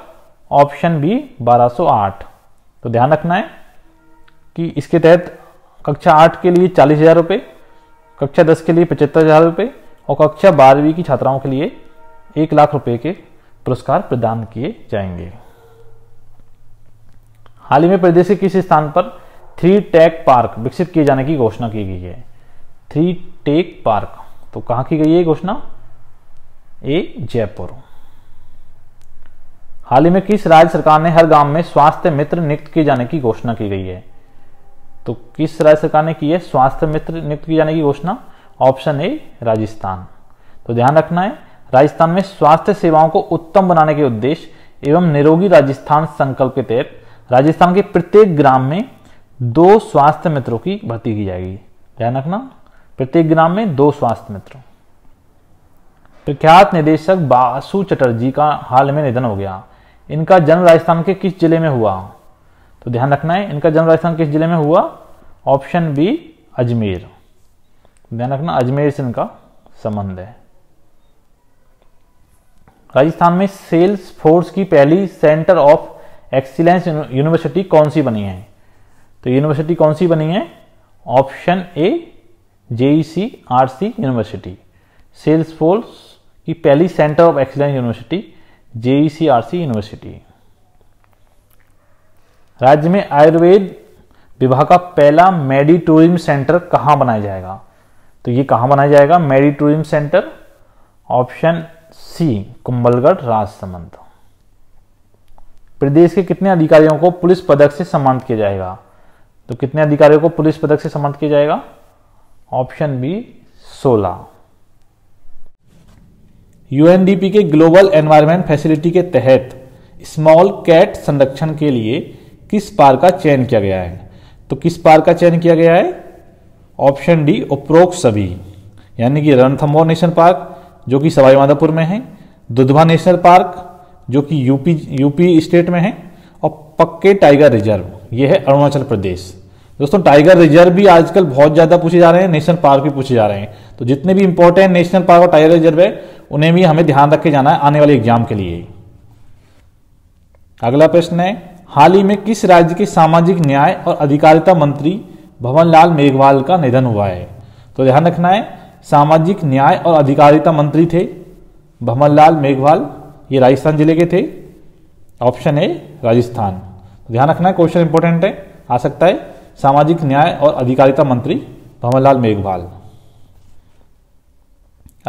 ऑप्शन बी 1208 तो ध्यान रखना है कि इसके तहत कक्षा आठ के लिए चालीस हजार रुपये कक्षा दस के लिए पचहत्तर हजार रुपये और कक्षा बारहवीं की छात्राओं के लिए एक लाख रुपए के पुरस्कार प्रदान किए जाएंगे हाल ही में प्रदेश के किस स्थान पर थ्री टेक पार्क विकसित किए जाने की घोषणा की गई है थ्री टेक पार्क तो कहां की गई है घोषणा ए जयपुर हाल ही में किस राज्य सरकार ने हर गांव में स्वास्थ्य मित्र नियुक्त किए जाने की घोषणा की गई है तो किस राज्य सरकार ने की है स्वास्थ्य मित्र नियुक्त किए जाने की घोषणा ऑप्शन ए राजस्थान तो ध्यान रखना है राजस्थान में स्वास्थ्य सेवाओं को उत्तम बनाने के उद्देश्य एवं निरोगी राजस्थान संकल्प के तहत राजस्थान के प्रत्येक ग्राम में दो स्वास्थ्य मित्रों की भर्ती की जाएगी ध्यान रखना प्रत्येक ग्राम में दो स्वास्थ्य मित्र प्रख्यात निदेशक बासु चटर्जी का हाल में निधन हो गया इनका जन्म राजस्थान के किस जिले में हुआ तो ध्यान रखना है इनका जन्म राजस्थान किस जिले में हुआ ऑप्शन बी अजमेर ध्यान रखना अजमेर से इनका संबंध है राजस्थान में सेल्स फोर्स की पहली सेंटर ऑफ एक्सीलेंस यूनिवर्सिटी कौन सी बनी है तो यूनिवर्सिटी कौन सी बनी है option A J E C R C university Salesforce की पहली centre of excellence university J E C university राज्य में आयुर्वेद विभाग का पहला मेडिटोरियम सेंटर कहां बनाया जाएगा तो ये कहाँ बनाया जाएगा मेरी tourism centre option C Kumbhalgarh Rajsamand प्रदेश के कितने अधिकारियों को पुलिस पदक से सम्मानित किया जाएगा तो कितने अधिकारियों को पुलिस पदक से सम्मानित किया जाएगा ऑप्शन बी 16 यूएनडीपी के ग्लोबल एनवायरमेंट फैसिलिटी के तहत स्मॉल कैट संरक्षण के लिए किस पार का चयन किया गया है तो किस पार का चयन किया गया है ऑप्शन डी उपरोक्त सभी यानी कि रणथम्बोर नेशनल पार्क जो कि सवाई माधोपुर में है दुधवा नेशनल पार्क जो कि यूपी यूपी स्टेट में है और पक्के टाइगर रिजर्व ये है अरुणाचल प्रदेश दोस्तों टाइगर रिजर्व भी आजकल बहुत ज़्यादा पूछे जा रहे हैं नेशनल पार्क भी पूछे जा रहे हैं तो जितने भी इंपॉर्टेंट नेशनल पार्क और टाइगर रिजर्व है उन्हें भी हमें ध्यान रख के जाना है आने वाले एग्जाम के लिए अगला प्रश्न है हाल ही में किस राज्य के सामाजिक न्याय और अधिकारिता मंत्री भवन लाल मेघवाल का निधन हुआ है तो ध्यान रखना है सामाजिक न्याय और अधिकारिता मंत्री थे भवन लाल मेघवाल ये राजस्थान जिले के थे ऑप्शन ए राजस्थान तो ध्यान रखना है क्वेश्चन इंपॉर्टेंट है आ सकता है सामाजिक न्याय और अधिकारिता मंत्री लाल मेघवाल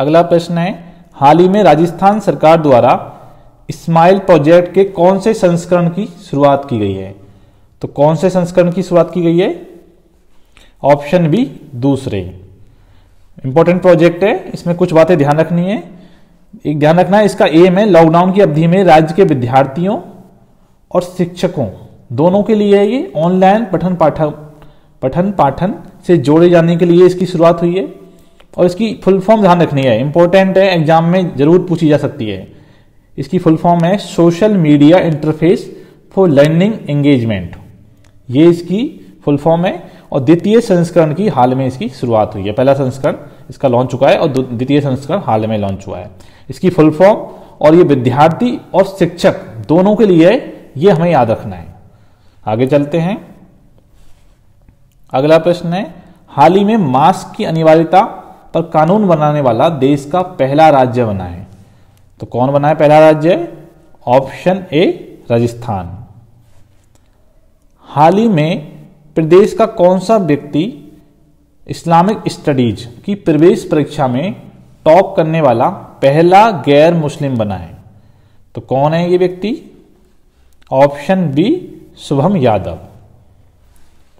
अगला प्रश्न है हाल ही में राजस्थान सरकार द्वारा इस्माइल प्रोजेक्ट के कौन से संस्करण की शुरुआत की गई है तो कौन से संस्करण की शुरुआत की गई है ऑप्शन बी दूसरे इंपॉर्टेंट प्रोजेक्ट है इसमें कुछ बातें ध्यान रखनी है एक ध्यान रखना है इसका एम है लॉकडाउन की अवधि में राज्य के विद्यार्थियों और शिक्षकों दोनों के लिए ये ऑनलाइन पठन पाठन पठन पाठन से जोड़े जाने के लिए इसकी शुरुआत हुई है और इसकी फुल फॉर्म ध्यान रखनी है इंपॉर्टेंट है एग्जाम में जरूर पूछी जा सकती है इसकी फुल फॉर्म है social media interface for learning engagement ये इसकी फुल फॉर्म है और द्वितीय संस्करण की हाल में इसकी शुरुआत हुई है पहला संस्करण इसका लॉन्च हुआ है और द्वितीय संस्करण हाल में लॉन्च हुआ है इसकी फुल फॉर्म और ये विद्यार्थी और शिक्षक दोनों के लिए ये हमें याद रखना है आगे चलते हैं अगला प्रश्न है हाल ही में मास्क की अनिवार्यता पर कानून बनाने वाला देश का पहला राज्य बना है तो कौन बना है पहला राज्य ऑप्शन ए राजस्थान हाल ही में प्रदेश का कौन सा व्यक्ति इस्लामिक स्टडीज की प्रवेश परीक्षा में टॉप करने वाला पहला गैर मुस्लिम बना है तो कौन है ये व्यक्ति ऑप्शन बी शुभम यादव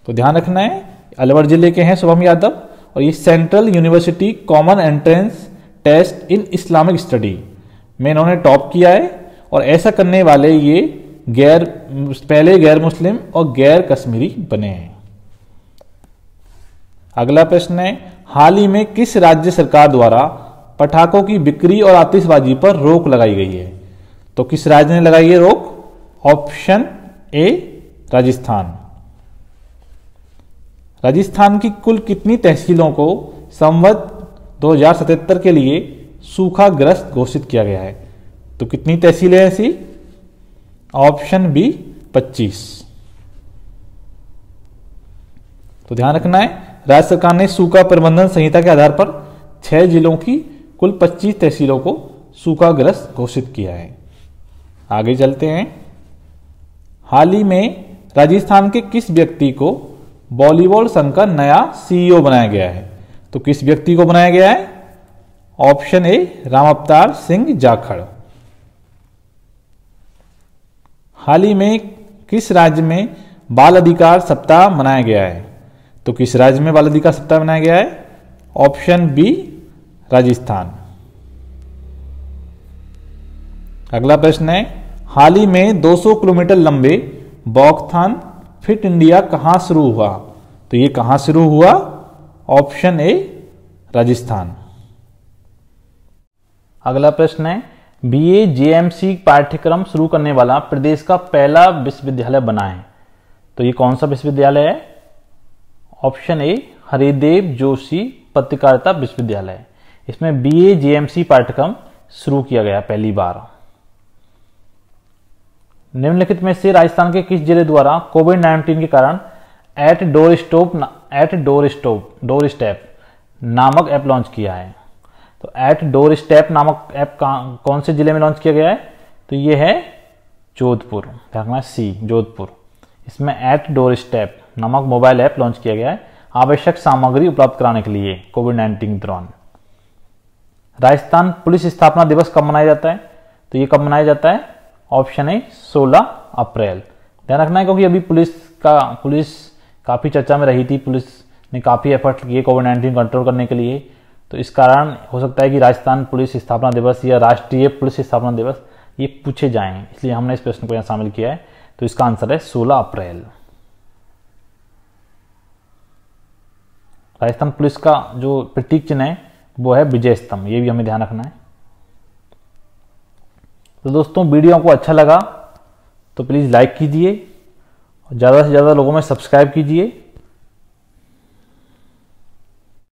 तो ध्यान रखना है अलवर जिले के हैं शुभम यादव और ये central university common entrance test in Islamic study में इन्होंने टॉप किया है और ऐसा करने वाले ये गैर पहले गैर मुस्लिम और गैर कश्मीरी बने हैं अगला प्रश्न है हाल ही में किस राज्य सरकार द्वारा पटाखों की बिक्री और आतिशबाजी पर रोक लगाई गई है तो किस राज्य ने लगाई है रोक ऑप्शन ए राजस्थान राजस्थान की कुल कितनी तहसीलों को संवत 2077 के लिए सूखाग्रस्त घोषित किया गया है तो कितनी तहसीलें ऐसी ऑप्शन बी 25 तो ध्यान रखना है राज्य सरकार ने सूखा प्रबंधन संहिता के आधार पर छह जिलों की कुल 25 तहसीलों को सूखाग्रस्त घोषित किया है आगे चलते हैं हाल ही में राजस्थान के किस व्यक्ति को बॉलीवुड संघ का नया सीईओ e बनाया गया है तो किस व्यक्ति को बनाया गया है ऑप्शन ए राम अवतार सिंह जाखड़ हाल ही में किस राज्य में बाल अधिकार सप्ताह मनाया गया है तो किस राज्य में बाल अधिकार सप्ताह मनाया गया है ऑप्शन बी राजस्थान अगला प्रश्न है हाल ही में 200 किलोमीटर लंबे बॉकथान फिट इंडिया कहां शुरू हुआ तो ये कहां शुरू हुआ ऑप्शन ए राजस्थान अगला प्रश्न है बीए जेएमसी पाठ्यक्रम शुरू करने वाला प्रदेश का पहला विश्वविद्यालय बना है तो ये कौन सा विश्वविद्यालय है ऑप्शन ए हरिदेव जोशी पत्रकारिता विश्वविद्यालय इसमें बीए जेएमसी पाठ्यक्रम शुरू किया गया पहली बार निम्नलिखित में से राजस्थान के किस जिले द्वारा कोविड 19 के कारण at door stop at door stop doorstep नामक ऐप लॉन्च किया है तो एट डोर स्टेप नामक ऐप कौन से ज़िले में लॉन्च किया गया है तो ये है जोधपुर ध्यान सी जोधपुर इसमें एट डोर स्टेप नामक मोबाइल ऐप लॉन्च किया गया है आवश्यक सामग्री उपलब्ध कराने के लिए कोविड नाइन्टीन के दौरान राजस्थान पुलिस स्थापना दिवस कब मनाया जाता है तो ये कब मनाया जाता है ऑप्शन है 16 अप्रैल ध्यान रखना है क्योंकि अभी पुलिस का पुलिस काफ़ी चर्चा में रही थी पुलिस ने काफ़ी एफर्ट किए कोविड नाइन्टीन कंट्रोल करने के लिए तो इस कारण हो सकता है कि राजस्थान पुलिस स्थापना दिवस या राष्ट्रीय पुलिस स्थापना दिवस ये पूछे जाएं इसलिए हमने इस प्रश्न को यहाँ शामिल किया है तो इसका आंसर है 16 अप्रैल राजस्थान पुलिस का जो प्रतीक चिन्ह है वो है विजय स्तंभ ये भी हमें ध्यान रखना है तो दोस्तों वीडियो आपको अच्छा लगा तो प्लीज़ लाइक कीजिए और ज़्यादा से ज़्यादा लोगों में सब्सक्राइब कीजिए